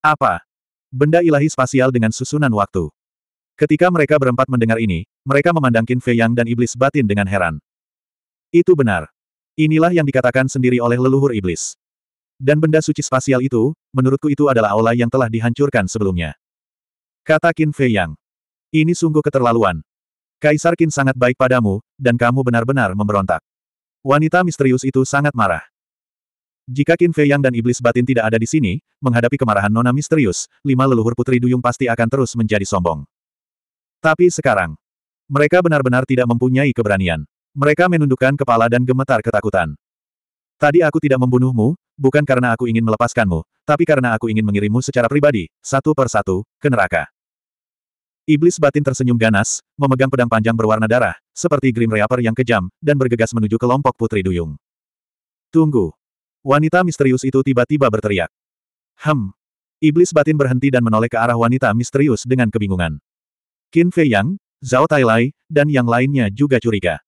Apa? Benda ilahi spasial dengan susunan waktu. Ketika mereka berempat mendengar ini, mereka memandang Qin Fei Yang dan iblis batin dengan heran. Itu benar. Inilah yang dikatakan sendiri oleh leluhur iblis. Dan benda suci spasial itu, menurutku itu adalah aula yang telah dihancurkan sebelumnya. Kata Qin Fei Yang. Ini sungguh keterlaluan. Kaisar Qin sangat baik padamu, dan kamu benar-benar memberontak. Wanita misterius itu sangat marah. Jika Qin Fei Yang dan iblis batin tidak ada di sini, menghadapi kemarahan nona misterius, lima leluhur putri duyung pasti akan terus menjadi sombong. Tapi sekarang, mereka benar-benar tidak mempunyai keberanian. Mereka menundukkan kepala dan gemetar ketakutan. Tadi aku tidak membunuhmu, bukan karena aku ingin melepaskanmu, tapi karena aku ingin mengirimmu secara pribadi, satu per satu, ke neraka. Iblis batin tersenyum ganas, memegang pedang panjang berwarna darah, seperti Grim Reaper yang kejam, dan bergegas menuju kelompok Putri Duyung. Tunggu. Wanita misterius itu tiba-tiba berteriak. Hem. Iblis batin berhenti dan menoleh ke arah wanita misterius dengan kebingungan. Qin Fei Yang, Zhao Tai Lai, dan yang lainnya juga curiga.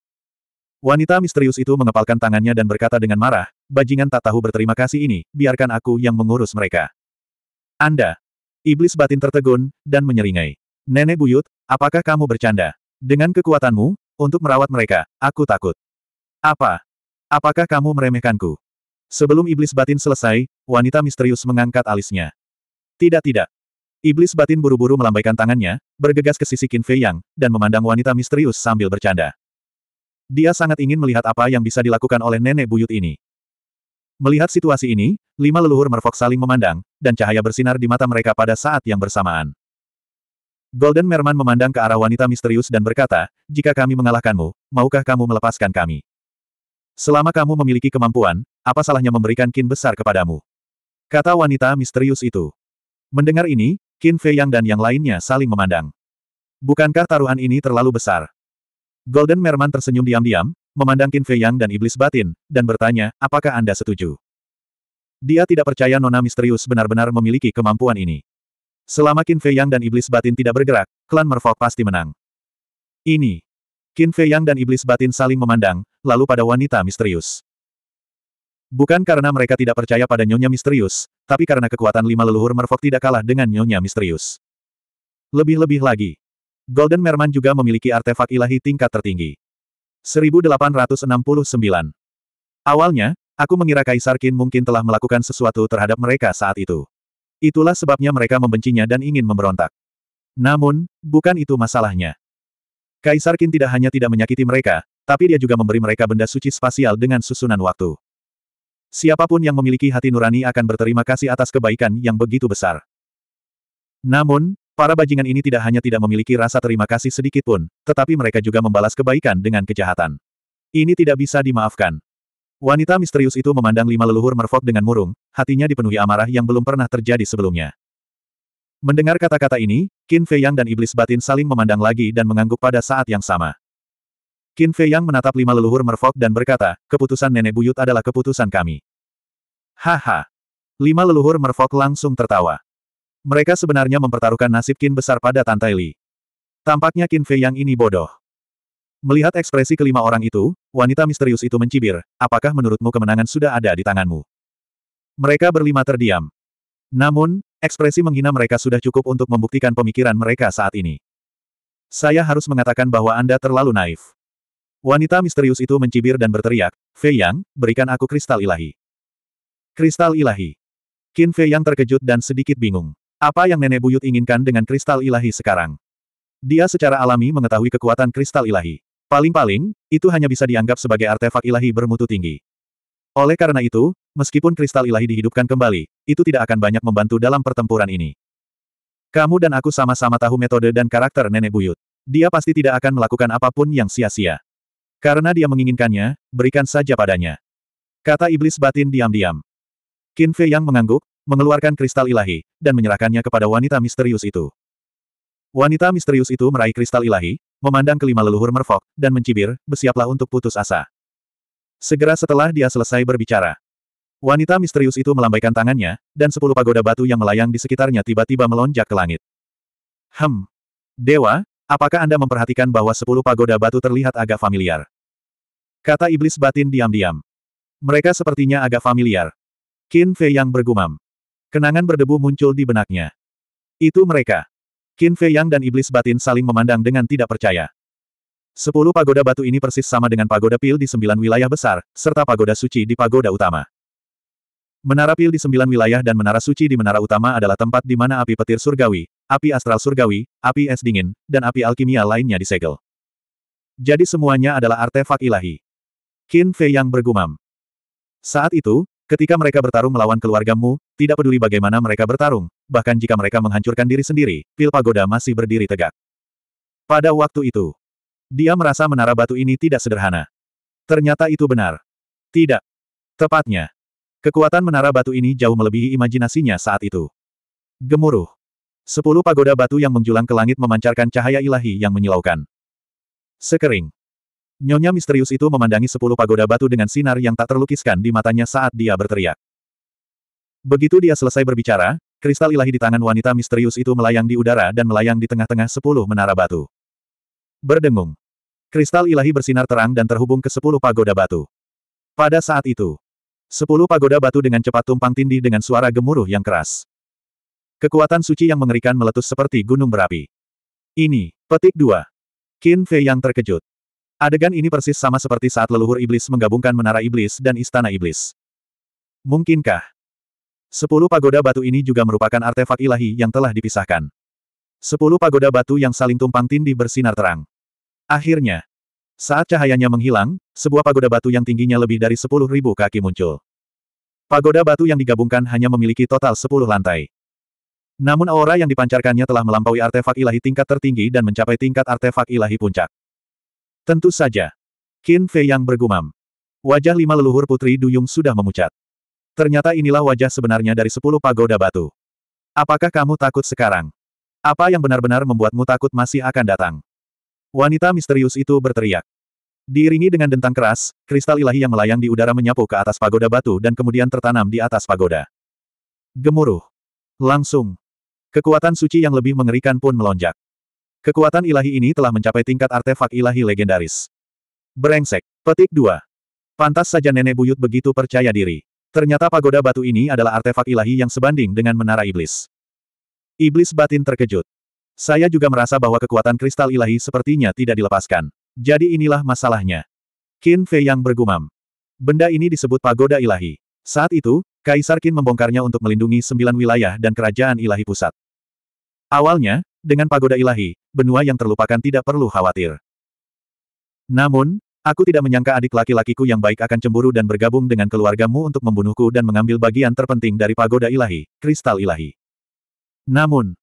Wanita misterius itu mengepalkan tangannya dan berkata dengan marah, bajingan tak tahu berterima kasih ini, biarkan aku yang mengurus mereka. Anda. Iblis batin tertegun, dan menyeringai. Nenek buyut, apakah kamu bercanda? Dengan kekuatanmu, untuk merawat mereka, aku takut. Apa? Apakah kamu meremehkanku? Sebelum iblis batin selesai, wanita misterius mengangkat alisnya. Tidak tidak. Iblis batin buru-buru melambaikan tangannya, bergegas ke sisi Qin Fei Yang, dan memandang wanita misterius sambil bercanda. Dia sangat ingin melihat apa yang bisa dilakukan oleh nenek buyut ini. Melihat situasi ini, lima leluhur merfok saling memandang, dan cahaya bersinar di mata mereka pada saat yang bersamaan. Golden Merman memandang ke arah wanita misterius dan berkata, jika kami mengalahkanmu, maukah kamu melepaskan kami? Selama kamu memiliki kemampuan, apa salahnya memberikan kin besar kepadamu? Kata wanita misterius itu. Mendengar ini, Kin Fei Yang dan yang lainnya saling memandang. Bukankah taruhan ini terlalu besar? Golden Merman tersenyum diam-diam, memandang Qin Fei Yang dan Iblis Batin, dan bertanya, apakah Anda setuju? Dia tidak percaya Nona Misterius benar-benar memiliki kemampuan ini. Selama Qin Fei Yang dan Iblis Batin tidak bergerak, klan Merfolk pasti menang. Ini. Qin Fei Yang dan Iblis Batin saling memandang, lalu pada wanita misterius. Bukan karena mereka tidak percaya pada Nyonya Misterius, tapi karena kekuatan lima leluhur Merfolk tidak kalah dengan Nyonya Misterius. Lebih-lebih lagi, Golden Merman juga memiliki artefak ilahi tingkat tertinggi. 1869 Awalnya, aku mengira Kaisar Qin mungkin telah melakukan sesuatu terhadap mereka saat itu. Itulah sebabnya mereka membencinya dan ingin memberontak. Namun, bukan itu masalahnya. Kaisar Qin tidak hanya tidak menyakiti mereka, tapi dia juga memberi mereka benda suci spasial dengan susunan waktu. Siapapun yang memiliki hati nurani akan berterima kasih atas kebaikan yang begitu besar. Namun, Para bajingan ini tidak hanya tidak memiliki rasa terima kasih sedikit pun, tetapi mereka juga membalas kebaikan dengan kejahatan. Ini tidak bisa dimaafkan. Wanita misterius itu memandang lima leluhur merfok dengan murung, hatinya dipenuhi amarah yang belum pernah terjadi sebelumnya. Mendengar kata-kata ini, Qin Fei Yang dan iblis batin saling memandang lagi dan mengangguk pada saat yang sama. Qin Fei Yang menatap lima leluhur merfok dan berkata, keputusan nenek buyut adalah keputusan kami. Haha. Lima leluhur merfok langsung tertawa. Mereka sebenarnya mempertaruhkan nasib Qin besar pada Tantai Li. Tampaknya Qin Fei yang ini bodoh. Melihat ekspresi kelima orang itu, wanita misterius itu mencibir, apakah menurutmu kemenangan sudah ada di tanganmu? Mereka berlima terdiam. Namun, ekspresi menghina mereka sudah cukup untuk membuktikan pemikiran mereka saat ini. Saya harus mengatakan bahwa Anda terlalu naif. Wanita misterius itu mencibir dan berteriak, Fei Yang, berikan aku kristal ilahi. Kristal ilahi. Qin Fei Yang terkejut dan sedikit bingung. Apa yang nenek buyut inginkan dengan kristal ilahi sekarang? Dia secara alami mengetahui kekuatan kristal ilahi. Paling-paling, itu hanya bisa dianggap sebagai artefak ilahi bermutu tinggi. Oleh karena itu, meskipun kristal ilahi dihidupkan kembali, itu tidak akan banyak membantu dalam pertempuran ini. Kamu dan aku sama-sama tahu metode dan karakter nenek buyut. Dia pasti tidak akan melakukan apapun yang sia-sia. Karena dia menginginkannya, berikan saja padanya. Kata iblis batin diam-diam. Qin Fei yang mengangguk, mengeluarkan kristal ilahi, dan menyerahkannya kepada wanita misterius itu. Wanita misterius itu meraih kristal ilahi, memandang kelima leluhur merfok, dan mencibir, bersiaplah untuk putus asa. Segera setelah dia selesai berbicara, wanita misterius itu melambaikan tangannya, dan sepuluh pagoda batu yang melayang di sekitarnya tiba-tiba melonjak ke langit. Hem. Dewa, apakah Anda memperhatikan bahwa sepuluh pagoda batu terlihat agak familiar? Kata iblis batin diam-diam. Mereka sepertinya agak familiar. Qin Fei yang bergumam. Kenangan berdebu muncul di benaknya. Itu mereka. Qin Fei Yang dan Iblis Batin saling memandang dengan tidak percaya. Sepuluh pagoda batu ini persis sama dengan pagoda pil di sembilan wilayah besar, serta pagoda suci di pagoda utama. Menara pil di sembilan wilayah dan menara suci di menara utama adalah tempat di mana api petir surgawi, api astral surgawi, api es dingin, dan api alkimia lainnya disegel. Jadi semuanya adalah artefak ilahi. Qin Fei Yang bergumam. Saat itu, Ketika mereka bertarung melawan keluargamu, tidak peduli bagaimana mereka bertarung, bahkan jika mereka menghancurkan diri sendiri, pil pagoda masih berdiri tegak. Pada waktu itu, dia merasa menara batu ini tidak sederhana. Ternyata itu benar. Tidak. Tepatnya. Kekuatan menara batu ini jauh melebihi imajinasinya saat itu. Gemuruh. Sepuluh pagoda batu yang menjulang ke langit memancarkan cahaya ilahi yang menyilaukan. Sekering. Nyonya misterius itu memandangi sepuluh pagoda batu dengan sinar yang tak terlukiskan di matanya saat dia berteriak. Begitu dia selesai berbicara, kristal ilahi di tangan wanita misterius itu melayang di udara dan melayang di tengah-tengah sepuluh menara batu. Berdengung. Kristal ilahi bersinar terang dan terhubung ke sepuluh pagoda batu. Pada saat itu, sepuluh pagoda batu dengan cepat tumpang tindih dengan suara gemuruh yang keras. Kekuatan suci yang mengerikan meletus seperti gunung berapi. Ini, petik dua. Qin Fei yang terkejut. Adegan ini persis sama seperti saat leluhur iblis menggabungkan menara iblis dan istana iblis. Mungkinkah? Sepuluh pagoda batu ini juga merupakan artefak ilahi yang telah dipisahkan. Sepuluh pagoda batu yang saling tumpang tindih bersinar terang. Akhirnya, saat cahayanya menghilang, sebuah pagoda batu yang tingginya lebih dari sepuluh ribu kaki muncul. Pagoda batu yang digabungkan hanya memiliki total sepuluh lantai. Namun aura yang dipancarkannya telah melampaui artefak ilahi tingkat tertinggi dan mencapai tingkat artefak ilahi puncak. Tentu saja. Qin Fei yang bergumam. Wajah lima leluhur Putri Duyung sudah memucat. Ternyata inilah wajah sebenarnya dari sepuluh pagoda batu. Apakah kamu takut sekarang? Apa yang benar-benar membuatmu takut masih akan datang? Wanita misterius itu berteriak. Diiringi dengan dentang keras, kristal ilahi yang melayang di udara menyapu ke atas pagoda batu dan kemudian tertanam di atas pagoda. Gemuruh. Langsung. Kekuatan suci yang lebih mengerikan pun melonjak. Kekuatan ilahi ini telah mencapai tingkat artefak ilahi legendaris. Berengsek. Petik 2. Pantas saja nenek buyut begitu percaya diri. Ternyata pagoda batu ini adalah artefak ilahi yang sebanding dengan menara iblis. Iblis batin terkejut. Saya juga merasa bahwa kekuatan kristal ilahi sepertinya tidak dilepaskan. Jadi inilah masalahnya. Qin Fei yang bergumam. Benda ini disebut pagoda ilahi. Saat itu, Kaisar Qin membongkarnya untuk melindungi sembilan wilayah dan kerajaan ilahi pusat. Awalnya, dengan pagoda ilahi, benua yang terlupakan tidak perlu khawatir. Namun, aku tidak menyangka adik laki-lakiku yang baik akan cemburu dan bergabung dengan keluargamu untuk membunuhku dan mengambil bagian terpenting dari pagoda ilahi, kristal ilahi. Namun,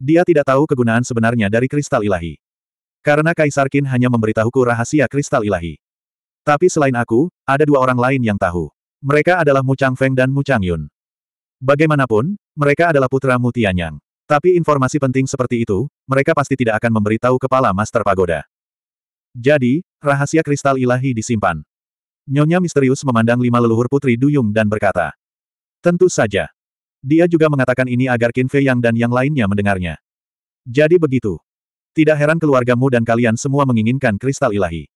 dia tidak tahu kegunaan sebenarnya dari kristal ilahi. Karena Kaisar Qin hanya memberitahuku rahasia kristal ilahi. Tapi selain aku, ada dua orang lain yang tahu. Mereka adalah Mu Chang Feng dan Mu Chang Yun. Bagaimanapun, mereka adalah putra Mu Tianyang. Tapi informasi penting seperti itu, mereka pasti tidak akan memberitahu kepala Master Pagoda. Jadi, rahasia kristal ilahi disimpan. Nyonya misterius memandang lima leluhur putri duyung dan berkata. Tentu saja. Dia juga mengatakan ini agar Qin Fei Yang dan yang lainnya mendengarnya. Jadi begitu. Tidak heran keluargamu dan kalian semua menginginkan kristal ilahi.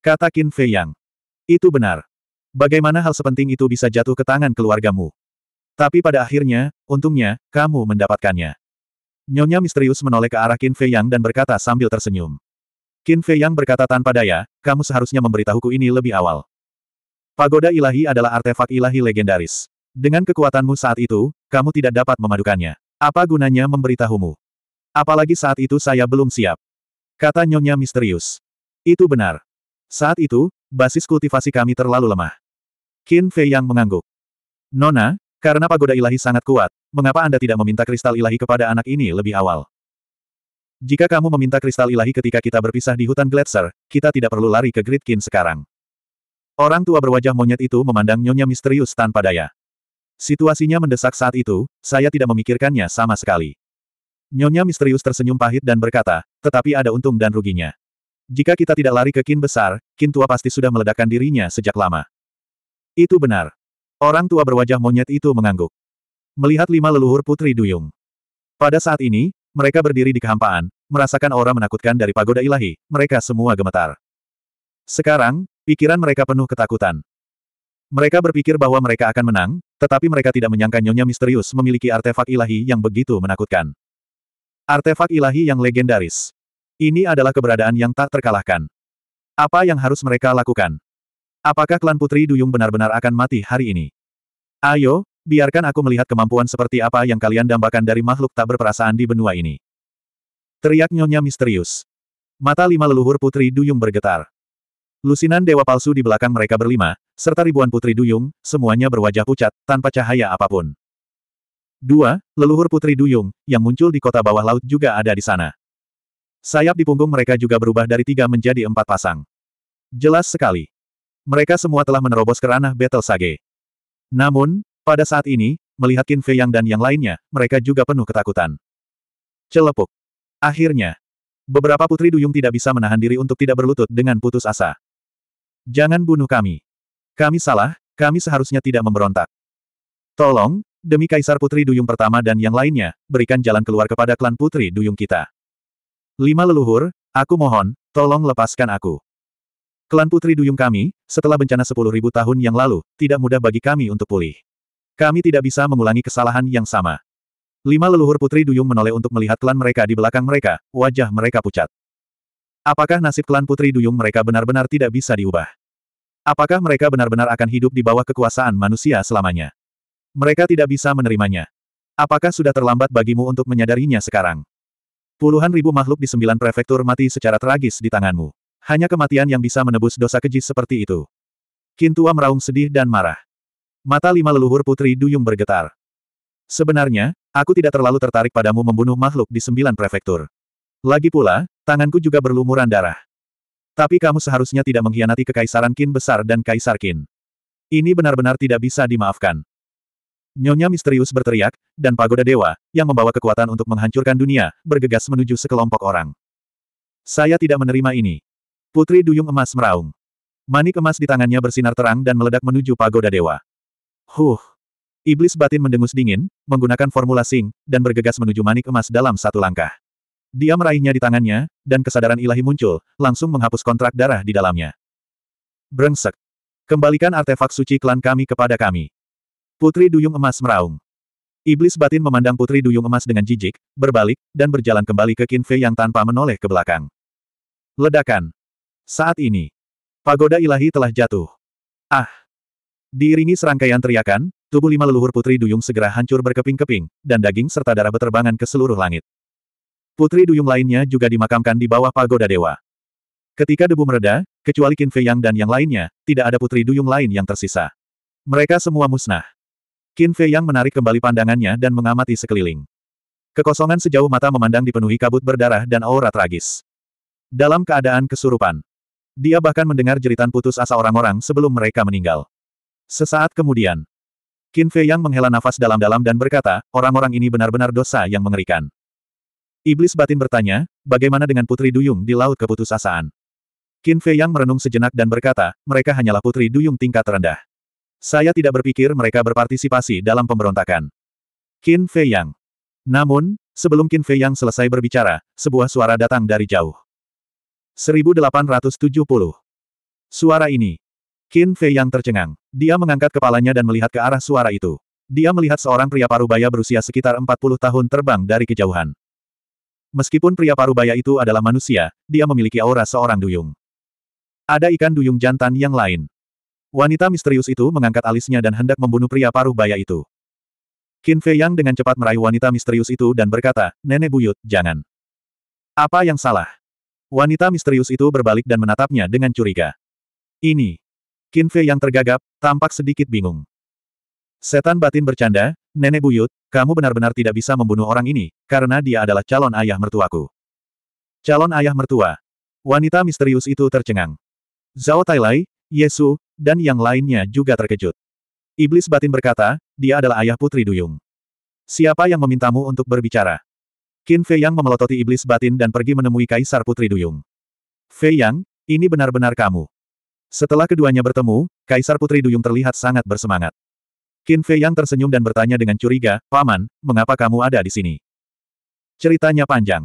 Kata Qin Fei Yang. Itu benar. Bagaimana hal sepenting itu bisa jatuh ke tangan keluargamu? Tapi pada akhirnya, untungnya, kamu mendapatkannya. Nyonya misterius menoleh ke arah Qin Fei Yang dan berkata sambil tersenyum. Qin Fei Yang berkata tanpa daya, kamu seharusnya memberitahuku ini lebih awal. Pagoda ilahi adalah artefak ilahi legendaris. Dengan kekuatanmu saat itu, kamu tidak dapat memadukannya. Apa gunanya memberitahumu? Apalagi saat itu saya belum siap. Kata Nyonya misterius. Itu benar. Saat itu, basis kultivasi kami terlalu lemah. Qin Fei Yang mengangguk. Nona, karena pagoda ilahi sangat kuat, Mengapa Anda tidak meminta kristal ilahi kepada anak ini lebih awal? Jika kamu meminta kristal ilahi ketika kita berpisah di hutan Gletser, kita tidak perlu lari ke Gridkin sekarang. Orang tua berwajah monyet itu memandang nyonya misterius tanpa daya. Situasinya mendesak saat itu, saya tidak memikirkannya sama sekali. Nyonya misterius tersenyum pahit dan berkata, tetapi ada untung dan ruginya. Jika kita tidak lari ke kin besar, kin tua pasti sudah meledakkan dirinya sejak lama. Itu benar. Orang tua berwajah monyet itu mengangguk melihat lima leluhur Putri Duyung. Pada saat ini, mereka berdiri di kehampaan, merasakan aura menakutkan dari pagoda ilahi, mereka semua gemetar. Sekarang, pikiran mereka penuh ketakutan. Mereka berpikir bahwa mereka akan menang, tetapi mereka tidak menyangka Nyonya Misterius memiliki artefak ilahi yang begitu menakutkan. Artefak ilahi yang legendaris. Ini adalah keberadaan yang tak terkalahkan. Apa yang harus mereka lakukan? Apakah klan Putri Duyung benar-benar akan mati hari ini? Ayo, Biarkan aku melihat kemampuan seperti apa yang kalian dambakan dari makhluk tak berperasaan di benua ini. Teriak nyonya misterius. Mata lima leluhur Putri Duyung bergetar. Lusinan dewa palsu di belakang mereka berlima, serta ribuan Putri Duyung, semuanya berwajah pucat, tanpa cahaya apapun. Dua, leluhur Putri Duyung, yang muncul di kota bawah laut juga ada di sana. Sayap di punggung mereka juga berubah dari tiga menjadi empat pasang. Jelas sekali. Mereka semua telah menerobos ke ranah Battle Sage. Namun, pada saat ini, melihat Qin Fei Yang dan yang lainnya, mereka juga penuh ketakutan. Celepuk. Akhirnya, beberapa putri duyung tidak bisa menahan diri untuk tidak berlutut dengan putus asa. Jangan bunuh kami. Kami salah, kami seharusnya tidak memberontak. Tolong, demi Kaisar Putri Duyung pertama dan yang lainnya, berikan jalan keluar kepada klan Putri Duyung kita. Lima leluhur, aku mohon, tolong lepaskan aku. Klan Putri Duyung kami, setelah bencana 10.000 tahun yang lalu, tidak mudah bagi kami untuk pulih. Kami tidak bisa mengulangi kesalahan yang sama. Lima leluhur Putri Duyung menoleh untuk melihat klan mereka di belakang mereka, wajah mereka pucat. Apakah nasib klan Putri Duyung mereka benar-benar tidak bisa diubah? Apakah mereka benar-benar akan hidup di bawah kekuasaan manusia selamanya? Mereka tidak bisa menerimanya. Apakah sudah terlambat bagimu untuk menyadarinya sekarang? Puluhan ribu makhluk di sembilan prefektur mati secara tragis di tanganmu. Hanya kematian yang bisa menebus dosa keji seperti itu. Kintua meraung sedih dan marah. Mata lima leluhur Putri Duyung bergetar. Sebenarnya, aku tidak terlalu tertarik padamu membunuh makhluk di sembilan prefektur. Lagi pula, tanganku juga berlumuran darah. Tapi kamu seharusnya tidak mengkhianati kekaisaran Kin Besar dan Kaisar Kin. Ini benar-benar tidak bisa dimaafkan. Nyonya misterius berteriak, dan pagoda dewa, yang membawa kekuatan untuk menghancurkan dunia, bergegas menuju sekelompok orang. Saya tidak menerima ini. Putri Duyung Emas meraung. Manik emas di tangannya bersinar terang dan meledak menuju pagoda dewa. Huh. Iblis batin mendengus dingin, menggunakan formula sing, dan bergegas menuju manik emas dalam satu langkah. Dia meraihnya di tangannya, dan kesadaran ilahi muncul, langsung menghapus kontrak darah di dalamnya. Brengsek. Kembalikan artefak suci klan kami kepada kami. Putri Duyung Emas meraung. Iblis batin memandang Putri Duyung Emas dengan jijik, berbalik, dan berjalan kembali ke Kinfe yang tanpa menoleh ke belakang. Ledakan. Saat ini. Pagoda ilahi telah jatuh. Ah! Diiringi serangkaian teriakan, tubuh lima leluhur Putri Duyung segera hancur berkeping-keping, dan daging serta darah berterbangan ke seluruh langit. Putri Duyung lainnya juga dimakamkan di bawah pagoda dewa. Ketika debu mereda, kecuali Qin Fei Yang dan yang lainnya, tidak ada Putri Duyung lain yang tersisa. Mereka semua musnah. Qin Fei Yang menarik kembali pandangannya dan mengamati sekeliling. Kekosongan sejauh mata memandang dipenuhi kabut berdarah dan aura tragis. Dalam keadaan kesurupan, dia bahkan mendengar jeritan putus asa orang-orang sebelum mereka meninggal. Sesaat kemudian, Qin Fei Yang menghela nafas dalam-dalam dan berkata, orang-orang ini benar-benar dosa yang mengerikan. Iblis batin bertanya, bagaimana dengan Putri Duyung di Laut Keputusasaan? Qin Fei Yang merenung sejenak dan berkata, mereka hanyalah Putri Duyung tingkat rendah. Saya tidak berpikir mereka berpartisipasi dalam pemberontakan. Qin Fei Yang. Namun, sebelum Qin Fei Yang selesai berbicara, sebuah suara datang dari jauh. 1870. Suara ini, Qin Fei yang tercengang. Dia mengangkat kepalanya dan melihat ke arah suara itu. Dia melihat seorang pria parubaya berusia sekitar 40 tahun terbang dari kejauhan. Meskipun pria parubaya itu adalah manusia, dia memiliki aura seorang duyung. Ada ikan duyung jantan yang lain. Wanita misterius itu mengangkat alisnya dan hendak membunuh pria parubaya itu. Qin Fei Yang dengan cepat meraih wanita misterius itu dan berkata, Nenek Buyut, jangan. Apa yang salah? Wanita misterius itu berbalik dan menatapnya dengan curiga. Ini. Qin Fei yang tergagap, tampak sedikit bingung. Setan batin bercanda, Nenek Buyut, kamu benar-benar tidak bisa membunuh orang ini, karena dia adalah calon ayah mertuaku. Calon ayah mertua. Wanita misterius itu tercengang. Zhao Tailai, Yesu, dan yang lainnya juga terkejut. Iblis batin berkata, dia adalah ayah putri duyung. Siapa yang memintamu untuk berbicara? Qin Fei Yang memelototi iblis batin dan pergi menemui kaisar putri duyung. Fei Yang, ini benar-benar kamu. Setelah keduanya bertemu, Kaisar Putri Duyung terlihat sangat bersemangat. Qin Fei yang tersenyum dan bertanya dengan curiga, Paman, mengapa kamu ada di sini? Ceritanya panjang.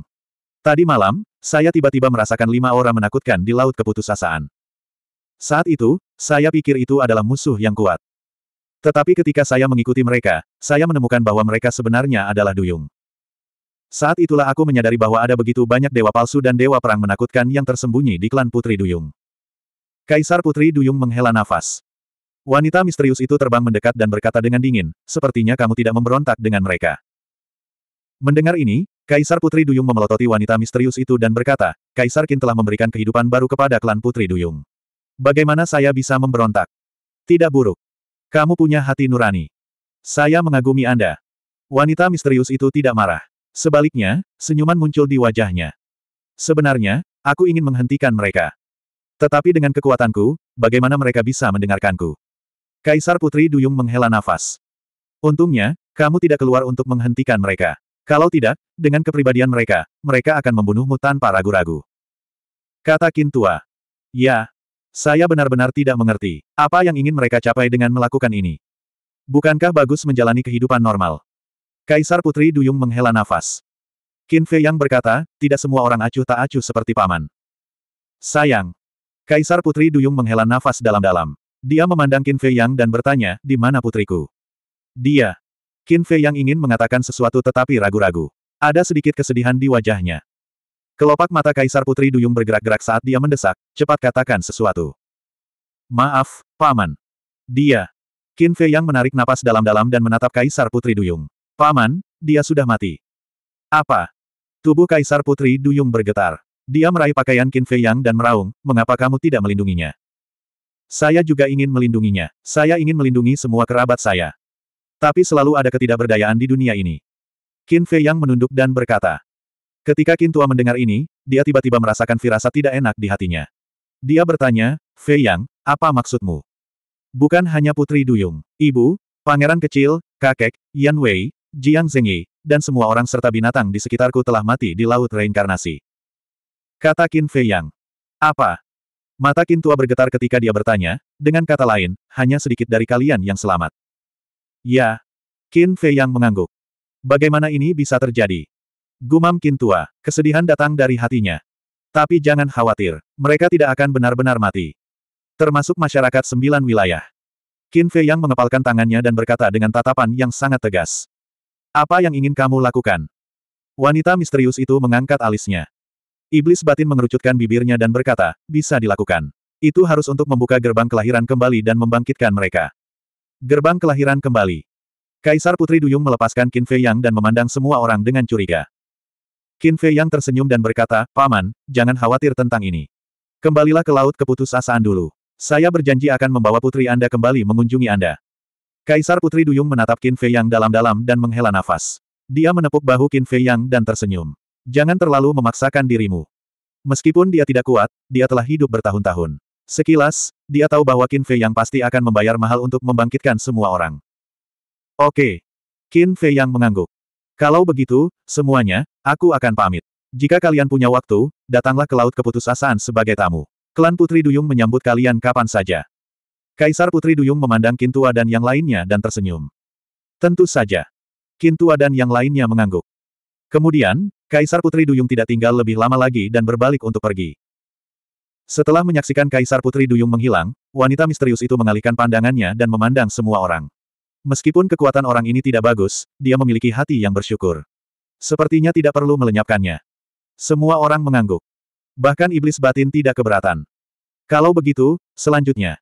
Tadi malam, saya tiba-tiba merasakan lima orang menakutkan di Laut Keputusasaan. Saat itu, saya pikir itu adalah musuh yang kuat. Tetapi ketika saya mengikuti mereka, saya menemukan bahwa mereka sebenarnya adalah Duyung. Saat itulah aku menyadari bahwa ada begitu banyak dewa palsu dan dewa perang menakutkan yang tersembunyi di klan Putri Duyung. Kaisar Putri Duyung menghela nafas. Wanita misterius itu terbang mendekat dan berkata dengan dingin, sepertinya kamu tidak memberontak dengan mereka. Mendengar ini, Kaisar Putri Duyung memelototi wanita misterius itu dan berkata, Kaisar Kin telah memberikan kehidupan baru kepada klan Putri Duyung. Bagaimana saya bisa memberontak? Tidak buruk. Kamu punya hati nurani. Saya mengagumi Anda. Wanita misterius itu tidak marah. Sebaliknya, senyuman muncul di wajahnya. Sebenarnya, aku ingin menghentikan mereka. Tetapi dengan kekuatanku, bagaimana mereka bisa mendengarkanku? Kaisar Putri Duyung menghela nafas. Untungnya, kamu tidak keluar untuk menghentikan mereka. Kalau tidak, dengan kepribadian mereka, mereka akan membunuhmu tanpa ragu-ragu. Kata Kintua. Ya. Saya benar-benar tidak mengerti, apa yang ingin mereka capai dengan melakukan ini. Bukankah bagus menjalani kehidupan normal? Kaisar Putri Duyung menghela nafas. Qin Fei yang berkata, tidak semua orang acuh tak acuh seperti paman. Sayang. Kaisar Putri Duyung menghela nafas dalam-dalam. Dia memandang Qin Fei Yang dan bertanya, di mana putriku? Dia. Qin Fei Yang ingin mengatakan sesuatu tetapi ragu-ragu. Ada sedikit kesedihan di wajahnya. Kelopak mata Kaisar Putri Duyung bergerak-gerak saat dia mendesak, cepat katakan sesuatu. Maaf, Paman. Dia. Qin Fei Yang menarik napas dalam-dalam dan menatap Kaisar Putri Duyung. Paman, dia sudah mati. Apa? Tubuh Kaisar Putri Duyung bergetar. Dia meraih pakaian Qin Fei Yang dan meraung, mengapa kamu tidak melindunginya? Saya juga ingin melindunginya. Saya ingin melindungi semua kerabat saya. Tapi selalu ada ketidakberdayaan di dunia ini. Qin Fei Yang menunduk dan berkata. Ketika Qin Tua mendengar ini, dia tiba-tiba merasakan firasat tidak enak di hatinya. Dia bertanya, Fei Yang, apa maksudmu? Bukan hanya Putri Duyung, Ibu, Pangeran kecil, kakek, Yan Wei, Jiang Zengyi, dan semua orang serta binatang di sekitarku telah mati di Laut Reinkarnasi. Kata Qin Fei Yang. Apa? Mata Qin Tua bergetar ketika dia bertanya, dengan kata lain, hanya sedikit dari kalian yang selamat. Ya. Qin Fei Yang mengangguk. Bagaimana ini bisa terjadi? Gumam Qin Tua, kesedihan datang dari hatinya. Tapi jangan khawatir, mereka tidak akan benar-benar mati. Termasuk masyarakat sembilan wilayah. Qin Fei Yang mengepalkan tangannya dan berkata dengan tatapan yang sangat tegas. Apa yang ingin kamu lakukan? Wanita misterius itu mengangkat alisnya. Iblis batin mengerucutkan bibirnya dan berkata, bisa dilakukan. Itu harus untuk membuka gerbang kelahiran kembali dan membangkitkan mereka. Gerbang kelahiran kembali. Kaisar Putri Duyung melepaskan Qin Fei Yang dan memandang semua orang dengan curiga. Qin Fei Yang tersenyum dan berkata, Paman, jangan khawatir tentang ini. Kembalilah ke Laut Keputusasaan dulu. Saya berjanji akan membawa putri Anda kembali mengunjungi Anda. Kaisar Putri Duyung menatap Qin Fei Yang dalam-dalam dan menghela nafas. Dia menepuk bahu Qin Fei Yang dan tersenyum. Jangan terlalu memaksakan dirimu. Meskipun dia tidak kuat, dia telah hidup bertahun-tahun. Sekilas, dia tahu bahwa Qin Fei yang pasti akan membayar mahal untuk membangkitkan semua orang. Oke. Qin Fei yang mengangguk. Kalau begitu, semuanya, aku akan pamit. Jika kalian punya waktu, datanglah ke Laut Keputusasaan sebagai tamu. Klan Putri Duyung menyambut kalian kapan saja. Kaisar Putri Duyung memandang Kintua dan yang lainnya dan tersenyum. Tentu saja. Kintua dan yang lainnya mengangguk. Kemudian, Kaisar Putri Duyung tidak tinggal lebih lama lagi dan berbalik untuk pergi. Setelah menyaksikan Kaisar Putri Duyung menghilang, wanita misterius itu mengalihkan pandangannya dan memandang semua orang. Meskipun kekuatan orang ini tidak bagus, dia memiliki hati yang bersyukur. Sepertinya tidak perlu melenyapkannya. Semua orang mengangguk. Bahkan iblis batin tidak keberatan. Kalau begitu, selanjutnya.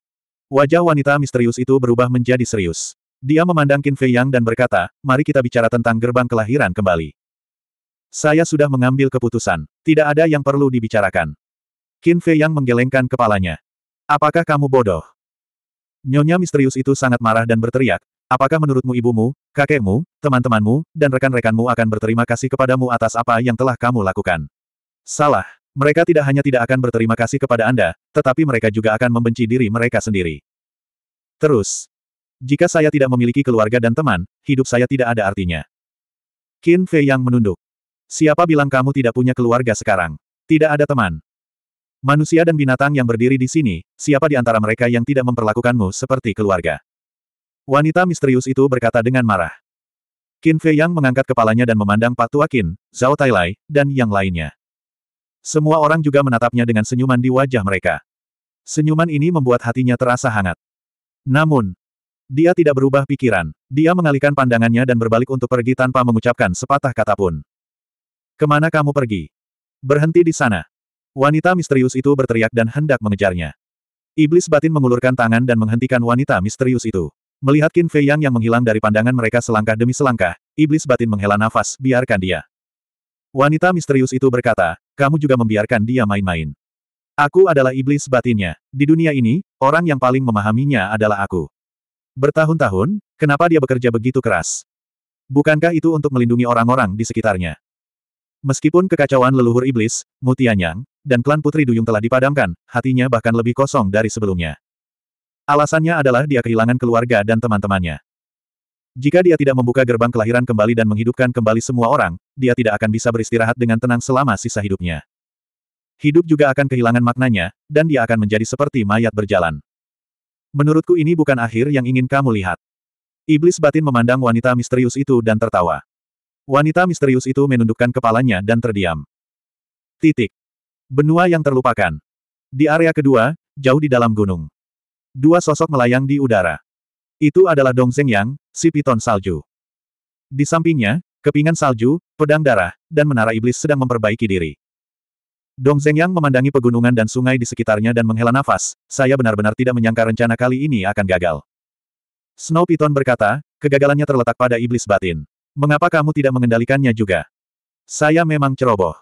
Wajah wanita misterius itu berubah menjadi serius. Dia memandang Qin Fei Yang dan berkata, mari kita bicara tentang gerbang kelahiran kembali. Saya sudah mengambil keputusan. Tidak ada yang perlu dibicarakan. Qin Fei yang menggelengkan kepalanya. Apakah kamu bodoh? Nyonya misterius itu sangat marah dan berteriak. Apakah menurutmu ibumu, kakekmu, teman-temanmu, dan rekan-rekanmu akan berterima kasih kepadamu atas apa yang telah kamu lakukan? Salah. Mereka tidak hanya tidak akan berterima kasih kepada Anda, tetapi mereka juga akan membenci diri mereka sendiri. Terus, jika saya tidak memiliki keluarga dan teman, hidup saya tidak ada artinya. Qin Fei yang menunduk. Siapa bilang kamu tidak punya keluarga sekarang? Tidak ada teman. Manusia dan binatang yang berdiri di sini, siapa di antara mereka yang tidak memperlakukanmu seperti keluarga? Wanita misterius itu berkata dengan marah. Qin Fei Yang mengangkat kepalanya dan memandang Pak Tua Qin, Zhao Tailai, dan yang lainnya. Semua orang juga menatapnya dengan senyuman di wajah mereka. Senyuman ini membuat hatinya terasa hangat. Namun, dia tidak berubah pikiran. Dia mengalihkan pandangannya dan berbalik untuk pergi tanpa mengucapkan sepatah kata pun. Kemana kamu pergi? Berhenti di sana. Wanita misterius itu berteriak dan hendak mengejarnya. Iblis batin mengulurkan tangan dan menghentikan wanita misterius itu. Melihat Qin Fei Yang yang menghilang dari pandangan mereka selangkah demi selangkah, iblis batin menghela nafas, biarkan dia. Wanita misterius itu berkata, kamu juga membiarkan dia main-main. Aku adalah iblis batinnya. Di dunia ini, orang yang paling memahaminya adalah aku. Bertahun-tahun, kenapa dia bekerja begitu keras? Bukankah itu untuk melindungi orang-orang di sekitarnya? Meskipun kekacauan leluhur iblis, Mutianyang, dan klan Putri Duyung telah dipadamkan, hatinya bahkan lebih kosong dari sebelumnya. Alasannya adalah dia kehilangan keluarga dan teman-temannya. Jika dia tidak membuka gerbang kelahiran kembali dan menghidupkan kembali semua orang, dia tidak akan bisa beristirahat dengan tenang selama sisa hidupnya. Hidup juga akan kehilangan maknanya, dan dia akan menjadi seperti mayat berjalan. Menurutku ini bukan akhir yang ingin kamu lihat. Iblis batin memandang wanita misterius itu dan tertawa. Wanita misterius itu menundukkan kepalanya dan terdiam. Titik. Benua yang terlupakan. Di area kedua, jauh di dalam gunung. Dua sosok melayang di udara. Itu adalah Dong Zeng Yang, si piton salju. Di sampingnya, kepingan salju, pedang darah, dan menara iblis sedang memperbaiki diri. Dong Zeng Yang memandangi pegunungan dan sungai di sekitarnya dan menghela nafas, saya benar-benar tidak menyangka rencana kali ini akan gagal. Snow Piton berkata, kegagalannya terletak pada iblis batin. Mengapa kamu tidak mengendalikannya juga? Saya memang ceroboh.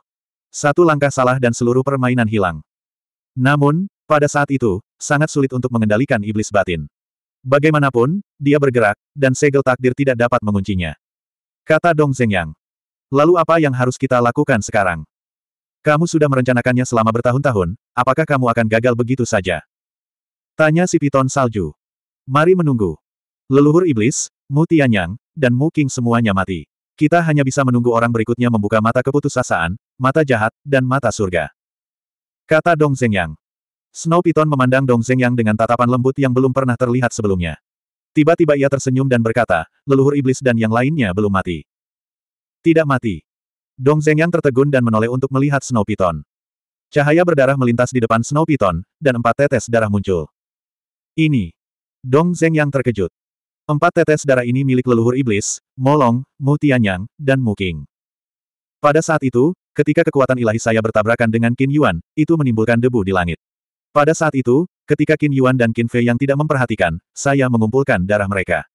Satu langkah salah dan seluruh permainan hilang. Namun, pada saat itu, sangat sulit untuk mengendalikan iblis batin. Bagaimanapun, dia bergerak, dan segel takdir tidak dapat menguncinya. Kata Dong Zhengyang. Lalu apa yang harus kita lakukan sekarang? Kamu sudah merencanakannya selama bertahun-tahun, apakah kamu akan gagal begitu saja? Tanya si Piton Salju. Mari menunggu. Leluhur iblis, Mu Tianyang, dan Mu King semuanya mati. Kita hanya bisa menunggu orang berikutnya membuka mata keputusasaan, mata jahat, dan mata surga. Kata Dong Zhengyang. Snow Piton memandang Dong Zhengyang dengan tatapan lembut yang belum pernah terlihat sebelumnya. Tiba-tiba ia tersenyum dan berkata, leluhur iblis dan yang lainnya belum mati. Tidak mati. Dong Zhengyang tertegun dan menoleh untuk melihat Snow Piton. Cahaya berdarah melintas di depan Snow Piton, dan empat tetes darah muncul. Ini. Dong Zhengyang terkejut. Empat tetes darah ini milik leluhur iblis, Molong, Mu dan Muking. Pada saat itu, ketika kekuatan ilahi saya bertabrakan dengan Qin Yuan, itu menimbulkan debu di langit. Pada saat itu, ketika Qin Yuan dan Qin Fei yang tidak memperhatikan, saya mengumpulkan darah mereka.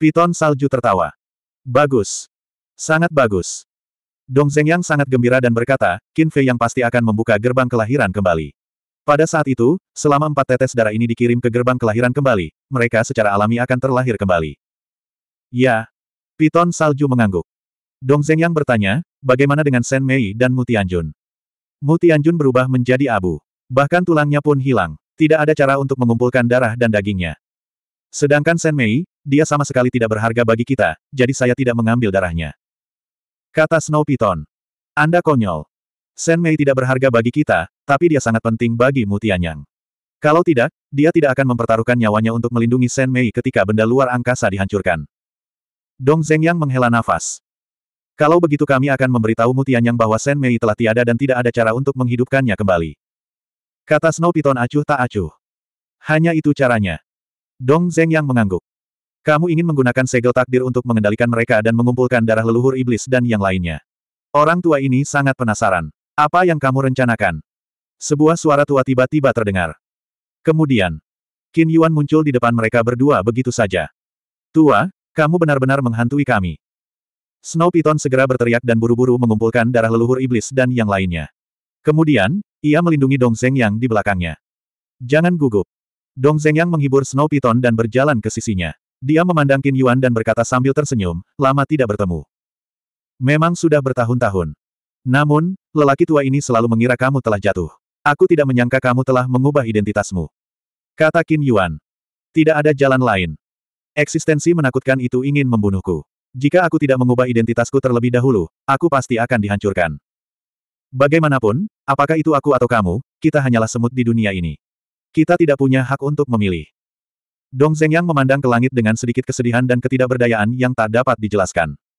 Piton salju tertawa. Bagus. Sangat bagus. Dong Zhengyang sangat gembira dan berkata, Qin Fei yang pasti akan membuka gerbang kelahiran kembali. Pada saat itu, selama empat tetes darah ini dikirim ke gerbang kelahiran kembali, mereka secara alami akan terlahir kembali. Ya. Piton Salju mengangguk. Dong Zeng yang bertanya, bagaimana dengan Shen Mei dan Mutianjun? Mutianjun berubah menjadi abu. Bahkan tulangnya pun hilang. Tidak ada cara untuk mengumpulkan darah dan dagingnya. Sedangkan Shen Mei, dia sama sekali tidak berharga bagi kita, jadi saya tidak mengambil darahnya. Kata Snow Piton. Anda konyol. Shen Mei tidak berharga bagi kita, tapi dia sangat penting bagi Mutianyang. Kalau tidak, dia tidak akan mempertaruhkan nyawanya untuk melindungi Shen Mei ketika benda luar angkasa dihancurkan. Dong Zhengyang menghela nafas. Kalau begitu kami akan memberitahu Mutianyang bahwa Shen Mei telah tiada dan tidak ada cara untuk menghidupkannya kembali. Kata Snow Piton acuh tak acuh. Hanya itu caranya. Dong Zhengyang mengangguk. Kamu ingin menggunakan segel takdir untuk mengendalikan mereka dan mengumpulkan darah leluhur iblis dan yang lainnya. Orang tua ini sangat penasaran. Apa yang kamu rencanakan? Sebuah suara tua tiba-tiba terdengar. Kemudian, Qin Yuan muncul di depan mereka berdua begitu saja. Tua, kamu benar-benar menghantui kami. Snow Piton segera berteriak dan buru-buru mengumpulkan darah leluhur iblis dan yang lainnya. Kemudian, ia melindungi Dong Zeng yang di belakangnya. Jangan gugup. Dong Zeng yang menghibur Snow Piton dan berjalan ke sisinya. Dia memandang Qin Yuan dan berkata sambil tersenyum, lama tidak bertemu. Memang sudah bertahun-tahun. Namun, lelaki tua ini selalu mengira kamu telah jatuh. Aku tidak menyangka kamu telah mengubah identitasmu. Kata Qin Yuan. Tidak ada jalan lain. Eksistensi menakutkan itu ingin membunuhku. Jika aku tidak mengubah identitasku terlebih dahulu, aku pasti akan dihancurkan. Bagaimanapun, apakah itu aku atau kamu, kita hanyalah semut di dunia ini. Kita tidak punya hak untuk memilih. Dong Zhengyang memandang ke langit dengan sedikit kesedihan dan ketidakberdayaan yang tak dapat dijelaskan.